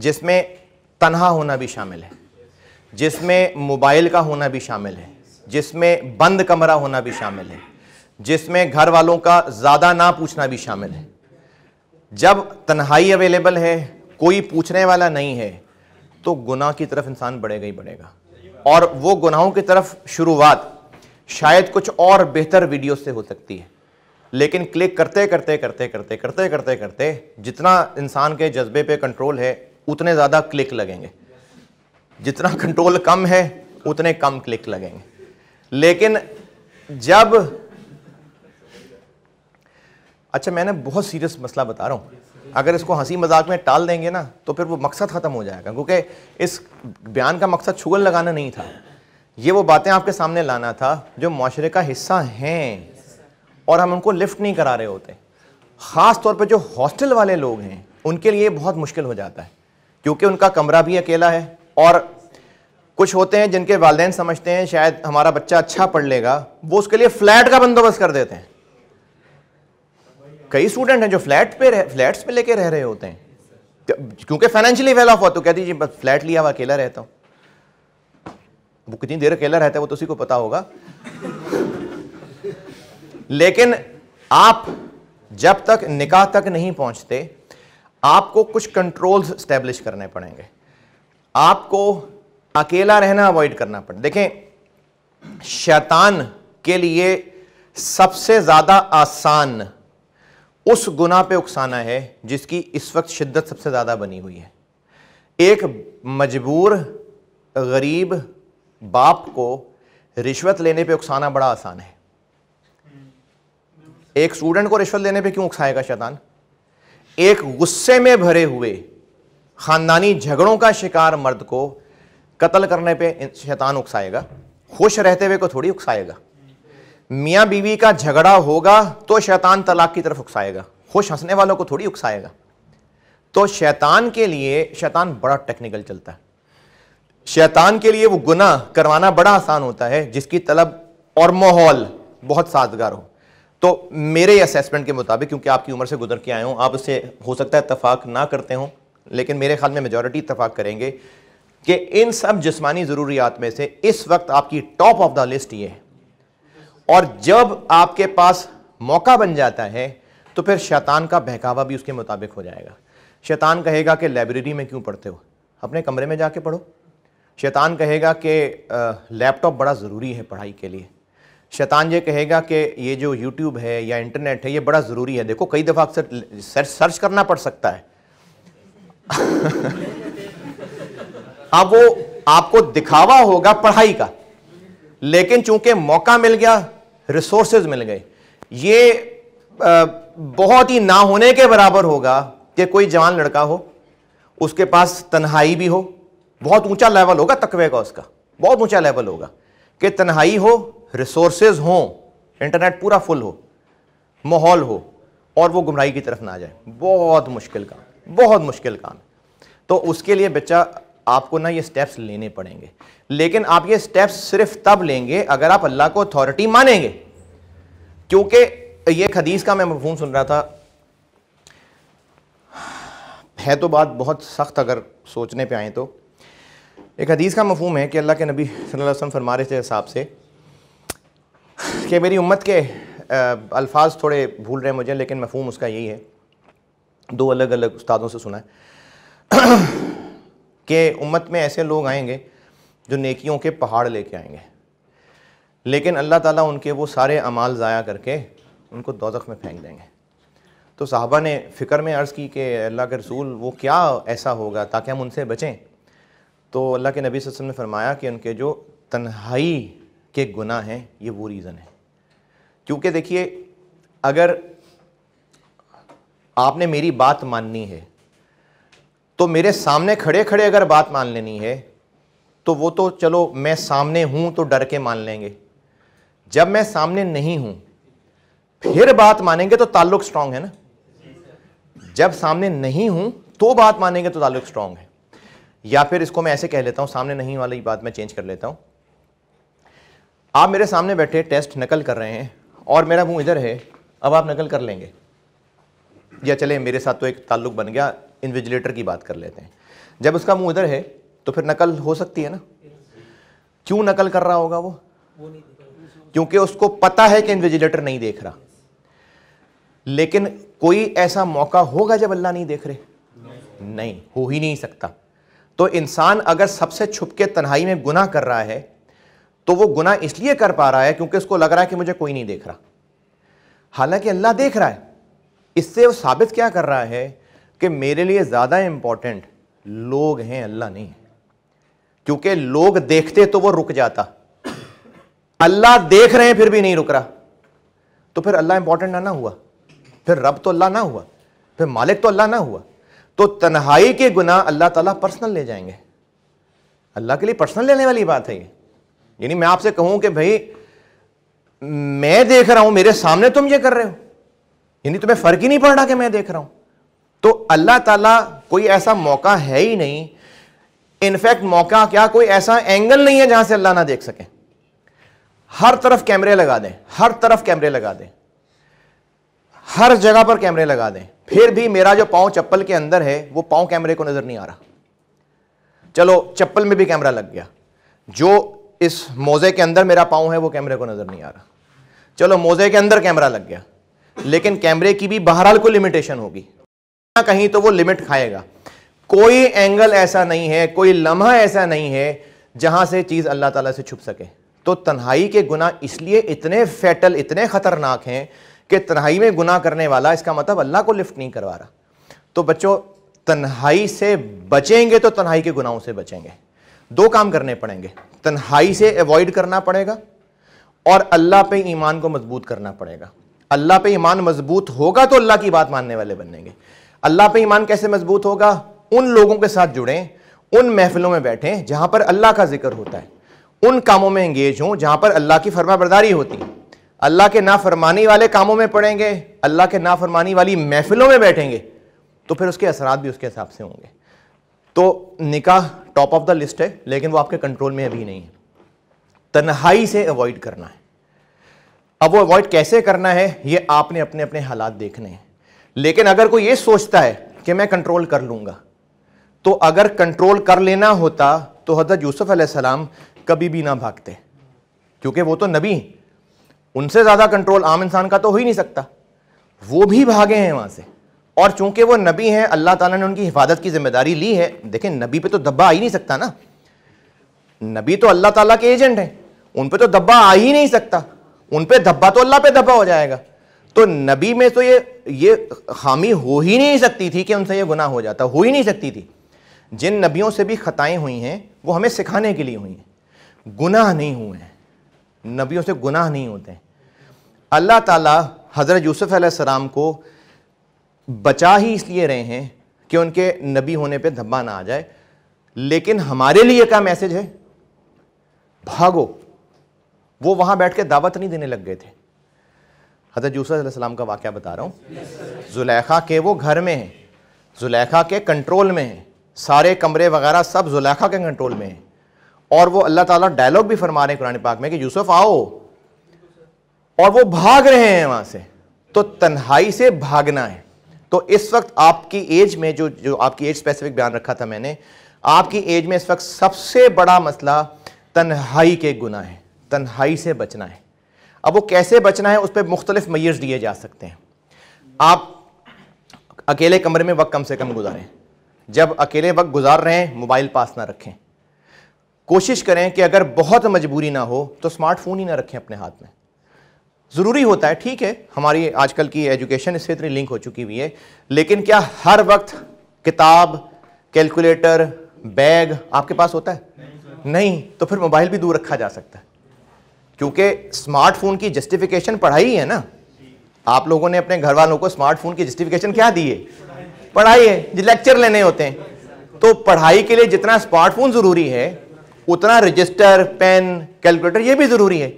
जिसमें तनहा होना भी शामिल है जिसमें मोबाइल का होना भी शामिल है जिसमें बंद कमरा होना भी शामिल है जिसमें घर वालों का ज़्यादा ना पूछना भी शामिल है जब तन्हाई अवेलेबल है कोई पूछने वाला नहीं है तो गुनाह की तरफ इंसान बढ़ेगा ही बढ़ेगा और वो गुनाहों की तरफ शुरुआत शायद कुछ और बेहतर वीडियो से हो सकती है लेकिन क्लिक करते करते करते करते करते करते करते जितना इंसान के जज्बे पे कंट्रोल है उतने ज़्यादा क्लिक लगेंगे जितना कंट्रोल कम है उतने कम क्लिक लगेंगे लेकिन जब अच्छा मैंने बहुत सीरियस मसला बता रहा हूँ अगर इसको हंसी मजाक में टाल देंगे ना तो फिर वो मकसद ख़त्म हो जाएगा क्योंकि इस बयान का मकसद छुगल लगाना नहीं था ये वो बातें आपके सामने लाना था जो माशरे का हिस्सा हैं और हम उनको लिफ्ट नहीं करा रहे होते ख़ास तौर पर जो हॉस्टल वाले लोग हैं उनके लिए बहुत मुश्किल हो जाता है क्योंकि उनका कमरा भी अकेला है और कुछ होते हैं जिनके वालदेन समझते हैं शायद हमारा बच्चा अच्छा पढ़ लेगा वो उसके लिए फ्लैट का बंदोबस्त कर देते हैं कई स्टूडेंट हैं जो फ्लैट पे रह फ्लैट्स पे लेके रह रहे होते हैं क्योंकि फाइनेंशियली वेल ऑफ हो तो कहती जी बस फ्लैट लिया हुआ अकेला रहता हूँ वो कितनी देर अकेला रहता है वो तो उसी को पता होगा लेकिन आप जब तक निकाह तक नहीं पहुंचते आपको कुछ कंट्रोल्स स्टैब्लिश करने पड़ेंगे आपको अकेला रहना अवॉइड करना पड़े देखें शैतान के लिए सबसे ज़्यादा आसान उस गुना पे उकसाना है जिसकी इस वक्त शिद्दत सबसे ज़्यादा बनी हुई है एक मजबूर गरीब बाप को रिश्वत लेने पे उकसाना बड़ा आसान है एक स्टूडेंट को रिश्वत लेने पे क्यों उकसाएगा शैतान एक गुस्से में भरे हुए खानदानी झगड़ों का शिकार मर्द को कत्ल करने पे शैतान उकसाएगा खुश रहते हुए को थोड़ी उकसाएगा मियाँ बीवी का झगड़ा होगा तो शैतान तलाक की तरफ उकसाएगा खुश हंसने वालों को थोड़ी उकसाएगा तो शैतान के लिए शैतान बड़ा टेक्निकल चलता है शैतान के लिए वो गुनाह करवाना बड़ा आसान होता है जिसकी तलब और माहौल बहुत साजगार हो तो मेरे असेसमेंट के मुताबिक क्योंकि आपकी उम्र से गुजर के आए हूँ आप उससे हो सकता है इतफाक़ ना करते हों लेकिन मेरे ख्याल में मेजोरिटी इतफाक़ करेंगे कि इन सब जिसमानी ज़रूरियात में से इस वक्त आपकी टॉप ऑफ द लिस्ट ये है और जब आपके पास मौका बन जाता है तो फिर शैतान का बहकावा भी उसके मुताबिक हो जाएगा शैतान कहेगा कि लाइब्रेरी में क्यों पढ़ते हो अपने कमरे में जाके पढ़ो शैतान कहेगा कि लैपटॉप बड़ा ज़रूरी है पढ़ाई के लिए शैतान ये कहेगा कि ये जो यूट्यूब है या इंटरनेट है ये बड़ा ज़रूरी है देखो कई दफ़ा अक्सर सर्च सर्च करना पड़ सकता है अब वो आपको दिखावा होगा पढ़ाई का लेकिन चूंकि मौका मिल गया रिसोर्सेज मिल गए ये बहुत ही ना होने के बराबर होगा कि कोई जवान लड़का हो उसके पास तन्हाई भी हो बहुत ऊंचा लेवल होगा तकवे का उसका बहुत ऊंचा लेवल होगा कि तन्हाई हो रिसोर्सेज हो इंटरनेट पूरा फुल हो माहौल हो और वो गुमराही की तरफ ना जाए बहुत मुश्किल काम बहुत मुश्किल काम तो उसके लिए बच्चा आपको ना ये स्टेप्स लेने पड़ेंगे लेकिन आप ये स्टेप्स सिर्फ तब लेंगे अगर आप अल्लाह को अथॉरिटी मानेंगे क्योंकि ये हदीस का मैं मफहूम सुन रहा था है तो बात बहुत सख्त अगर सोचने पे आए तो एक हदीस का मफहम है कि अल्लाह के नबी सल्लल्लाहु अलैहि वसल्लम फरमा रहे थे हिसाब से कि मेरी उम्मत के अल्फाज थोड़े भूल रहे हैं मुझे लेकिन मफहम उसका यही है दो अलग अलग उस्तादों से सुना है कि उम्मत में ऐसे लोग आएंगे जो नेकियों के पहाड़ लेके आएंगे लेकिन अल्लाह ताला उनके वो सारे अमाल ज़ाया करके उनको दोजख में फेंक देंगे तो साहबा ने फ़िक्र में अर्ज़ की कि अल्लाह के रसूल वो क्या ऐसा होगा ताकि हम उनसे बचें तो अल्लाह के नबी वसल्लम ने फरमाया कि उनके जो तन्हाई के गुनाह हैं ये वो रीज़न है क्योंकि देखिए अगर आपने मेरी बात माननी है तो मेरे सामने खड़े खड़े अगर बात मान लेनी है तो वो तो चलो मैं सामने हूँ तो डर के मान लेंगे जब मैं सामने नहीं हूँ फिर बात मानेंगे तो ताल्लुक स्ट्रांग है ना जब सामने नहीं हूँ तो बात मानेंगे तो ताल्लुक स्ट्रांग है या फिर इसको मैं ऐसे कह लेता हूँ सामने नहीं वाली बात मैं चेंज कर लेता हूँ आप मेरे सामने बैठे टेस्ट नकल कर रहे हैं और मेरा मुंह इधर है अब आप नकल कर लेंगे या चले मेरे साथ तो एक ताल्लुक बन गया इन्विजिलेटर की बात कर लेते हैं जब उसका मुंह इधर है तो फिर नकल हो सकती है ना क्यों नकल कर रहा होगा वो क्योंकि उसको पता है कि इन्विजिलेटर नहीं देख रहा लेकिन कोई ऐसा मौका होगा जब अल्लाह नहीं देख रहे नहीं हो ही नहीं सकता तो इंसान अगर सबसे छुप के तन्हाई में गुनाह कर रहा है तो वो गुनाह इसलिए कर पा रहा है क्योंकि उसको लग रहा है कि मुझे कोई नहीं देख रहा हालांकि अल्लाह देख रहा है इससे वो साबित क्या कर रहा है कि मेरे लिए ज़्यादा इम्पॉर्टेंट लोग हैं अल्लाह नहीं क्योंकि लोग देखते तो वो रुक जाता अल्लाह देख रहे हैं फिर भी नहीं रुक रहा तो फिर अल्लाह इंपॉर्टेंट ना ना हुआ फिर रब तो अल्लाह ना हुआ फिर मालिक तो अल्लाह ना हुआ तो तन्हाई के गुना अल्लाह ताला पर्सनल ले जाएंगे अल्लाह के लिए पर्सनल लेने वाली बात है ये यानी मैं आपसे कहूं कि भाई मैं देख रहा हूं मेरे सामने तुम ये कर रहे हो यानी तुम्हें फर्क ही नहीं पड़ रहा कि मैं देख रहा हूं तो अल्लाह ताला कोई ऐसा मौका है ही नहीं इनफैक्ट मौका क्या कोई ऐसा एंगल नहीं है जहां से अल्लाह ना देख सके हर तरफ कैमरे लगा दें हर तरफ कैमरे लगा दें हर जगह पर कैमरे लगा दें फिर भी मेरा जो पाँव चप्पल के अंदर है वो पाँव कैमरे को नज़र नहीं आ रहा चलो चप्पल में भी कैमरा लग गया जो इस मोज़े के अंदर मेरा पाँव है वो कैमरे को नज़र नहीं आ रहा चलो मोज़े के अंदर कैमरा लग गया लेकिन कैमरे की भी बहरहाल कोई लिमिटेशन होगी ना कहीं तो वो लिमिट खाएगा कोई एंगल ऐसा नहीं है कोई लम्हा ऐसा नहीं है जहां से चीज़ अल्लाह ताला से छुप सके तो तन्हाई के गुना इसलिए इतने फैटल इतने ख़तरनाक हैं कि तन्हाई में गुनाह करने वाला इसका मतलब अल्लाह को लिफ्ट नहीं करवा रहा तो बच्चों तन्हाई से बचेंगे तो तन्हाई के गुनाहों से बचेंगे दो काम करने पड़ेंगे तन्हाई से अवॉइड करना पड़ेगा और अल्लाह पे ईमान को मजबूत करना पड़ेगा अल्लाह पे ईमान मजबूत होगा तो अल्लाह की बात मानने वाले बनेंगे अल्लाह पे ईमान कैसे मजबूत होगा उन लोगों के साथ जुड़ें उन महफिलों में बैठें जहां पर अल्लाह का जिक्र होता है उन कामों में एंगेज हों जहां पर अल्लाह की फर्मा होती है अल्लाह के नाफरमानी वाले कामों में पड़ेंगे अल्लाह के नाफरमानी वाली महफिलों में बैठेंगे तो फिर उसके असरात भी उसके हिसाब से होंगे तो निकाह टॉप ऑफ द लिस्ट है लेकिन वो आपके कंट्रोल में अभी नहीं है तन्हाई से अवॉइड करना है अब वो अवॉइड कैसे करना है ये आपने अपने अपने हालात देखने हैं लेकिन अगर कोई ये सोचता है कि मैं कंट्रोल कर लूँगा तो अगर कंट्रोल कर लेना होता तो हजरत यूसुफ़ सलाम कभी भी ना भागते क्योंकि वो तो नबी उनसे ज़्यादा कंट्रोल आम इंसान का तो हो ही नहीं सकता वो भी भागे हैं वहाँ से और चूंकि वो नबी हैं अल्लाह ताला ने उनकी हिफाजत की जिम्मेदारी ली है देखें नबी पे तो दब्बा आ ही नहीं सकता ना नबी तो अल्लाह ताला के एजेंट हैं उन पे तो दब्बा आ ही नहीं सकता उन पे धब्बा तो अल्लाह पे धब्बा हो जाएगा तो नबी में तो ये ये खामी हो ही नहीं सकती थी कि उनसे ये गुनाह हो जाता हो ही नहीं सकती थी जिन नबियों से भी खताएं हुई हैं वो हमें सिखाने के लिए हुई हैं गुनाह नहीं हुए हैं नबियों से गुनाह नहीं होते अल्लाह ताला हज़रत यूसुफ़ अलैहिस्सलाम को बचा ही इसलिए रहे हैं कि उनके नबी होने पे धब्बा ना आ जाए लेकिन हमारे लिए क्या मैसेज है भागो वो वहाँ बैठ के दावत नहीं देने लग गए थे हजरत यूसुफ़ का वाक़ बता रहा हूँ जुलेखा के वो घर में हैं जुलेखा के कंट्रोल में हैं सारे कमरे वगैरह सब जुलेखा के कंट्रोल में हैं और वो अल्लाह ताला डायलॉग भी फरमा रहे हैं कुरान पाक में कि यूसुफ आओ और वो भाग रहे हैं वहां से तो तन्हाई से भागना है तो इस वक्त आपकी एज में जो जो आपकी एज स्पेसिफिक बयान रखा था मैंने आपकी एज में इस वक्त सबसे बड़ा मसला तन्हाई के गुना है तन्हाई से बचना है अब वो कैसे बचना है उस पर मुख्तलिफ मैर्स दिए जा सकते हैं आप अकेले कमरे में वक्त कम से कम गुजारें जब अकेले वक्त गुजार रहे हैं मोबाइल पास ना रखें कोशिश करें कि अगर बहुत मजबूरी ना हो तो स्मार्टफोन ही ना रखें अपने हाथ में ज़रूरी होता है ठीक है हमारी आजकल की एजुकेशन इससे इतनी लिंक हो चुकी हुई है लेकिन क्या हर वक्त किताब कैलकुलेटर बैग आपके पास होता है नहीं, नहीं तो फिर मोबाइल भी दूर रखा जा सकता है क्योंकि स्मार्टफोन की जस्टिफिकेशन पढ़ाई है ना आप लोगों ने अपने घर वालों को स्मार्टफोन की जस्टिफिकेशन क्या दी है पढ़ाई है लेक्चर लेने होते हैं तो पढ़ाई के लिए जितना स्मार्टफोन ज़रूरी है उतना रजिस्टर पेन कैलकुलेटर ये भी ज़रूरी है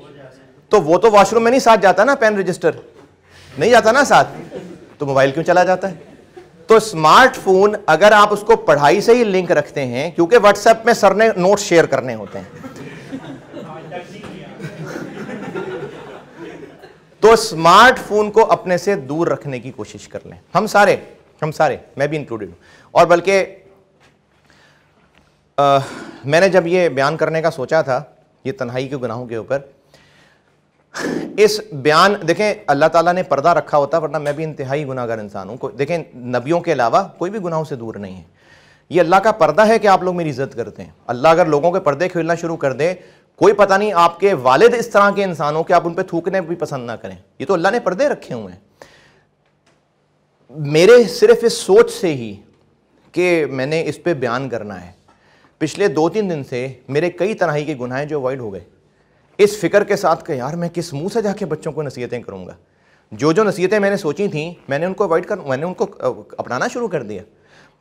तो वो तो वॉशरूम में नहीं साथ जाता ना पेन रजिस्टर नहीं जाता ना साथ तो मोबाइल क्यों चला जाता है तो स्मार्टफोन अगर आप उसको पढ़ाई से ही लिंक रखते हैं क्योंकि व्हाट्सएप में सर ने नोट शेयर करने होते हैं तो स्मार्टफोन को अपने से दूर रखने की कोशिश कर लें हम सारे हम सारे मैं भी इंक्लूडेड हूं और बल्कि आ, मैंने जब ये बयान करने का सोचा था ये तन्हाई के गुनाहों के ऊपर इस बयान देखें अल्लाह ताला ने पर्दा रखा होता वरना मैं भी इंतहाई गुनाहगार इंसान हूँ देखें नबियों के अलावा कोई भी गुनाहों से दूर नहीं है ये अल्लाह का पर्दा है कि आप लोग मेरी इज्जत करते हैं अल्लाह अगर लोगों के पर्दे खेलना शुरू कर दे कोई पता नहीं आपके वालिद इस तरह के इंसान के कि आप उन पर थूकने भी पसंद ना करें ये तो अल्लाह ने पर्दे रखे हुए हैं मेरे सिर्फ इस सोच से ही कि मैंने इस पर बयान करना है पिछले दो तीन दिन से मेरे कई तरह के गुनाह जो अवॉइड हो गए इस फिक्र के साथ कि यार मैं किस मुंह से जाके बच्चों को नसीहतें करूँगा जो जो नसीहतें मैंने सोची थी मैंने उनको अवॉइड कर मैंने उनको अपनाना शुरू कर दिया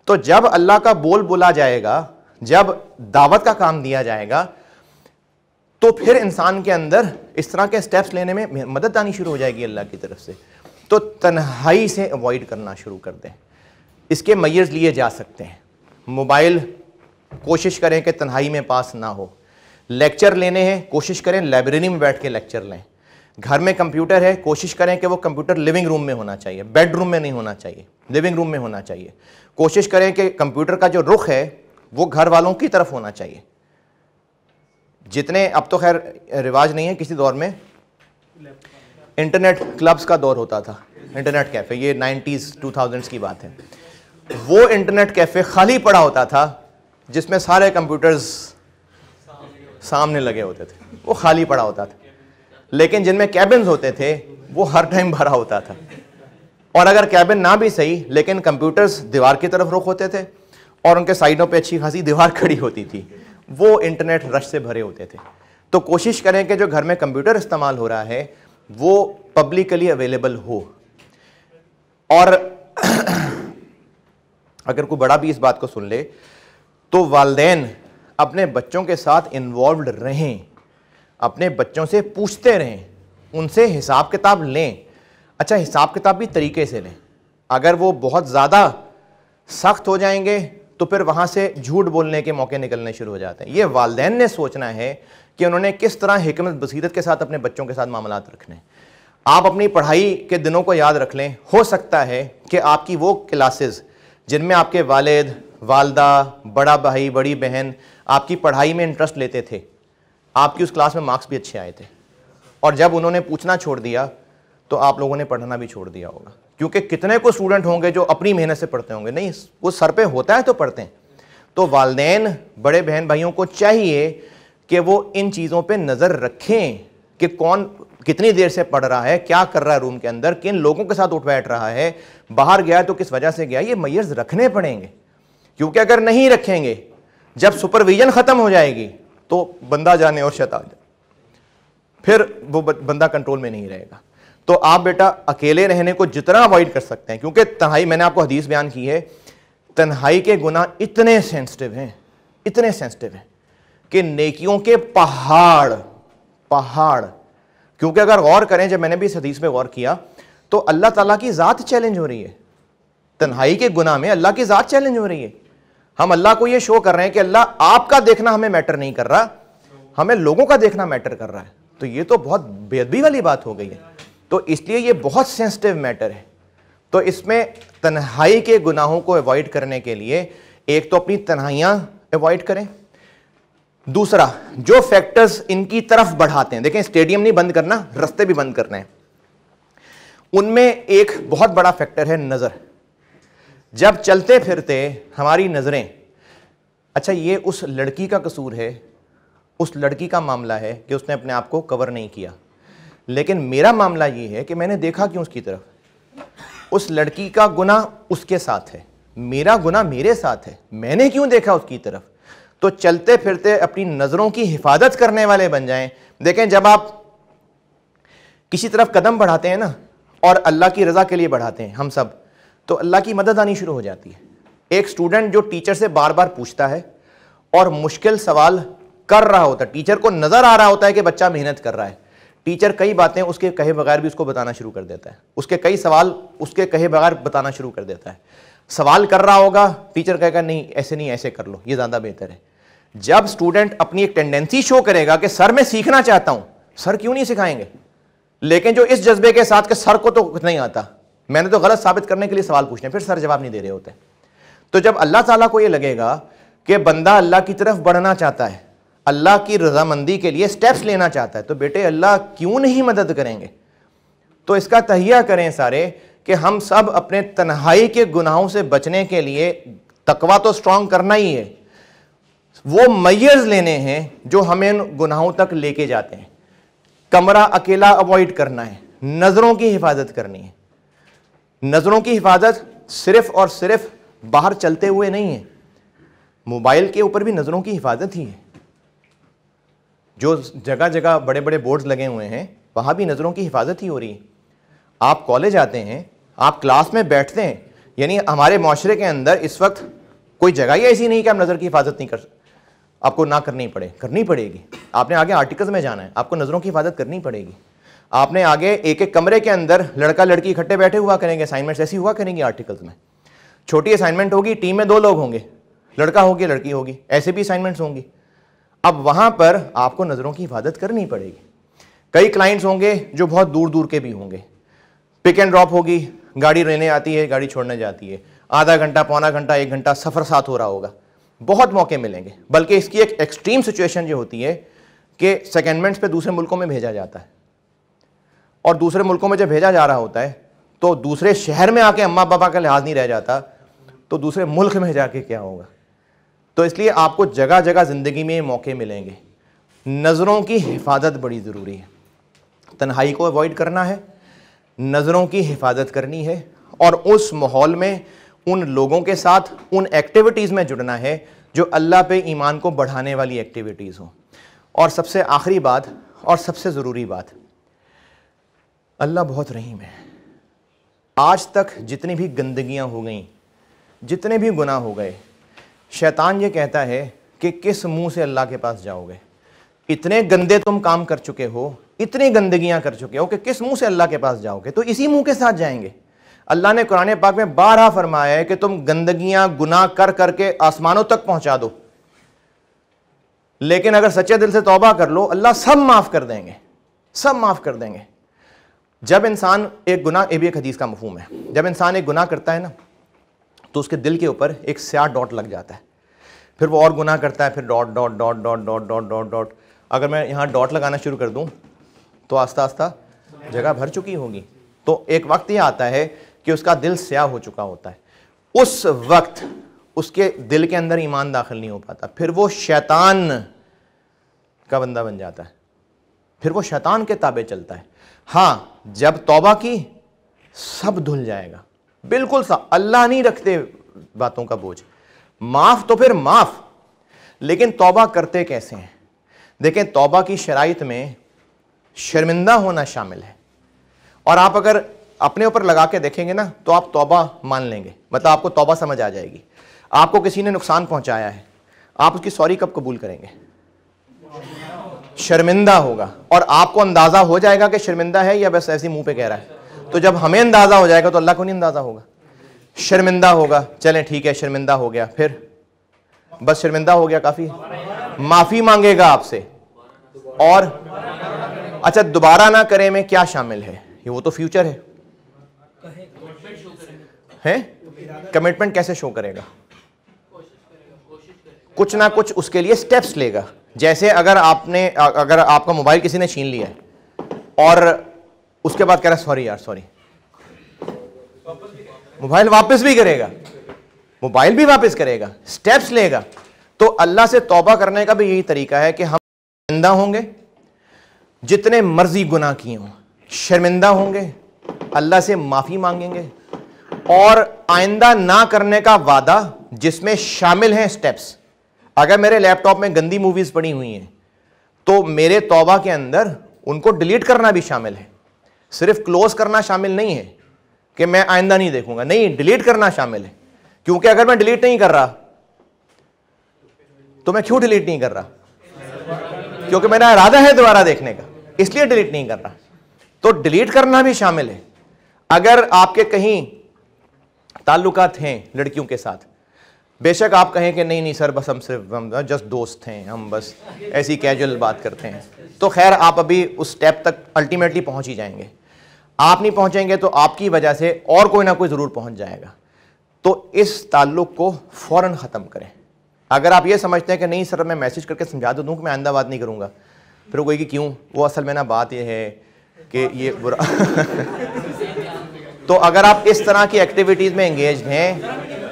तो जब अल्लाह का बोल बोला जाएगा जब दावत का काम दिया जाएगा तो फिर इंसान के अंदर इस तरह के स्टेप्स लेने में मदद आनी शुरू हो जाएगी अल्लाह की तरफ से तो तन्हाई से अवॉइड करना शुरू कर दें इसके मैयर्स लिए जा सकते हैं मोबाइल कोशिश करें कि तन्हाई में पास ना हो लेक्चर लेने हैं कोशिश करें लाइब्रेरी में बैठ के लेक्चर लें घर में कंप्यूटर है कोशिश करें कि वो कंप्यूटर लिविंग रूम में होना चाहिए बेडरूम में नहीं होना चाहिए लिविंग रूम में होना चाहिए कोशिश करें कि कंप्यूटर का जो रुख है वो घर वालों की तरफ होना चाहिए जितने अब तो खैर रिवाज नहीं है किसी दौर में इंटरनेट क्लब्स का दौर होता था इंटरनेट कैफ़े ये नाइन्टीज़ टू की बात है वो इंटरनेट कैफ़े खाली पड़ा होता था जिसमें सारे कंप्यूटर्स सामने लगे होते थे वो खाली पड़ा होता था लेकिन जिनमें कैबिन होते थे वो हर टाइम भरा होता था और अगर कैबिन ना भी सही लेकिन कंप्यूटर्स दीवार की तरफ रुख होते थे और उनके साइडों पे अच्छी खासी दीवार खड़ी होती थी वो इंटरनेट रश से भरे होते थे तो कोशिश करें कि जो घर में कंप्यूटर इस्तेमाल हो रहा है वो पब्लिकली अवेलेबल हो और अगर कोई बड़ा भी इस बात को सुन ले तो वालदे अपने बच्चों के साथ इन्वॉल्व रहें अपने बच्चों से पूछते रहें उनसे हिसाब किताब लें अच्छा हिसाब किताब भी तरीके से लें अगर वो बहुत ज़्यादा सख्त हो जाएंगे तो फिर वहाँ से झूठ बोलने के मौके निकलने शुरू हो जाते हैं ये वालदे ने सोचना है कि उन्होंने किस तरह हमत बसीरत के साथ अपने बच्चों के साथ मामला रखने आप अपनी पढ़ाई के दिनों को याद रख लें हो सकता है कि आपकी वो क्लासेस जिनमें आपके वालद वालदा बड़ा भाई बड़ी बहन आपकी पढ़ाई में इंटरेस्ट लेते थे आपकी उस क्लास में मार्क्स भी अच्छे आए थे और जब उन्होंने पूछना छोड़ दिया तो आप लोगों ने पढ़ना भी छोड़ दिया होगा क्योंकि कितने को स्टूडेंट होंगे जो अपनी मेहनत से पढ़ते होंगे नहीं वो सर पे होता है तो पढ़ते हैं तो वालदे बड़े बहन भाइयों को चाहिए कि वो इन चीज़ों पे नज़र रखें कि कौन कितनी देर से पढ़ रहा है क्या कर रहा है रूम के अंदर किन लोगों के साथ उठ बैठ रहा है बाहर गया तो किस वजह से गया ये मैयर्स रखने पड़ेंगे क्योंकि अगर नहीं रखेंगे जब सुपरविजन खत्म हो जाएगी तो बंदा जाने और शत आ जाए फिर वो बंदा कंट्रोल में नहीं रहेगा तो आप बेटा अकेले रहने को जितना अवॉइड कर सकते हैं क्योंकि तन्हाई मैंने आपको हदीस बयान की है तन्हाई के गुना इतने सेंसिटिव हैं इतने सेंसिटिव हैं कि नेकियों के पहाड़ पहाड़ क्योंकि अगर गौर करें जब मैंने भी इस हदीस पे गौर किया तो अल्लाह ताला की ज़ात चैलेंज हो रही है तन्हाई के गुना में अल्लाह की ज़ात चैलेंज हो रही है हम अल्लाह को ये शो कर रहे हैं कि अल्लाह आपका देखना हमें मैटर नहीं कर रहा हमें लोगों का देखना मैटर कर रहा है तो ये तो बहुत बेदबी वाली बात हो गई है तो इसलिए ये बहुत सेंसिटिव मैटर है तो इसमें तन्हाई के गुनाहों को अवॉइड करने के लिए एक तो अपनी तन्हाइयाँ अवॉइड करें दूसरा जो फैक्टर्स इनकी तरफ बढ़ाते हैं देखें स्टेडियम नहीं बंद करना रस्ते भी बंद करना हैं उनमें एक बहुत बड़ा फैक्टर है नज़र जब चलते फिरते हमारी नज़रें अच्छा ये उस लड़की का कसूर है उस लड़की का मामला है कि उसने अपने आप को कवर नहीं किया लेकिन मेरा मामला ये है कि मैंने देखा क्यों उसकी तरफ उस लड़की का गुना उसके साथ है मेरा गुना मेरे साथ है मैंने क्यों देखा उसकी तरफ तो चलते फिरते अपनी नज़रों की हिफाजत करने वाले बन जाएं देखें जब आप किसी तरफ कदम बढ़ाते हैं ना और अल्लाह की रज़ा के लिए बढ़ाते हैं हम सब तो अल्लाह की मदद आनी शुरू हो जाती है एक स्टूडेंट जो टीचर से बार बार पूछता है और मुश्किल सवाल कर रहा होता है टीचर को नज़र आ रहा होता है कि बच्चा मेहनत कर रहा है टीचर कई बातें उसके कहे बगैर भी उसको बताना शुरू कर देता है उसके कई सवाल उसके कहे बगैर बताना शुरू कर देता है सवाल कर रहा होगा टीचर कहेगा नहीं ऐसे नहीं ऐसे कर लो ये ज़्यादा बेहतर है जब स्टूडेंट अपनी एक टेंडेंसी शो करेगा कि सर मैं सीखना चाहता हूँ सर क्यों नहीं सिखाएंगे लेकिन जो इस जज्बे के साथ के सर को तो नहीं आता मैंने तो गलत साबित करने के लिए सवाल पूछने फिर सर जवाब नहीं दे रहे होते तो जब अल्लाह ताला को ये लगेगा कि बंदा अल्लाह की तरफ बढ़ना चाहता है अल्लाह की रजामंदी के लिए स्टेप्स लेना चाहता है तो बेटे अल्लाह क्यों नहीं मदद करेंगे तो इसका तहिया करें सारे कि हम सब अपने तन्हाई के गुनाहों से बचने के लिए तकवा तो स्ट्रांग करना ही है वो मैयर्स लेने हैं जो हमें इन गुनाहों तक लेके जाते हैं कमरा अकेला अवॉइड करना है नज़रों की हिफाजत करनी है नज़रों की हिफाजत सिर्फ और सिर्फ बाहर चलते हुए नहीं है मोबाइल के ऊपर भी नज़रों की हिफाजत ही है जो जगह जगह बड़े बड़े बोर्ड्स लगे हुए हैं वहाँ भी नज़रों की हिफाजत ही हो रही है आप कॉलेज आते हैं आप क्लास में बैठते हैं यानी हमारे माशरे के अंदर इस वक्त कोई जगह ही ऐसी नहीं कि आप नज़र की हिफाजत नहीं कर आपको ना करनी पड़े करनी पड़ेगी आपने आगे आर्टिकल्स में जाना है आपको नज़रों की हिफाजत करनी पड़ेगी आपने आगे एक एक कमरे के अंदर लड़का लड़की इकट्ठे बैठे हुआ करेंगे असाइनमेंट्स ऐसी हुआ करेंगी आर्टिकल्स में छोटी असाइनमेंट होगी टीम में दो लोग होंगे लड़का होगी लड़की होगी ऐसे भी असाइनमेंट्स होंगी अब वहां पर आपको नज़रों की हिफाजत करनी पड़ेगी कई क्लाइंट्स होंगे जो बहुत दूर दूर के भी होंगे पिक एंड ड्रॉप होगी गाड़ी रहने आती है गाड़ी छोड़ने जाती है आधा घंटा पौना घंटा एक घंटा सफ़र साथ हो रहा होगा बहुत मौके मिलेंगे बल्कि इसकी एक एक्सट्रीम सिचुएशन जो होती है कि सेकेंडमेंट्स पे दूसरे मुल्कों में भेजा जाता है और दूसरे मुल्कों में जब भेजा जा रहा होता है तो दूसरे शहर में आके अम्मा बाबा का लिहाज नहीं रह जाता तो दूसरे मुल्क में जाके क्या होगा तो इसलिए आपको जगह जगह ज़िंदगी में मौके मिलेंगे नज़रों की हिफाजत बड़ी ज़रूरी है तन्हाई को अवॉइड करना है नज़रों की हिफाजत करनी है और उस माहौल में उन लोगों के साथ उन एक्टिविटीज़ में जुड़ना है जो अल्लाह पे ईमान को बढ़ाने वाली एक्टिविटीज़ हों और सबसे आखिरी बात और सबसे ज़रूरी बात अल्लाह बहुत रहीम है आज तक जितनी भी गंदगियाँ हो गई जितने भी गुनाह हो गए शैतान ये कहता है कि किस मुंह से अल्लाह के पास जाओगे इतने गंदे तुम काम कर चुके हो इतनी गंदगियां कर चुके हो कि किस मुंह से अल्लाह के पास जाओगे तो इसी मुंह के साथ जाएंगे अल्लाह ने कुरान पाक में बारह फरमाया है कि तुम गंदगियां गुनाह कर करके आसमानों तक पहुंचा दो लेकिन अगर सच्चे दिल से तौबा कर लो अल्लाह सब माफ कर देंगे सब माफ कर देंगे जब इंसान एक गुना ये भी एक हदीस का मफहम है जब इंसान एक गुनाह करता है ना तो उसके दिल के ऊपर एक स्या डॉट लग जाता है फिर वो और गुनाह करता है फिर dot dot dot dot dot dot dot dot अगर मैं यहाँ डॉट लगाना शुरू कर दूँ तो आस्ता आस्ता जगह भर चुकी होगी तो एक वक्त ये आता है कि उसका दिल स्या हो चुका होता है उस वक्त उसके दिल के अंदर ईमान दाखिल नहीं हो पाता फिर वो शैतान का बंदा बन जाता है फिर वो शैतान के ताबे चलता है हाँ जब तौबा की सब धुल जाएगा बिल्कुल सा अल्लाह नहीं रखते बातों का बोझ माफ तो फिर माफ लेकिन तौबा करते कैसे हैं देखें तौबा की शराइत में शर्मिंदा होना शामिल है और आप अगर अपने ऊपर लगा के देखेंगे ना तो आप तौबा मान लेंगे मतलब आपको तौबा समझ आ जाएगी आपको किसी ने नुकसान पहुंचाया है आप उसकी सॉरी कब कबूल करेंगे शर्मिंदा होगा और आपको अंदाज़ा हो जाएगा कि शर्मिंदा है या बस ऐसे मुंह पे कह रहा है तो जब हमें अंदाज़ा हो जाएगा तो अल्लाह को नहीं अंदाज़ा होगा शर्मिंदा होगा चले ठीक है शर्मिंदा हो गया फिर बस शर्मिंदा हो गया काफ़ी माफ़ी मांगेगा आपसे और अच्छा दोबारा ना करें में क्या शामिल है ये वो तो फ्यूचर है हैं कमिटमेंट कैसे शो करेगा कुछ ना कुछ उसके लिए स्टेप्स लेगा जैसे अगर आपने अगर आपका मोबाइल किसी ने छीन लिया है और उसके बाद कह रहा है सॉरी यार सॉरी मोबाइल वापस भी करेगा मोबाइल भी वापस करेगा स्टेप्स लेगा तो अल्लाह से तौबा करने का भी यही तरीका है कि हम शर्मिंदा होंगे जितने मर्जी गुना किए हों शर्मिंदा होंगे अल्लाह से माफ़ी मांगेंगे और आइंदा ना करने का वादा जिसमें शामिल हैं स्टेप्स अगर मेरे लैपटॉप में गंदी मूवीज़ पड़ी हुई हैं तो मेरे तौबा के अंदर उनको डिलीट करना भी शामिल है सिर्फ क्लोज करना शामिल नहीं है कि मैं आइंदा नहीं देखूंगा नहीं डिलीट करना शामिल है क्योंकि अगर मैं डिलीट नहीं कर रहा तो मैं क्यों डिलीट नहीं कर रहा क्योंकि मेरा इरादा है दोबारा देखने का इसलिए डिलीट नहीं कर रहा तो डिलीट करना भी शामिल है अगर आपके कहीं ताल्लुकात हैं लड़कियों के साथ बेशक आप कहें कि नहीं नहीं सर बस हम सिर्फ हम जस्ट हाँ, दोस्त हैं हम बस ऐसी कैजुअल बात करते हैं तो खैर आप अभी उस स्टेप तक अल्टीमेटली पहुंच ही जाएंगे आप नहीं पहुंचेंगे तो आपकी वजह से और कोई ना कोई ज़रूर पहुंच जाएगा तो इस ताल्लुक को फ़ौर ख़त्म करें अगर आप ये समझते हैं कि नहीं सर मैं मैसेज करके समझा दे तो दूँ कि मैं आंदा बात नहीं करूँगा फिर वो कि क्यों वो असल में ना बात यह है कि ये बुरा तो अगर आप इस तरह की एक्टिविटीज़ में इंगेज हैं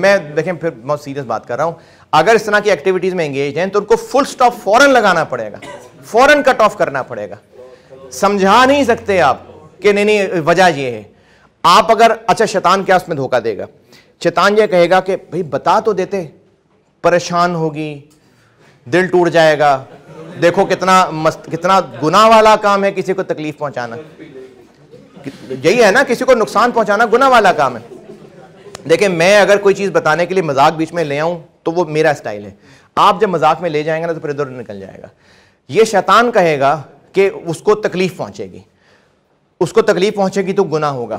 मैं देखें फिर बहुत सीरियस बात कर रहा हूं अगर इस तरह की एक्टिविटीज में एंगेज हैं तो उनको फुल स्टॉप फॉरन लगाना पड़ेगा फॉरन कट ऑफ करना पड़ेगा समझा नहीं सकते आप कि नहीं नहीं वजह ये है आप अगर अच्छा शैतान क्या उसमें धोखा देगा शैतान ये कहेगा कि भाई बता तो देते परेशान होगी दिल टूट जाएगा देखो कितना मस्त कितना गुना वाला काम है किसी को तकलीफ पहुंचाना यही है ना किसी को नुकसान पहुंचाना गुना वाला काम है देखिए मैं अगर कोई चीज़ बताने के लिए मजाक बीच में ले आऊँ तो वो मेरा स्टाइल है आप जब मजाक में ले जाएंगे ना तो फिर इधर निकल जाएगा ये शैतान कहेगा कि उसको तकलीफ़ पहुँचेगी उसको तकलीफ़ पहुँचेगी तो गुना होगा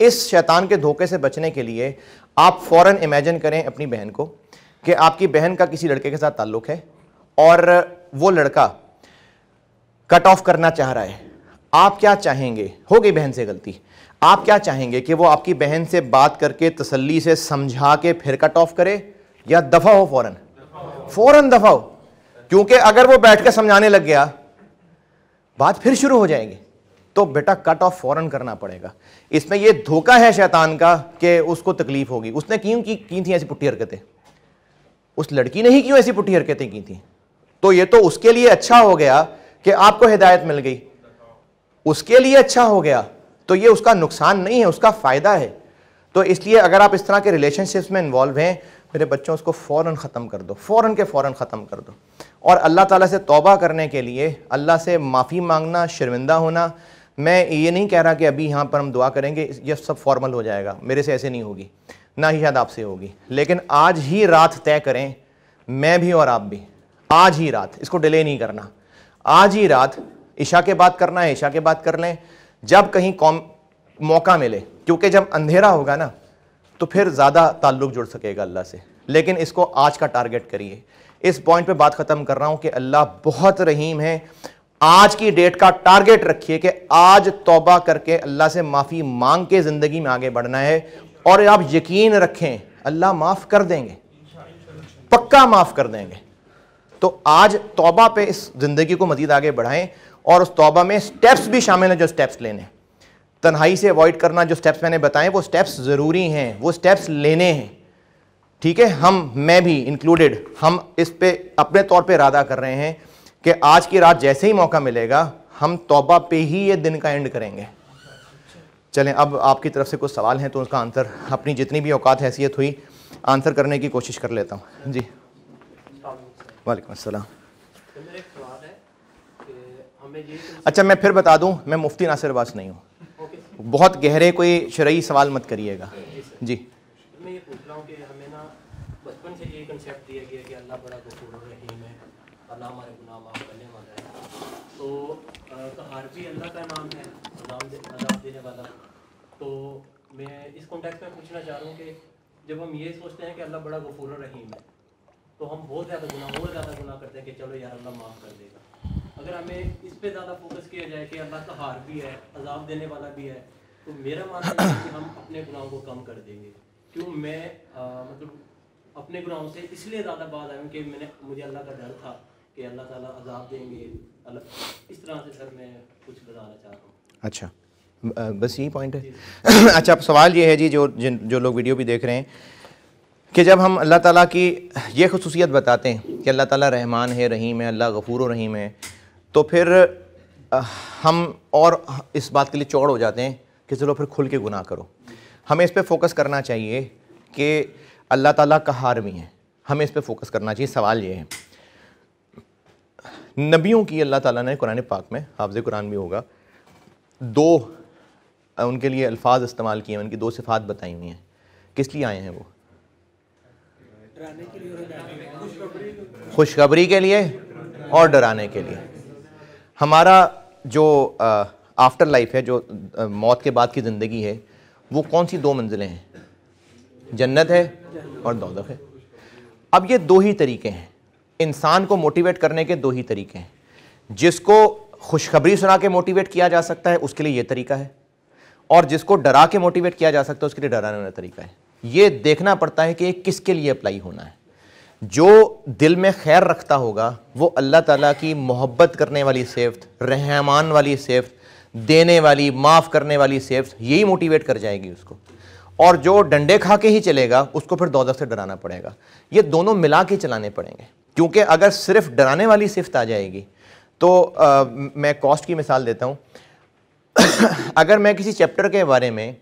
इस शैतान के धोखे से बचने के लिए आप फ़ौर इमेजिन करें अपनी बहन को कि आपकी बहन का किसी लड़के के साथ ताल्लुक़ है और वो लड़का कट ऑफ करना चाह रहा है आप क्या चाहेंगे हो गई बहन से गलती आप क्या चाहेंगे कि वो आपकी बहन से बात करके तसल्ली से समझा के फिर कट ऑफ करे या दफा हो फौरन फौरन दफा हो क्योंकि अगर वो बैठ कर समझाने लग गया बात फिर शुरू हो जाएगी तो बेटा कट ऑफ फौरन करना पड़ेगा इसमें ये धोखा है शैतान का कि उसको तकलीफ होगी उसने क्यों की की थी ऐसी पुट्टी हरकतें उस लड़की ने ही क्यों ऐसी पुट्टी हरकतें की थी तो ये तो उसके लिए अच्छा हो गया कि आपको हिदायत मिल गई उसके लिए अच्छा हो गया तो ये उसका नुकसान नहीं है उसका फ़ायदा है तो इसलिए अगर आप इस तरह के रिलेशनशिप्स में इन्वॉल्व हैं मेरे बच्चों उसको फ़ौर ख़त्म कर दो फ़ौर के फ़ौर ख़त्म कर दो और अल्लाह ताला से तौबा करने के लिए अल्लाह से माफ़ी मांगना शर्मिंदा होना मैं ये नहीं कह रहा कि अभी यहाँ पर हम दुआ करेंगे ये सब फॉर्मल हो जाएगा मेरे से ऐसे नहीं होगी ना ही शायद आपसे होगी लेकिन आज ही रात तय करें मैं भी और आप भी आज ही रात इसको डिले नहीं करना आज ही रात ईशा के बाद करना है ईशा के बाद कर लें जब कहीं कॉम मौका मिले क्योंकि जब अंधेरा होगा ना तो फिर ज़्यादा ताल्लुक जुड़ सकेगा अल्लाह से लेकिन इसको आज का टारगेट करिए इस पॉइंट पे बात ख़त्म कर रहा हूँ कि अल्लाह बहुत रहीम है आज की डेट का टारगेट रखिए कि आज तोबा करके अल्लाह से माफ़ी मांग के ज़िंदगी में आगे बढ़ना है और आप यकीन रखें अल्लाह माफ़ कर देंगे पक्का माफ़ कर देंगे तो आज तोबा पे इस ज़िंदगी को मज़ीद आगे बढ़ाएं और उस तोबा में स्टेप्स भी शामिल हैं जो स्टेप्स लेने तन्हाई से अवॉइड करना जो स्टेप्स मैंने बताए वो स्टेप्स ज़रूरी हैं वो स्टेप्स लेने हैं ठीक है हम मैं भी इंक्लूडेड हम इस पर अपने तौर पर इरादा कर रहे हैं कि आज की रात जैसे ही मौका मिलेगा हम तोबा पे ही ये दिन का एंड करेंगे चलें अब आपकी तरफ से कुछ सवाल हैं तो उसका आंसर अपनी जितनी भी औकात हैसियत हुई आंसर करने की कोशिश कर लेता हूँ जी वालेकुम अस्सलाम तो तो अच्छा मैं फिर बता दूं मैं मुफ्ती नासिर बास नहीं हूँ बहुत गहरे कोई शरयी सवाल मत करिएगा जी मैं ये तो, तो है तो मैं इस कॉन्टेक्स्ट में पूछना चाह रहा कि जब हम ये सोचते हैं कि अल्लाह बड़ा गफूर और रहीम है तो हम बहुत ज़्यादा गुनाह बहुत ज़्यादा गुनाह करते हैं कि चलो यार अल्लाह माफ़ कर देगा अगर हमें इस पे ज़्यादा फोकस किया जाए कि अल्लाह का तो हार भी है अजाब देने वाला भी है तो मेरा मानना है कि हम अपने गुनाहों को कम कर देंगे क्यों मैं आ, मतलब अपने गुनाहों से इसलिए ज़्यादा बात आया कि मैंने मुझे अल्लाह का डर था कि अल्लाह ताला अजाब देंगे अल्लाह मतलब इस तरह से सर मैं कुछ बताना चाहता हूँ अच्छा बस यही पॉइंट है अच्छा सवाल ये है जी जो जिन जो लोग वीडियो भी देख रहे हैं कि जब हम अल्लाह ताला की ये खसूसियत बताते हैं कि अल्लाह ताला रहमान है रहीम है अल्लाह गफूर रहीम है तो फिर हम और इस बात के लिए चौड़ हो जाते हैं कि चलो फिर खुल के गुनाह करो हमें इस पर फोकस करना चाहिए कि अल्लाह ताला हार भी है हमें इस पर फोकस करना चाहिए सवाल ये है नबियों की अल्लाह ताला ने कुरान पाक में हाफ़ कुरान भी होगा दो उनके लिए अल्फाज इस्तेमाल किए हैं उनकी दो सिफात बताई हुई हैं किस लिए आए हैं वो खुशखबरी के लिए और डराने के लिए हमारा जो आफ्टर लाइफ है जो मौत के बाद की ज़िंदगी है वो कौन सी दो मंजिलें हैं जन्नत है और दौलत है अब ये दो ही तरीके हैं इंसान को मोटिवेट करने के दो ही तरीके हैं जिसको खुशखबरी सुना के मोटिवेट किया जा सकता है उसके लिए ये तरीका है और जिसको डरा के मोटिवेट किया जा सकता है उसके लिए डराने वाला तरीका है ये देखना पड़ता है कि किसके लिए अप्लाई होना है जो दिल में खैर रखता होगा वो अल्लाह ताला की मोहब्बत करने वाली सेफ्त रहमान वाली सेफ्त देने वाली माफ़ करने वाली सेफ्त यही मोटिवेट कर जाएगी उसको और जो डंडे खा के ही चलेगा उसको फिर दौदा से डराना पड़ेगा ये दोनों मिला के चलाने पड़ेंगे क्योंकि अगर सिर्फ डराने वाली सिफ्त आ जाएगी तो आ, मैं कॉस्ट की मिसाल देता हूँ अगर मैं किसी चैप्टर के बारे में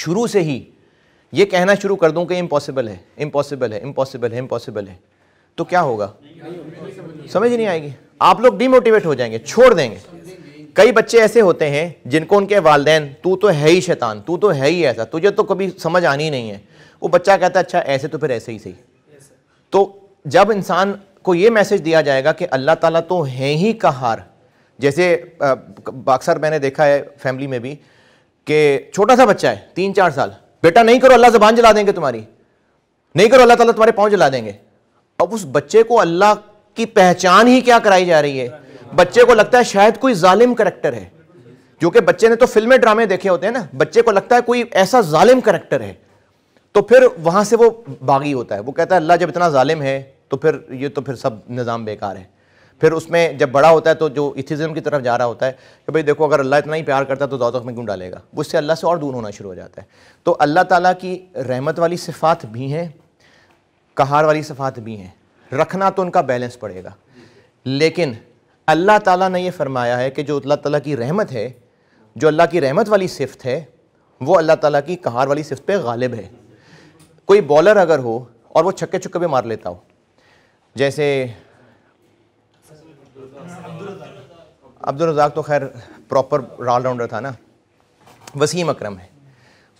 शुरू से ही ये कहना शुरू कर दूं कि इम्पॉसिबल है इम्पॉसिबल है इम्पॉसिबल है इम्पॉसिबल है तो क्या होगा समझ नहीं आएगी आप लोग डिमोटिवेट हो जाएंगे छोड़ देंगे कई बच्चे ऐसे होते हैं जिनको उनके वालदेन तू तो है ही शैतान तू तो है ही ऐसा तुझे तो कभी समझ आनी ही नहीं है वो बच्चा कहता है अच्छा ऐसे तो फिर ऐसे ही सही तो जब इंसान को ये मैसेज दिया जाएगा कि अल्लाह ताला तो है ही कहार जैसे अक्सर मैंने देखा है फैमिली में भी कि छोटा सा बच्चा है तीन चार साल बेटा नहीं करो अल्लाह जबान जला देंगे तुम्हारी नहीं करो अल्लाह ताला तुम्हारे पाँव जला देंगे अब उस बच्चे को अल्लाह की पहचान ही क्या कराई जा रही है बच्चे को लगता है शायद कोई जालिम करेक्टर है जो कि बच्चे ने तो फिल्में ड्रामे देखे होते हैं ना बच्चे को लगता है कोई ऐसा जालिम करेक्टर है तो फिर वहां से वो बागी होता है वो कहता है अल्लाह जब इतना जालिम है तो फिर ये तो फिर सब निज़ाम बेकार है फिर उसमें जब बड़ा होता है तो जो इथिज़म की तरफ जा रहा होता है कि भाई देखो अगर अल्लाह इतना ही प्यार करता है तो दौतक में क्यों डालेगा उससे अल्लाह से और दूर होना शुरू हो जाता है तो अल्लाह ताली की रहमत वाली सिफ़ात भी हैं कहार वाली सिफ़ात भी हैं रखना तो उनका बैलेंस पड़ेगा लेकिन अल्लाह ताला ने ये फरमाया है कि जो अल्लाह ताला की रहमत है जो अल्लाह की रहमत वाली सिफत है वो अल्लाह ताला की कहार वाली सिफत पे गालिब है कोई बॉलर अगर हो और वो छक्के छुक्के भी मार लेता हो जैसे अब्दुलरजाक तो खैर प्रॉपर ऑल राउंडर था ना वसीम अकरम है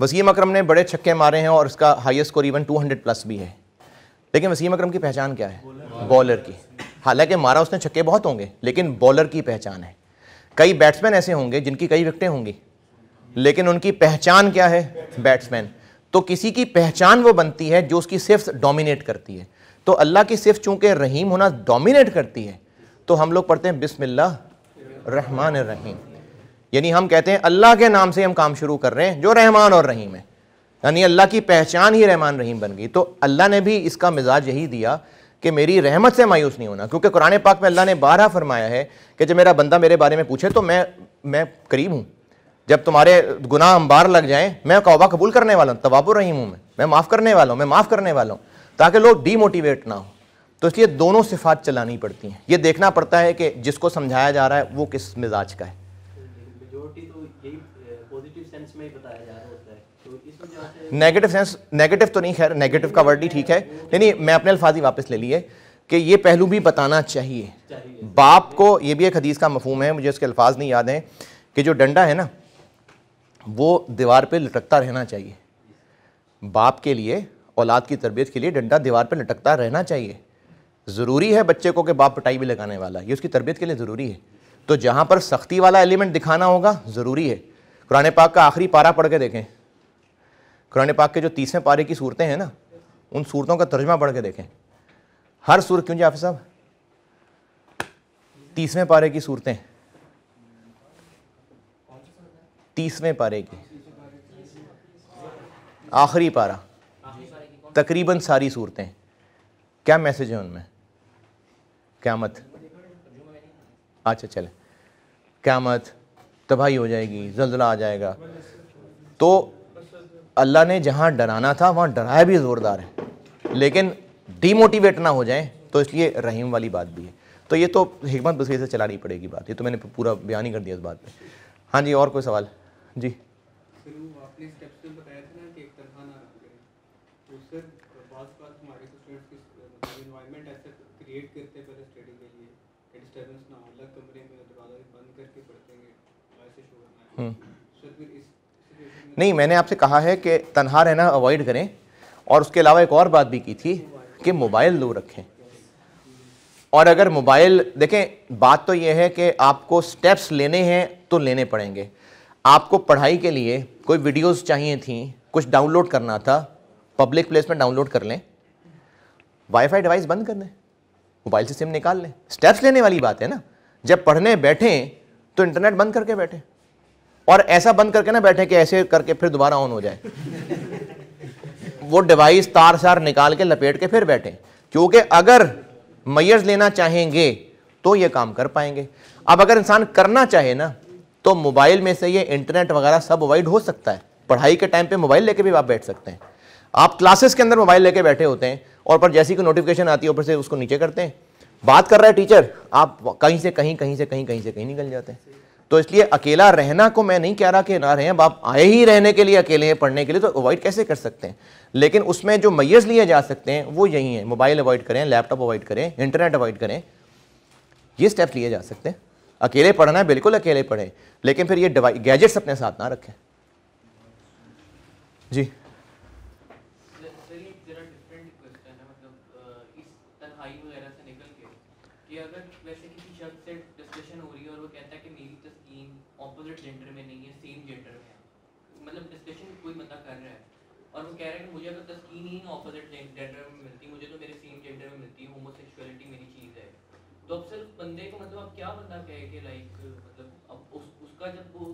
वसीम अकरम ने बड़े छक्के मारे हैं और उसका हाईएस्ट स्कोर इवन 200 प्लस भी है लेकिन वसीम अकरम की पहचान क्या है बॉलर की हालांकि मारा उसने छक्के बहुत होंगे लेकिन बॉलर की पहचान है कई बैट्समैन ऐसे होंगे जिनकी कई विकटें होंगी लेकिन उनकी पहचान क्या है बैट्समैन तो किसी की पहचान वो बनती है जो उसकी सिर्फ डोमिनेट करती है तो अल्लाह की सिर्फ चूंकि रहीम होना डोमिनेट करती है तो हम लोग पढ़ते हैं बिस्मिल्लाह रहमान रहीम यानी हम कहते हैं अल्लाह के नाम से हम काम शुरू कर रहे हैं जो रहमान और रहीम है यानी अल्लाह की पहचान ही रहमान रहीम बन गई तो अल्लाह ने भी इसका मिजाज यही दिया कि मेरी रहमत से मायूस नहीं होना क्योंकि कुरान पाक में अल्लाह ने बारह फरमाया है कि जब मेरा बंदा मेरे बारे में पूछे तो मैं मैं करीब हूँ जब तुम्हारे गुनाह अंबार लग जाए मैं कौबा कबूल करने वाला हूँ तवाबुर रहीम हूँ मैं मैं माफ़ करने वाला हूँ मैं माफ़ करने वाला हूँ ताकि लोग डीमोटिवेट ना हों तो इसलिए दोनों सिफात चलानी पड़ती हैं ये देखना पड़ता है कि जिसको समझाया जा रहा है वो किस मिजाज का है नेगेटिव सेंस नेगेटिव तो नहीं खैर नेगेटिव का वर्ड ही ठीक है नहीं नहीं मैं अपने अल्फाजी वापस ले लिए कि ये पहलू भी बताना चाहिए, चाहिए। बाप को ये भी एक हदीस का मफहम है मुझे उसके अल्फाज नहीं याद हैं कि जो डंडा है ना वो दीवार पे लटकता रहना चाहिए बाप के लिए औलाद की तरबियत के लिए डंडा दीवार पे लटकता रहना चाहिए ज़रूरी है बच्चे को कि बाप पिटाई भी लगाने वाला ये उसकी तरबियत के लिए ज़रूरी है तो जहाँ पर सख्ती वाला एलिमेंट दिखाना होगा ज़रूरी है कुरान पाक का आखिरी पारा पढ़ के देखें कुरान पाक के जो तीसवें पारे की सूरतें हैं ना उन सूरतों का तर्जमा पढ़ के देखें हर सूरत क्यों जी साहब तीसवें पारे की सूरतें तीसवें पारे की आखिरी पारा तकरीबन सारी सूरतें क्या मैसेज है उनमें क्यामत अच्छा चले क्यामत तबाही हो जाएगी जल्जला आ जाएगा तो अल्लाह ने जहाँ डराना था वहाँ डराया भी ज़ोरदार है लेकिन डीमोटिवेट ना हो जाए तो इसलिए रहीम वाली बात भी है तो ये तो हमत बस से चलानी पड़ेगी बात ये तो मैंने पूरा बयान ही कर दिया इस बात पे हाँ जी और कोई सवाल जी हम्म। नहीं मैंने आपसे कहा है कि तनहा रहना अवॉइड करें और उसके अलावा एक और बात भी की थी कि मोबाइल दूर रखें और अगर मोबाइल देखें बात तो यह है कि आपको स्टेप्स लेने हैं तो लेने पड़ेंगे आपको पढ़ाई के लिए कोई वीडियोस चाहिए थी कुछ डाउनलोड करना था पब्लिक प्लेस में डाउनलोड कर लें वाईफाई डिवाइस बंद कर लें मोबाइल से सिम निकाल लें स्टेप्स लेने वाली बात है ना जब पढ़ने बैठें तो इंटरनेट बंद करके बैठें और ऐसा बंद करके ना बैठे कि ऐसे करके फिर दोबारा ऑन हो जाए वो डिवाइस तार सार निकाल के लपेट के फिर बैठे क्योंकि अगर मैयर्स लेना चाहेंगे तो ये काम कर पाएंगे अब अगर इंसान करना चाहे ना तो मोबाइल में से ये इंटरनेट वगैरह सब अवॉइड हो सकता है पढ़ाई के टाइम पे मोबाइल लेके भी आप बैठ सकते हैं आप क्लासेस के अंदर मोबाइल लेके बैठे होते हैं और पर जैसी कोई नोटिफिकेशन आती है ऊपर से उसको नीचे करते हैं बात कर रहा है टीचर आप कहीं से कहीं कहीं से कहीं कहीं से कहीं निकल जाते हैं तो इसलिए अकेला रहना को मैं नहीं कह रहा कि ना रहें अब आप आए ही रहने के लिए अकेले हैं पढ़ने के लिए तो अवॉइड कैसे कर सकते हैं लेकिन उसमें जो मैयस लिए जा सकते हैं वो यही है मोबाइल अवॉइड करें लैपटॉप अवॉइड करें इंटरनेट अवॉइड करें ये स्टेप लिए जा सकते हैं अकेले पढ़ना है बिल्कुल अकेले पढ़ें लेकिन फिर ये डिवाइ गैजेट्स अपने साथ ना रखें जी कह रहे हैं कि मुझे अगर तो तस्कीन ही ऑपोजिट जेंडर में मिलती मुझे तो मेरे सेम जेंडर में मिलती है होमोसेक्सुअलिटी मेरी चीज़ है तो अब सिर्फ बंदे को मतलब अब क्या बंदा कहे कि लाइक मतलब अब उस उसका जब वो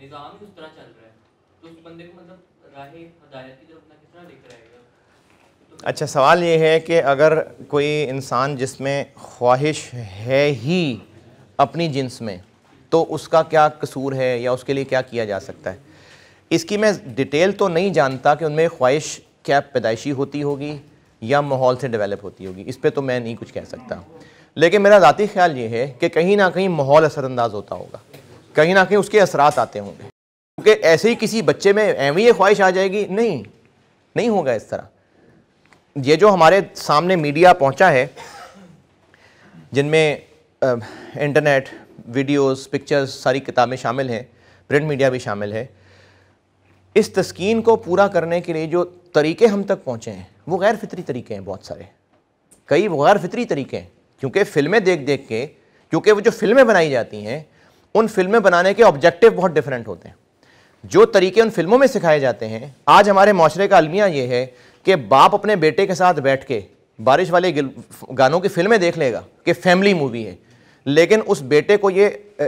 निज़ाम ही उस तरह चल रहा है तो उस बंदे को मतलब राह हदायत की तरफ अपना किस तरह देख रहा है अच्छा सवाल ये है कि अगर कोई इंसान जिसमें ख्वाहिश है ही अपनी जिन्स में तो उसका क्या कसूर है या उसके लिए क्या किया जा सकता है इसकी मैं डिटेल तो नहीं जानता कि उनमें ख्वाहिश क्या पैदाइशी होती होगी या माहौल से डेवलप होती होगी इस पर तो मैं नहीं कुछ कह सकता लेकिन मेरा ज़ाती ख्याल ये है कि कहीं ना कहीं माहौल असरानंदाज होता होगा कहीं ना कहीं उसके असरात आते होंगे क्योंकि ऐसे ही किसी बच्चे में एवं ये ख्वाहिश आ जाएगी नहीं नहीं होगा इस तरह ये जो हमारे सामने मीडिया पहुंचा है जिनमें इंटरनेट वीडियोस पिक्चर्स सारी किताबें शामिल हैं प्रिंट मीडिया भी शामिल है इस तस्कीन को पूरा करने के लिए जो तरीके हम तक पहुँचे हैं वो गैर फितरी तरीके हैं बहुत सारे कई गैर फितरी तरीके हैं क्योंकि फ़िल्में देख देख के क्योंकि वो जो फ़िल्में बनाई जाती हैं उन फिल्में बनाने के ऑब्जेक्टिव बहुत डिफरेंट होते हैं जो तरीके उन फिल्मों में सिखाए जाते हैं आज हमारे माशरे का अलमिया ये है कि बाप अपने बेटे के साथ बैठ के बारिश वाले गानों की फिल्में देख लेगा कि फैमिली मूवी है लेकिन उस बेटे को ये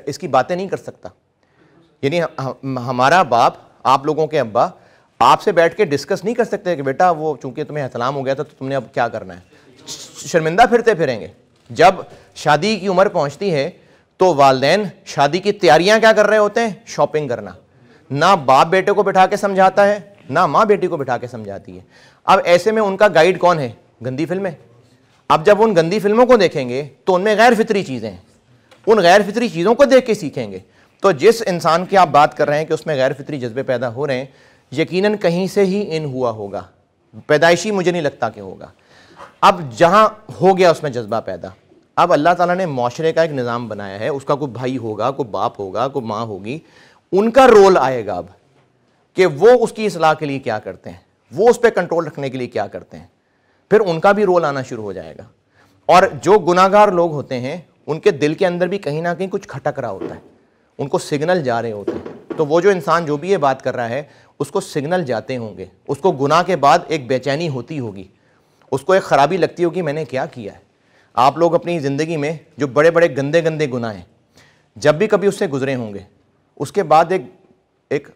इसकी बातें नहीं कर सकता यानी हमारा बाप आप लोगों के अब्बा आपसे बैठ के डिस्कस नहीं कर सकते कि बेटा वो चूंकि तुम्हें हतलाम हो गया था तो तुमने अब क्या करना है शर्मिंदा फिरते फिरेंगे जब शादी की उम्र पहुंचती है तो वालदे शादी की तैयारियां क्या कर रहे होते हैं शॉपिंग करना ना बाप बेटे को बिठा के समझाता है ना माँ बेटी को बिठा के समझाती है अब ऐसे में उनका गाइड कौन है गंदी फिल्में अब जब उन गंदी फिल्मों को देखेंगे तो उनमें गैर फितरी चीज़ें हैं उन गैर फितरी चीज़ों को देख के सीखेंगे तो जिस इंसान की आप बात कर रहे हैं कि उसमें गैर फितरी जज्बे पैदा हो रहे हैं यकीनन कहीं से ही इन हुआ होगा पैदाइशी मुझे नहीं लगता कि होगा अब जहाँ हो गया उसमें जज्बा पैदा अब अल्लाह ताला ने माशरे का एक निज़ाम बनाया है उसका कोई भाई होगा कोई बाप होगा कोई माँ होगी उनका रोल आएगा अब कि वो उसकी असलाह के लिए क्या करते हैं वो उस पर कंट्रोल रखने के लिए क्या करते हैं फिर उनका भी रोल आना शुरू हो जाएगा और जो गुनागार लोग होते हैं उनके दिल के अंदर भी कहीं ना कहीं कुछ खटक रहा होता है उनको सिग्नल जा रहे होते हैं तो वो जो इंसान जो भी ये बात कर रहा है उसको सिग्नल जाते होंगे उसको गुना के बाद एक बेचैनी होती होगी उसको एक ख़राबी लगती होगी मैंने क्या किया है आप लोग अपनी ज़िंदगी में जो बड़े बड़े गंदे गंदे गुनाह हैं जब भी कभी उससे गुजरे होंगे उसके बाद एक एक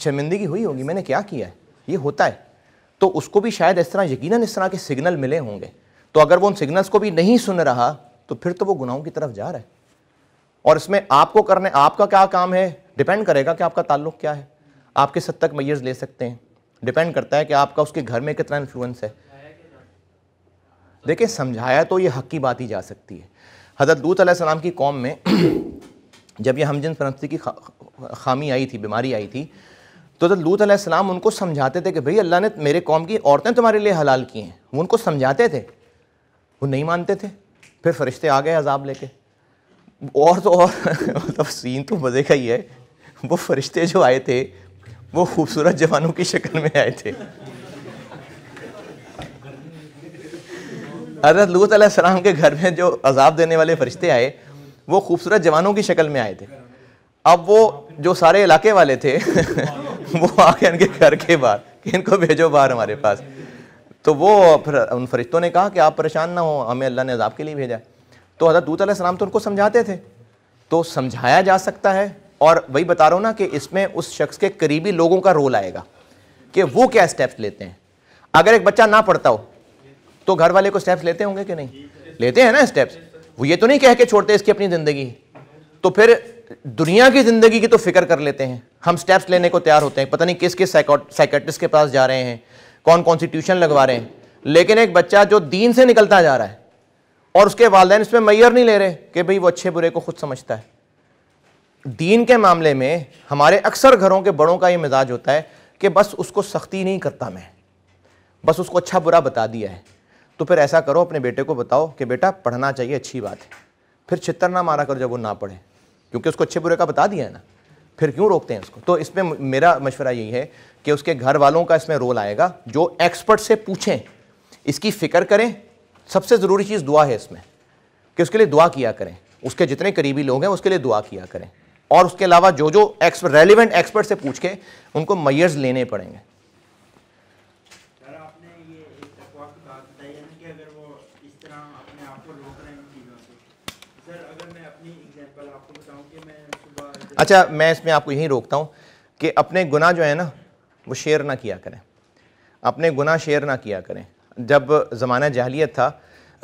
शर्मिंदगी हुई होगी मैंने क्या किया है ये होता है तो उसको भी शायद इस तरह यकीन इस तरह के सिग्नल मिले होंगे तो अगर वो उन सिग्नल्स को भी नहीं सुन रहा तो फिर तो वो गुनाहों की तरफ जा रहा है और इसमें आपको करने आपका क्या काम है डिपेंड करेगा कि आपका ताल्लुक क्या है आप किस हद तक मैयर्स ले सकते हैं डिपेंड करता है कि आपका उसके घर में कितना इन्फ्लुएंस है देखिए समझाया तो ये हक की बात ही जा सकती है हजरत लूत सलाम की कौम में जब यह हमजन फरस्ती की खा, खामी आई थी बीमारी आई थी तो हजरत लूत सलाम उनको समझाते थे कि भाई अल्लाह ने मेरे कौम की औरतें तुम्हारे लिए हलाल की हैं वो उनको समझाते थे वो नहीं मानते थे फिर फरिश्ते आ गए अजाब लेके और तो और मतलब सीन तो मज़े का ही है वो फरिश्ते जो आए थे वो खूबसूरत जवानों की शक्ल में आए थे हजरत लूत सलाम के घर में जो अजाब देने वाले फरिश्ते आए वो खूबसूरत जवानों की शक्ल में आए थे अब वो जो सारे इलाके वाले थे वो आके इनके घर के बाहर कि इनको भेजो बाहर हमारे पास तो वो उन फरिश्तों ने कहा कि आप परेशान ना हो हमें अल्लाह ने अजाब के लिए भेजा तो हजरत दूत सलाम तो उनको समझाते थे तो समझाया जा सकता है और वही बता रहा हूँ ना कि इसमें उस शख्स के करीबी लोगों का रोल आएगा कि वो क्या स्टेप्स लेते हैं अगर एक बच्चा ना पढ़ता हो तो घर वाले को स्टेप्स लेते होंगे कि नहीं लेते हैं ना स्टेप्स वो ये तो नहीं कह के छोड़ते इसकी अपनी ज़िंदगी तो फिर दुनिया की ज़िंदगी की तो फिक्र कर लेते हैं हम स्टेप्स लेने को तैयार होते हैं पता नहीं किस किस साइकेट्रिस्ट के पास जा रहे हैं कौन कौन सी ट्यूशन लगवा रहे हैं लेकिन एक बच्चा जो दीन से निकलता जा रहा है और उसके वालदेन इसमें मैयर नहीं ले रहे कि भाई वो अच्छे बुरे को खुद समझता है दीन के मामले में हमारे अक्सर घरों के बड़ों का ये मिजाज होता है कि बस उसको सख्ती नहीं करता मैं बस उसको अच्छा बुरा बता दिया है तो फिर ऐसा करो अपने बेटे को बताओ कि बेटा पढ़ना चाहिए अच्छी बात है फिर चित्तर ना मारा करो जब वो ना पढ़े क्योंकि उसको अच्छे बुरे का बता दिया है ना फिर क्यों रोकते हैं उसको तो इसमें मेरा मशवरा यही है कि उसके घर वालों का इसमें रोल आएगा जो एक्सपर्ट से पूछें इसकी फ़िक्र करें सबसे ज़रूरी चीज़ दुआ है इसमें कि उसके लिए दुआ किया करें उसके जितने करीबी लोग हैं उसके लिए दुआ किया करें और उसके अलावा जो जो एक्सपर्ट रेलिवेंट एक्सपर्ट से पूछ के उनको मैयर्स लेने पड़ेंगे अच्छा मैं इसमें आपको यहीं रोकता हूँ कि अपने गुना जो है ना वो शेयर ना किया करें अपने गुना शेयर ना किया करें जब ज़माना जहलीत था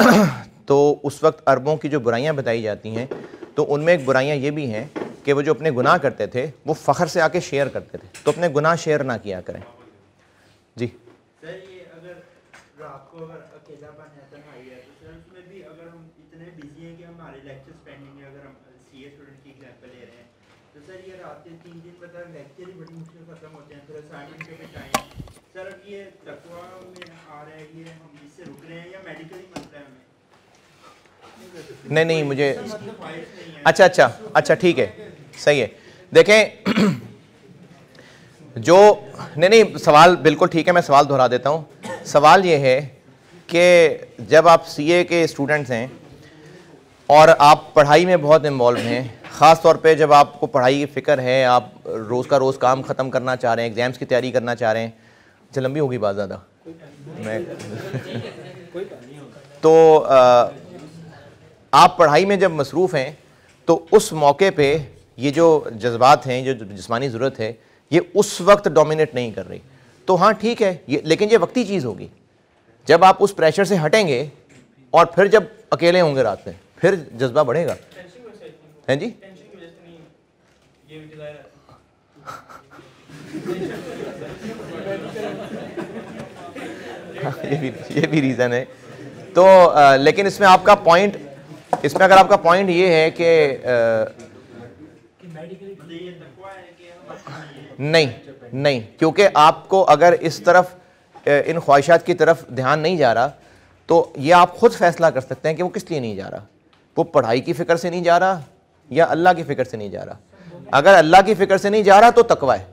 तो उस वक्त अरबों की जो बुराइयाँ बताई जाती हैं तो उनमें एक बुराइयाँ ये भी हैं कि वो जो अपने गुनाह करते थे वो फ़ख्र से आके शेयर करते थे तो अपने गुनाह शेयर ना किया करें जी तो, तो सर ये रात के तीन दिन लेक्चर ही बड़ी मुश्किल खत्म होते हैं फिर असाइनमेंट टाइम सर ये तकवा में आ ये हम इससे रुक रहे हैं या मेडिकल ही मसला है नहीं नहीं मुझे मतलब अच्छा अच्छा अच्छा ठीक है सही है देखें जो नहीं नहीं सवाल बिल्कुल ठीक है मैं सवाल दोहरा देता हूँ सवाल ये है कि जब आप सीए के स्टूडेंट्स हैं और आप पढ़ाई में बहुत इन्वॉल्व हैं ख़ास तौर पे जब आपको पढ़ाई की फ़िक्र है आप रोज़ का रोज़ काम ख़त्म करना चाह रहे हैं एग्ज़ाम्स की तैयारी करना चाह रहे हैं अच्छा लंबी होगी बात ज़्यादा मैं तो आप पढ़ाई में जब मसरूफ़ हैं तो उस मौके पे ये जो जज्बात हैं जो जिसमानी ज़रूरत है ये उस वक्त डोमिनेट नहीं कर रही तो हाँ ठीक है ये लेकिन ये वक्ती चीज़ होगी जब आप उस प्रेशर से हटेंगे और फिर जब अकेले होंगे रात में फिर जज्बा बढ़ेगा हैं जी ये भी ये भी रीज़न है तो आ, लेकिन इसमें आपका पॉइंट इसमें अगर आपका पॉइंट ये है कि नहीं नहीं क्योंकि आपको अगर इस तरफ इन ख्वाहिशात की तरफ ध्यान नहीं जा रहा तो ये आप ख़ुद फैसला कर सकते हैं कि वो किस लिए नहीं जा रहा वो पढ़ाई की फ़िक्र से नहीं जा रहा या अल्लाह की फ़िक्र से नहीं जा रहा अगर अल्लाह की फ़िक्र से नहीं जा रहा तो तकवा है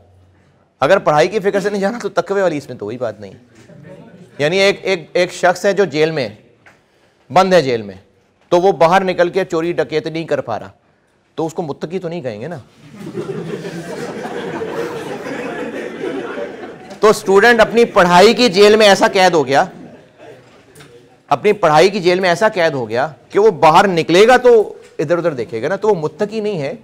अगर पढ़ाई की फ़िक्र से नहीं जा रहा तो तकवे वाली इसमें तो वही बात नहीं यानी एक एक एक शख्स है जो जेल में है बंद है जेल में तो वो बाहर निकल के चोरी डकेत नहीं कर पा रहा तो उसको मुत्तकी तो नहीं कहेंगे ना तो स्टूडेंट अपनी पढ़ाई की जेल में ऐसा कैद हो गया अपनी पढ़ाई की जेल में ऐसा कैद हो गया कि वो बाहर निकलेगा तो इधर उधर देखेगा ना तो वो मुत्तकी नहीं है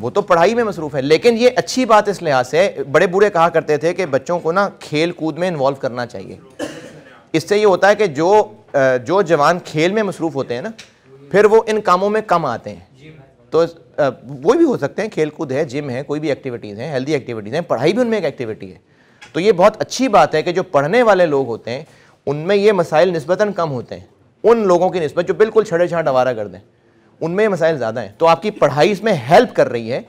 वो तो पढ़ाई में मसरूफ़ है लेकिन ये अच्छी बात इस लिहाज से बड़े बूढ़े कहा करते थे कि बच्चों को ना खेल कूद में इन्वॉल्व करना चाहिए इससे ये होता है कि जो जो जवान खेल में मसरूफ़ होते हैं ना फिर वो इन कामों में कम आते हैं तो वो भी हो सकते हैं खेल कूद है जिम है कोई भी एक्टिविटीज़ हैं हेल्दी एक्टिविटीज़ हैं पढ़ाई भी उनमें एक एक्टिविटी है तो ये बहुत अच्छी बात है कि जो पढ़ने वाले लोग होते हैं उनमें ये मसाइल नस्बता कम होते हैं उन लोगों की नस्बत जो बिल्कुल छड़े छाट आवारा कर दें उनमें ये मसाइल ज़्यादा हैं तो आपकी पढ़ाई इसमें हेल्प कर रही है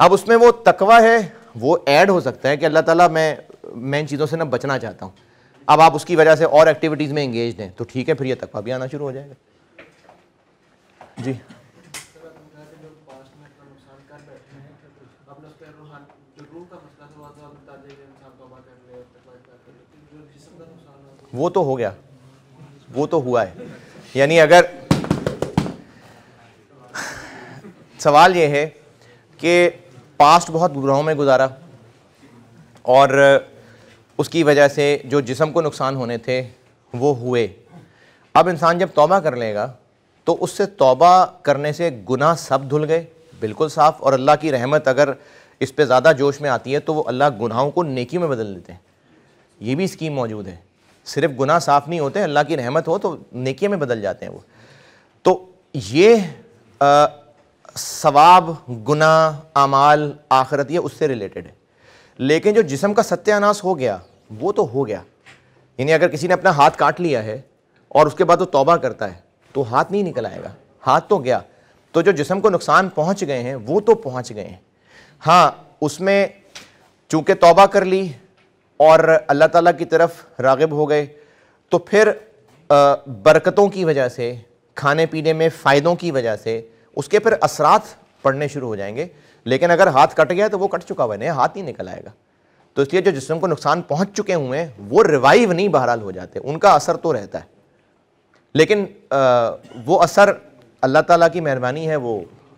अब उसमें वो तकवा है वो ऐड हो सकता है कि अल्लाह ताला मैं मैं इन चीज़ों से ना बचना चाहता हूँ अब आप उसकी वजह से और एक्टिविटीज़ में इंगेज हैं तो ठीक है फिर ये तकवा भी आना शुरू हो जाएगा जी वो तो हो गया वो तो हुआ है यानी अगर सवाल ये है कि पास्ट बहुत गुराहों में गुजारा और उसकी वजह से जो जिसम को नुकसान होने थे वो हुए अब इंसान जब तौबा कर लेगा तो उससे तौबा करने से गुनाह सब धुल गए बिल्कुल साफ़ और अल्लाह की रहमत अगर इस पर ज़्यादा जोश में आती है तो वो अल्लाह गुनाहों को नेकी में बदल देते हैं ये भी स्कीम मौजूद है सिर्फ गुनाह साफ़ नहीं होते अल्लाह की रहमत हो तो नेकी में बदल जाते हैं वो तो ये सवाब गुनाह आमाल आखरत ये उससे रिलेटेड है लेकिन जो जिसम का सत्यानाश हो गया वो तो हो गया यानी अगर किसी ने अपना हाथ काट लिया है और उसके बाद वो तौबा करता है तो हाथ नहीं निकल आएगा हाथ तो गया तो जो जिसम को नुकसान पहुंच गए हैं वो तो पहुंच गए हैं हाँ उसमें चूंकि तौबा कर ली और अल्लाह ताला की तरफ रागब हो गए तो फिर बरकतों की वजह से खाने पीने में फ़ायदों की वजह से उसके फिर असरात पड़ने शुरू हो जाएंगे लेकिन अगर हाथ कट गया तो वो कट चुका हुआ नहीं हाथ ही निकल आएगा तो इसलिए जो जिसम को नुकसान पहुंच चुके हुए हैं वो रिवाइव नहीं बहरहाल हो जाते उनका असर तो रहता है लेकिन आ, वो असर अल्लाह ताला की मेहरबानी है वो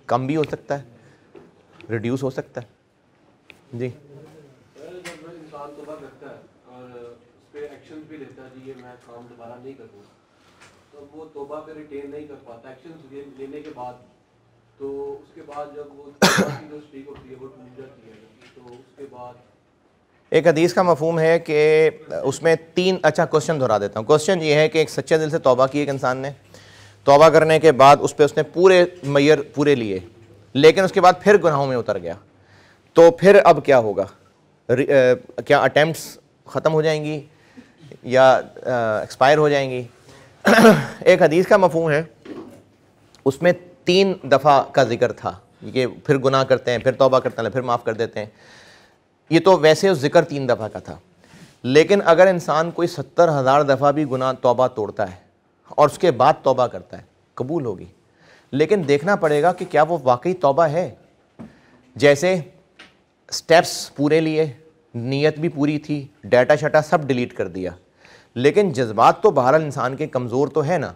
कम भी हो सकता है रिड्यूस हो सकता है जी तो वो तोबा पे रिटेन नहीं कर पाता एक्शन लेने के बाद तो उसके बाद जब वो जो स्टेक होती है वो टूट जाती है तो उसके बाद एक हदीस का मफहम है कि उसमें तीन अच्छा क्वेश्चन दोहरा देता हूँ क्वेश्चन ये है कि एक सच्चे दिल से तौबा की एक इंसान ने तौबा करने के बाद उस पर उसने पूरे मैयर पूरे लिए लेकिन उसके बाद फिर गुनाहों में उतर गया तो फिर अब क्या होगा रि, आ, क्या अटैम्प्ट्स ख़त्म हो जाएंगी या एक्सपायर हो जाएंगी एक हदीस का मफहम है उसमें तीन दफ़ा का जिक्र था ये फिर गुनाह करते हैं फिर तोबा करते हैं फिर माफ़ कर देते हैं ये तो वैसे उस जिक्र तीन दफ़ा का था लेकिन अगर इंसान कोई सत्तर हज़ार दफ़ा भी गुनाह तोबा तोड़ता है और उसके बाद तोबा करता है कबूल होगी लेकिन देखना पड़ेगा कि क्या वो वाकई तोबा है जैसे स्टेप्स पूरे लिए नीयत भी पूरी थी डाटा शाटा सब डिलीट कर दिया लेकिन जज्बात तो बहरहाल इंसान के कमज़ोर तो है ना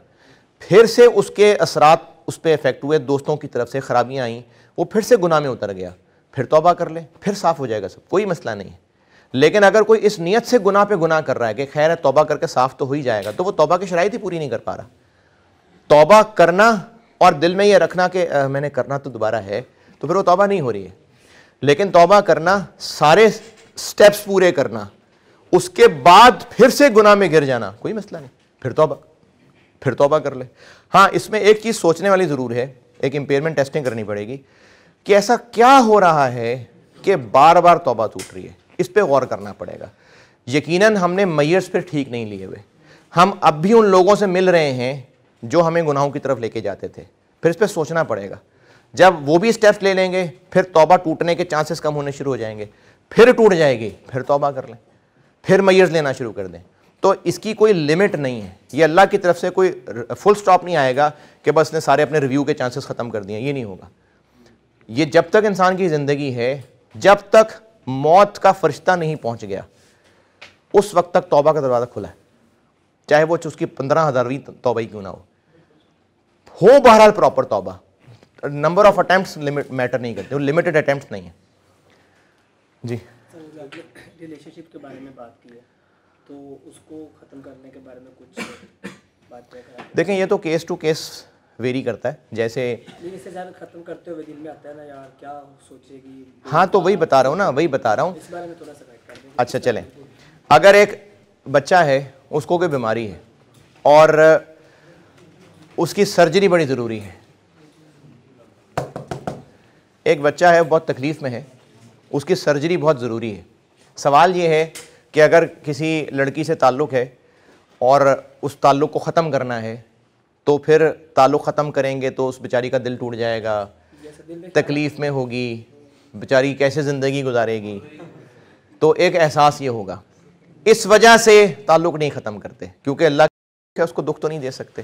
फिर से उसके असरात उस पर इफेक्ट हुए दोस्तों की तरफ से ख़राबियाँ आईं वो फिर से गुनाह में उतर गया फिर तोबा कर ले फिर साफ़ हो जाएगा सब कोई मसला नहीं है लेकिन अगर कोई इस नीयत से गुनाह पे गुनाह कर रहा है कि खैर है तोबा करके साफ़ तो हो ही जाएगा तो वो तोबा की शराइ ही पूरी नहीं कर पा रहा तोबा करना और दिल में ये रखना कि मैंने करना तो दोबारा है तो फिर वो तोबा नहीं हो रही है लेकिन तोबा करना सारे स्टेप्स पूरे करना उसके बाद फिर से गुनाह में गिर जाना कोई मसला नहीं फिर तोबा फिर तोबा कर ले हाँ इसमें एक चीज़ सोचने वाली ज़रूर है एक इम्पेयरमेंट टेस्टिंग करनी पड़ेगी कि ऐसा क्या हो रहा है कि बार बार तोबा टूट रही है इस पर गौर करना पड़ेगा यकीनन हमने मैयर्स फिर ठीक नहीं लिए हुए हम अब भी उन लोगों से मिल रहे हैं जो हमें गुनाहों की तरफ लेके जाते थे फिर इस पर सोचना पड़ेगा जब वो भी स्टेप्स ले लेंगे फिर तोबा टूटने के चांसेस कम होने शुरू हो जाएंगे फिर टूट जाएगी फिर तोबा कर लें फिर मैयर्स लेना शुरू कर दें तो इसकी कोई लिमिट नहीं है ये अल्लाह की तरफ से कोई फुल स्टॉप नहीं आएगा कि बस ने सारे अपने रिव्यू के चांसेस ख़त्म कर दिए ये नहीं होगा ये जब तक इंसान की ज़िंदगी है जब तक मौत का फरिश्ता नहीं पहुंच गया उस वक्त तक तौबा का दरवाज़ा खुला है चाहे वो उसकी पंद्रह हज़ारवीं तोबा ही क्यों ना हो हो बहरहाल प्रॉपर तोबा नंबर ऑफ अटैम्प्ट मैटर नहीं करते लिमिटेड अटैम्प्ट नहीं है जी रिलेशनशिप के बारे में बात की है तो उसको ख़त्म करने के बारे में कुछ बात देखें ये तो केस टू केस वेरी करता है जैसे खत्म करते हुए दिन में आता है ना यार क्या सोचेगी हाँ तो वही बता रहा हूँ ना वही बता रहा हूँ अच्छा चलें अगर एक बच्चा है उसको कोई बीमारी है और उसकी सर्जरी बड़ी ज़रूरी है एक बच्चा है बहुत तकलीफ़ में है उसकी सर्जरी बहुत ज़रूरी है सवाल ये है कि अगर किसी लड़की से ताल्लुक़ है और उस ताल्लुक़ को ख़त्म करना है तो फिर ताल्लुक़ ख़त्म करेंगे तो उस बेचारी का दिल टूट जाएगा तकलीफ़ में होगी बेचारी कैसे ज़िंदगी गुजारेगी तो एक एहसास ये होगा इस वजह से ताल्लुक़ नहीं ख़त्म करते क्योंकि अल्लाह क्या उसको दुख तो नहीं दे सकते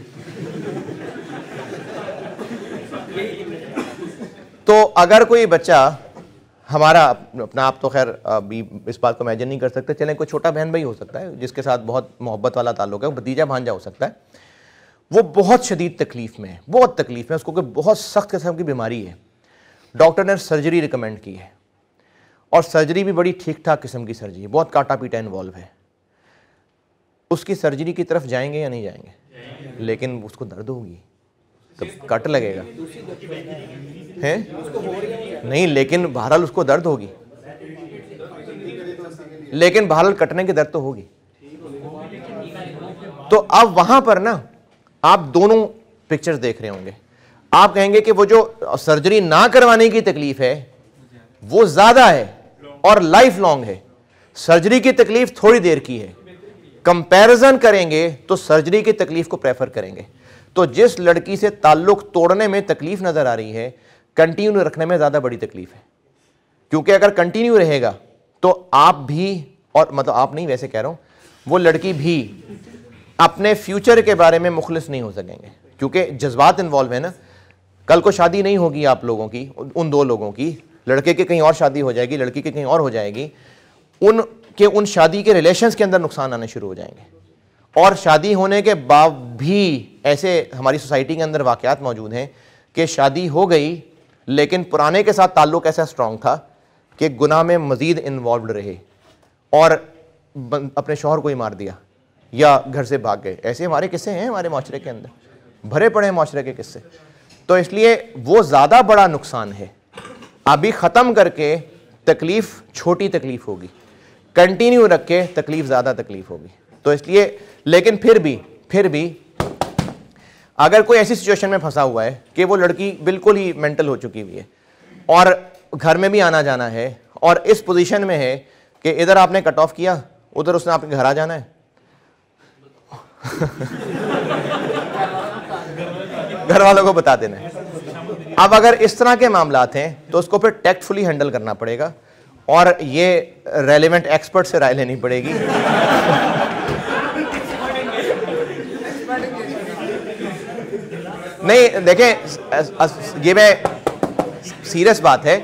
तो अगर कोई बच्चा हमारा अपना आप तो खैर अभी इस बात को इमेजन नहीं कर सकते चलें कोई छोटा बहन भाई हो सकता है जिसके साथ बहुत मोहब्बत वाला ताल्लुक है भतीजा भांजा हो सकता है वो बहुत शदीद तकलीफ़ में है बहुत तकलीफ़ में उसको कोई बहुत सख्त किस्म की बीमारी है डॉक्टर ने सर्जरी रिकमेंड की है और सर्जरी भी बड़ी ठीक ठाक किस्म की सर्जरी है बहुत काटा पीटा इन्वॉल्व है उसकी सर्जरी की तरफ जाएंगे या नहीं जाएंगे लेकिन उसको दर्द होगी तो कट लगेगा हैं नहीं लेकिन बहरहाल उसको दर्द होगी लेकिन बहरहाल कटने की दर्द तो होगी तो अब वहां पर ना आप दोनों पिक्चर्स देख रहे होंगे आप कहेंगे कि वो जो सर्जरी ना करवाने की तकलीफ है वो ज्यादा है और लाइफ लॉन्ग है सर्जरी की तकलीफ थोड़ी देर की है कंपैरिजन करेंगे तो सर्जरी की तकलीफ को प्रेफर करेंगे तो जिस लड़की से ताल्लुक तोड़ने में तकलीफ नज़र आ रही है कंटिन्यू रखने में ज़्यादा बड़ी तकलीफ है क्योंकि अगर कंटिन्यू रहेगा तो आप भी और मतलब आप नहीं वैसे कह रहा हूँ वो लड़की भी अपने फ्यूचर के बारे में मुखलिस नहीं हो सकेंगे क्योंकि जज्बात इन्वॉल्व है ना कल को शादी नहीं होगी आप लोगों की उन दो लोगों की लड़के के कहीं और शादी हो जाएगी लड़की के कहीं और हो जाएगी उन के उन शादी के रिलेशंस के अंदर नुकसान आने शुरू हो जाएंगे और शादी होने के बाद भी ऐसे हमारी सोसाइटी के अंदर वाक़ मौजूद हैं कि शादी हो गई लेकिन पुराने के साथ ताल्लुक़ ऐसा स्ट्रॉन्ग था कि गुनाह में मज़ीद इन्वॉल्व रहे और अपने शोहर को ही मार दिया या घर से भाग गए ऐसे हमारे किस्से हैं हमारे माशरे के अंदर भरे पड़े हैं माशरे के किस्से तो इसलिए वो ज़्यादा बड़ा नुकसान है अभी ख़त्म करके तकलीफ़ छोटी तकलीफ़ होगी कंटिन्यू रख के तकलीफ़ ज़्यादा तकलीफ़ होगी तो इसलिए लेकिन फिर भी फिर भी अगर कोई ऐसी सिचुएशन में फंसा हुआ है कि वो लड़की बिल्कुल ही मेंटल हो चुकी हुई है और घर में भी आना जाना है और इस पोजीशन में है कि इधर आपने कट ऑफ किया उधर उसने आपके घर आ जाना है घर वालों को बता देना है अब अगर इस तरह के मामला हैं तो उसको फिर टैक्टफुली हैंडल करना पड़ेगा और ये रेलिवेंट एक्सपर्ट से राय लेनी पड़ेगी नहीं देखें ये मैं सीरियस बात है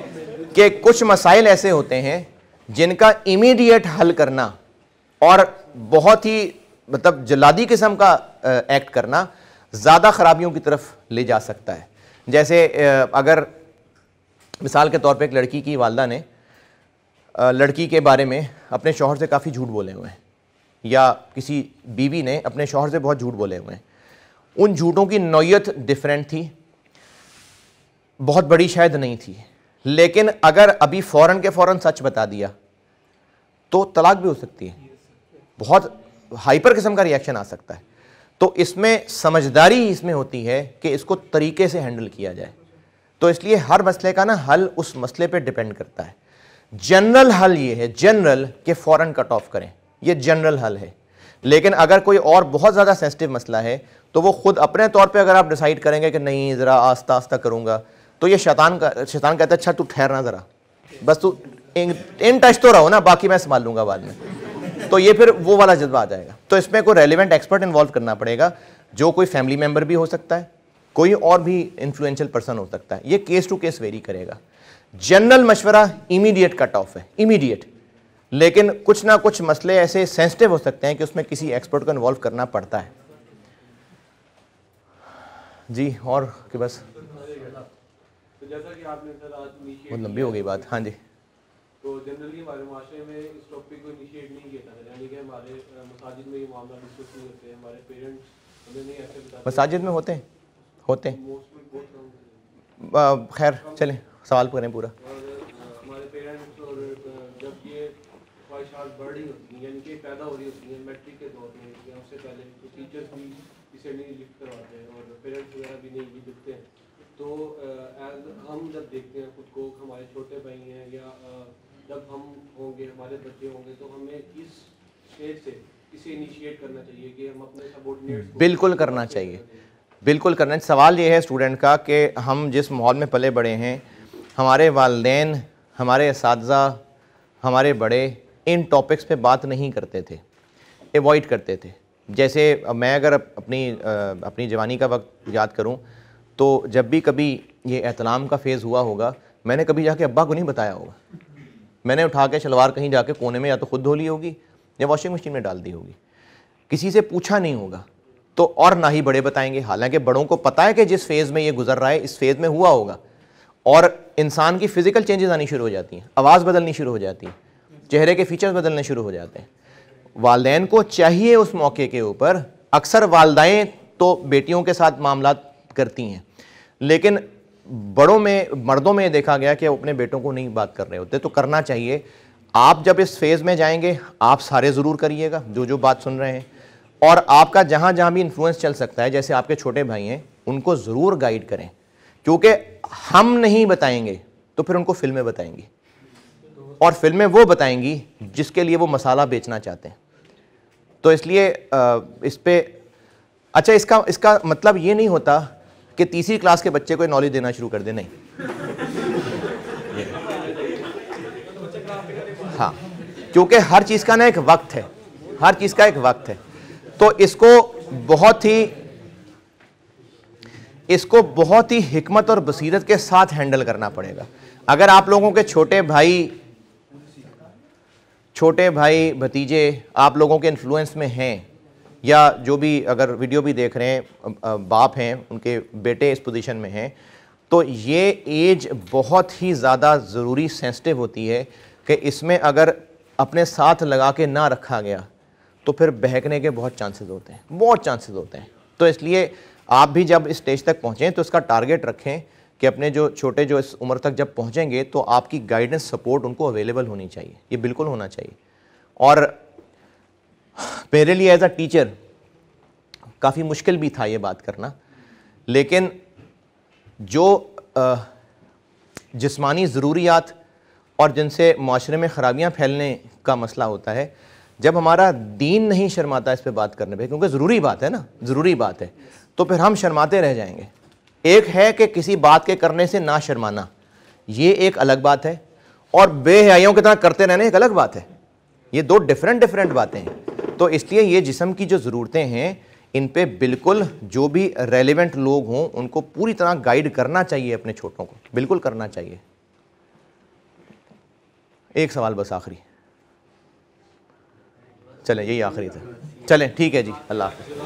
कि कुछ मसाइल ऐसे होते हैं जिनका इमीडिएट हल करना और बहुत ही मतलब जलादी किस्म का एक्ट करना ज़्यादा ख़राबियों की तरफ ले जा सकता है जैसे अगर मिसाल के तौर पे एक लड़की की वालदा ने लड़की के बारे में अपने शोहर से काफ़ी झूठ बोले हुए हैं या किसी बीवी ने अपने शोहर से बहुत झूठ बोले हुए हैं उन झूठों की नौीयत डिफरेंट थी बहुत बड़ी शायद नहीं थी लेकिन अगर अभी फ़ौरन के फ़ौरन सच बता दिया तो तलाक भी हो सकती है बहुत हाइपर किस्म का रिएक्शन आ सकता है तो इसमें समझदारी इसमें होती है कि इसको तरीके से हैंडल किया जाए तो इसलिए हर मसले का ना हल उस मसले पे डिपेंड करता है जनरल हल ये है जनरल के फ़ौरन कट ऑफ करें ये जनरल हल है लेकिन अगर कोई और बहुत ज़्यादा सेंसिटिव मसला है तो वो ख़ुद अपने तौर पे अगर आप डिसाइड करेंगे कि नहीं ज़रा आस्ता आस्ता करूँगा तो ये शैतान का शैतान कहता है अच्छा तू ठहरना ज़रा बस तू इन, इन टच तो रहो ना बाकी मैं संभाल लूँगा बाद में तो ये फिर वो वाला जज्बा आ जाएगा तो इसमें कोई रेलिवेंट एक्सपर्ट इन्वॉल्व करना पड़ेगा जो कोई फैमिली मेम्बर भी हो सकता है कोई और भी इन्फ्लुएंशियल पर्सन हो सकता है ये केस टू केस वेरी करेगा जनरल मशवरा इमीडिएट कट ऑफ है इमीडिएट लेकिन कुछ ना कुछ मसले ऐसे सेंसिटिव हो सकते हैं कि उसमें किसी एक्सपर्ट को इन्वॉल्व करना पड़ता है जी और कि बस तो बहुत लंबी हो गई बात हाँ जी तो जनरली हमारे माशरे में इस टॉपिक को इनिशिएट नहीं किया जाता यानी कि हमारे मसाजिद में ये मामला डिस्कस नहीं होते हमारे पेरेंट्स हमें नहीं ऐसे बताते मसाजिद में होते हैं होते हैं खैर चलें सवाल करें पूरा हमारे पेरेंट्स और जब ये ख्वाहिशात बढ़ होती हैं यानी कि पैदा हो रही होती हैं मैट्रिक के दौर में या उससे पहले तो टीचर्स भी इसे नहीं लिख करवाते हैं पेरेंट्स वगैरह भी नहीं भी दिखते हैं तो एज हम जब देखते हैं खुद को हमारे छोटे भाई हैं या जब हम होंगे हमारे बच्चे होंगे तो हमें इस स्टेज से इसे इनिशिएट करना चाहिए कि हम अपने सबोर्डिनेट्स बिल्कुल करना चाहिए बिल्कुल करना सवाल ये है स्टूडेंट का कि हम जिस माहौल में पले बड़े हैं हमारे वालदे हमारे इस हमारे बड़े इन टॉपिक्स पे बात नहीं करते थे एवॉइड करते थे जैसे मैं अगर अपनी अपनी जवानी का वक्त याद करूँ तो जब भी कभी ये एहतलाम का फेज़ हुआ होगा मैंने कभी जाके अब्बा को नहीं बताया होगा मैंने उठा के शलवार कहीं जाके कोने में या तो खुद धो ली होगी या वॉशिंग मशीन में डाल दी होगी किसी से पूछा नहीं होगा तो और ना ही बड़े बताएंगे हालांकि बड़ों को पता है कि जिस फेज़ में ये गुजर रहा है इस फेज़ में हुआ होगा और इंसान की फ़िज़िकल चेंजेस आनी शुरू हो जाती हैं आवाज़ बदलनी शुरू हो जाती है चेहरे के फीचर्स बदलने शुरू हो जाते हैं वालदे को चाहिए उस मौके के ऊपर अक्सर वालदाएँ तो बेटियों के साथ मामला करती हैं लेकिन बड़ों में मर्दों में देखा गया कि अपने बेटों को नहीं बात कर रहे होते तो करना चाहिए आप जब इस फेज़ में जाएंगे आप सारे ज़रूर करिएगा जो जो बात सुन रहे हैं और आपका जहाँ जहाँ भी इन्फ्लुएंस चल सकता है जैसे आपके छोटे भाई हैं उनको ज़रूर गाइड करें क्योंकि हम नहीं बताएंगे तो फिर उनको फिल्में बताएंगी और फिल्में वो बताएंगी जिसके लिए वो मसाला बेचना चाहते हैं तो इसलिए इस पर अच्छा इसका इसका मतलब ये नहीं होता कि तीसरी क्लास के बच्चे को नॉलेज देना शुरू कर दे नहीं हाँ क्योंकि हर चीज़ का ना एक वक्त है हर चीज़ का एक वक्त है तो इसको बहुत ही इसको बहुत ही हमत और बसीरत के साथ हैंडल करना पड़ेगा अगर आप लोगों के छोटे भाई छोटे भाई भतीजे आप लोगों के इन्फ्लुएंस में हैं या जो भी अगर वीडियो भी देख रहे हैं बाप हैं उनके बेटे इस पोजीशन में हैं तो ये एज बहुत ही ज़्यादा ज़रूरी सेंसिटिव होती है कि इसमें अगर अपने साथ लगा के ना रखा गया तो फिर बहकने के बहुत चांसेस होते हैं बहुत चांसेस होते हैं तो इसलिए आप भी जब इस स्टेज तक पहुँचें तो इसका टारगेट रखें कि अपने जो छोटे जो इस उम्र तक जब पहुँचेंगे तो आपकी गाइडेंस सपोर्ट उनको अवेलेबल होनी चाहिए ये बिल्कुल होना चाहिए और मेरे लिए एज अ टीचर काफ़ी मुश्किल भी था ये बात करना लेकिन जो जिस्मानी ज़रूरियात और जिनसे माशरे में ख़राबियाँ फैलने का मसला होता है जब हमारा दीन नहीं शर्माता इस पर बात करने पर क्योंकि ज़रूरी बात है ना ज़रूरी बात है तो फिर हम शर्माते रह जाएंगे एक है कि किसी बात के करने से ना शर्माना ये एक अलग बात है और बेहयाइयों की तरह करते रहने एक अलग बात है ये दो डिफरेंट डिफरेंट बातें हैं तो इसलिए ये जिसम की जो ज़रूरतें हैं इन पे बिल्कुल जो भी रेलिवेंट लोग हों उनको पूरी तरह गाइड करना चाहिए अपने छोटों को बिल्कुल करना चाहिए एक सवाल बस आखिरी चलें यही आखिरी था चलें ठीक है जी अल्लाह हाफ़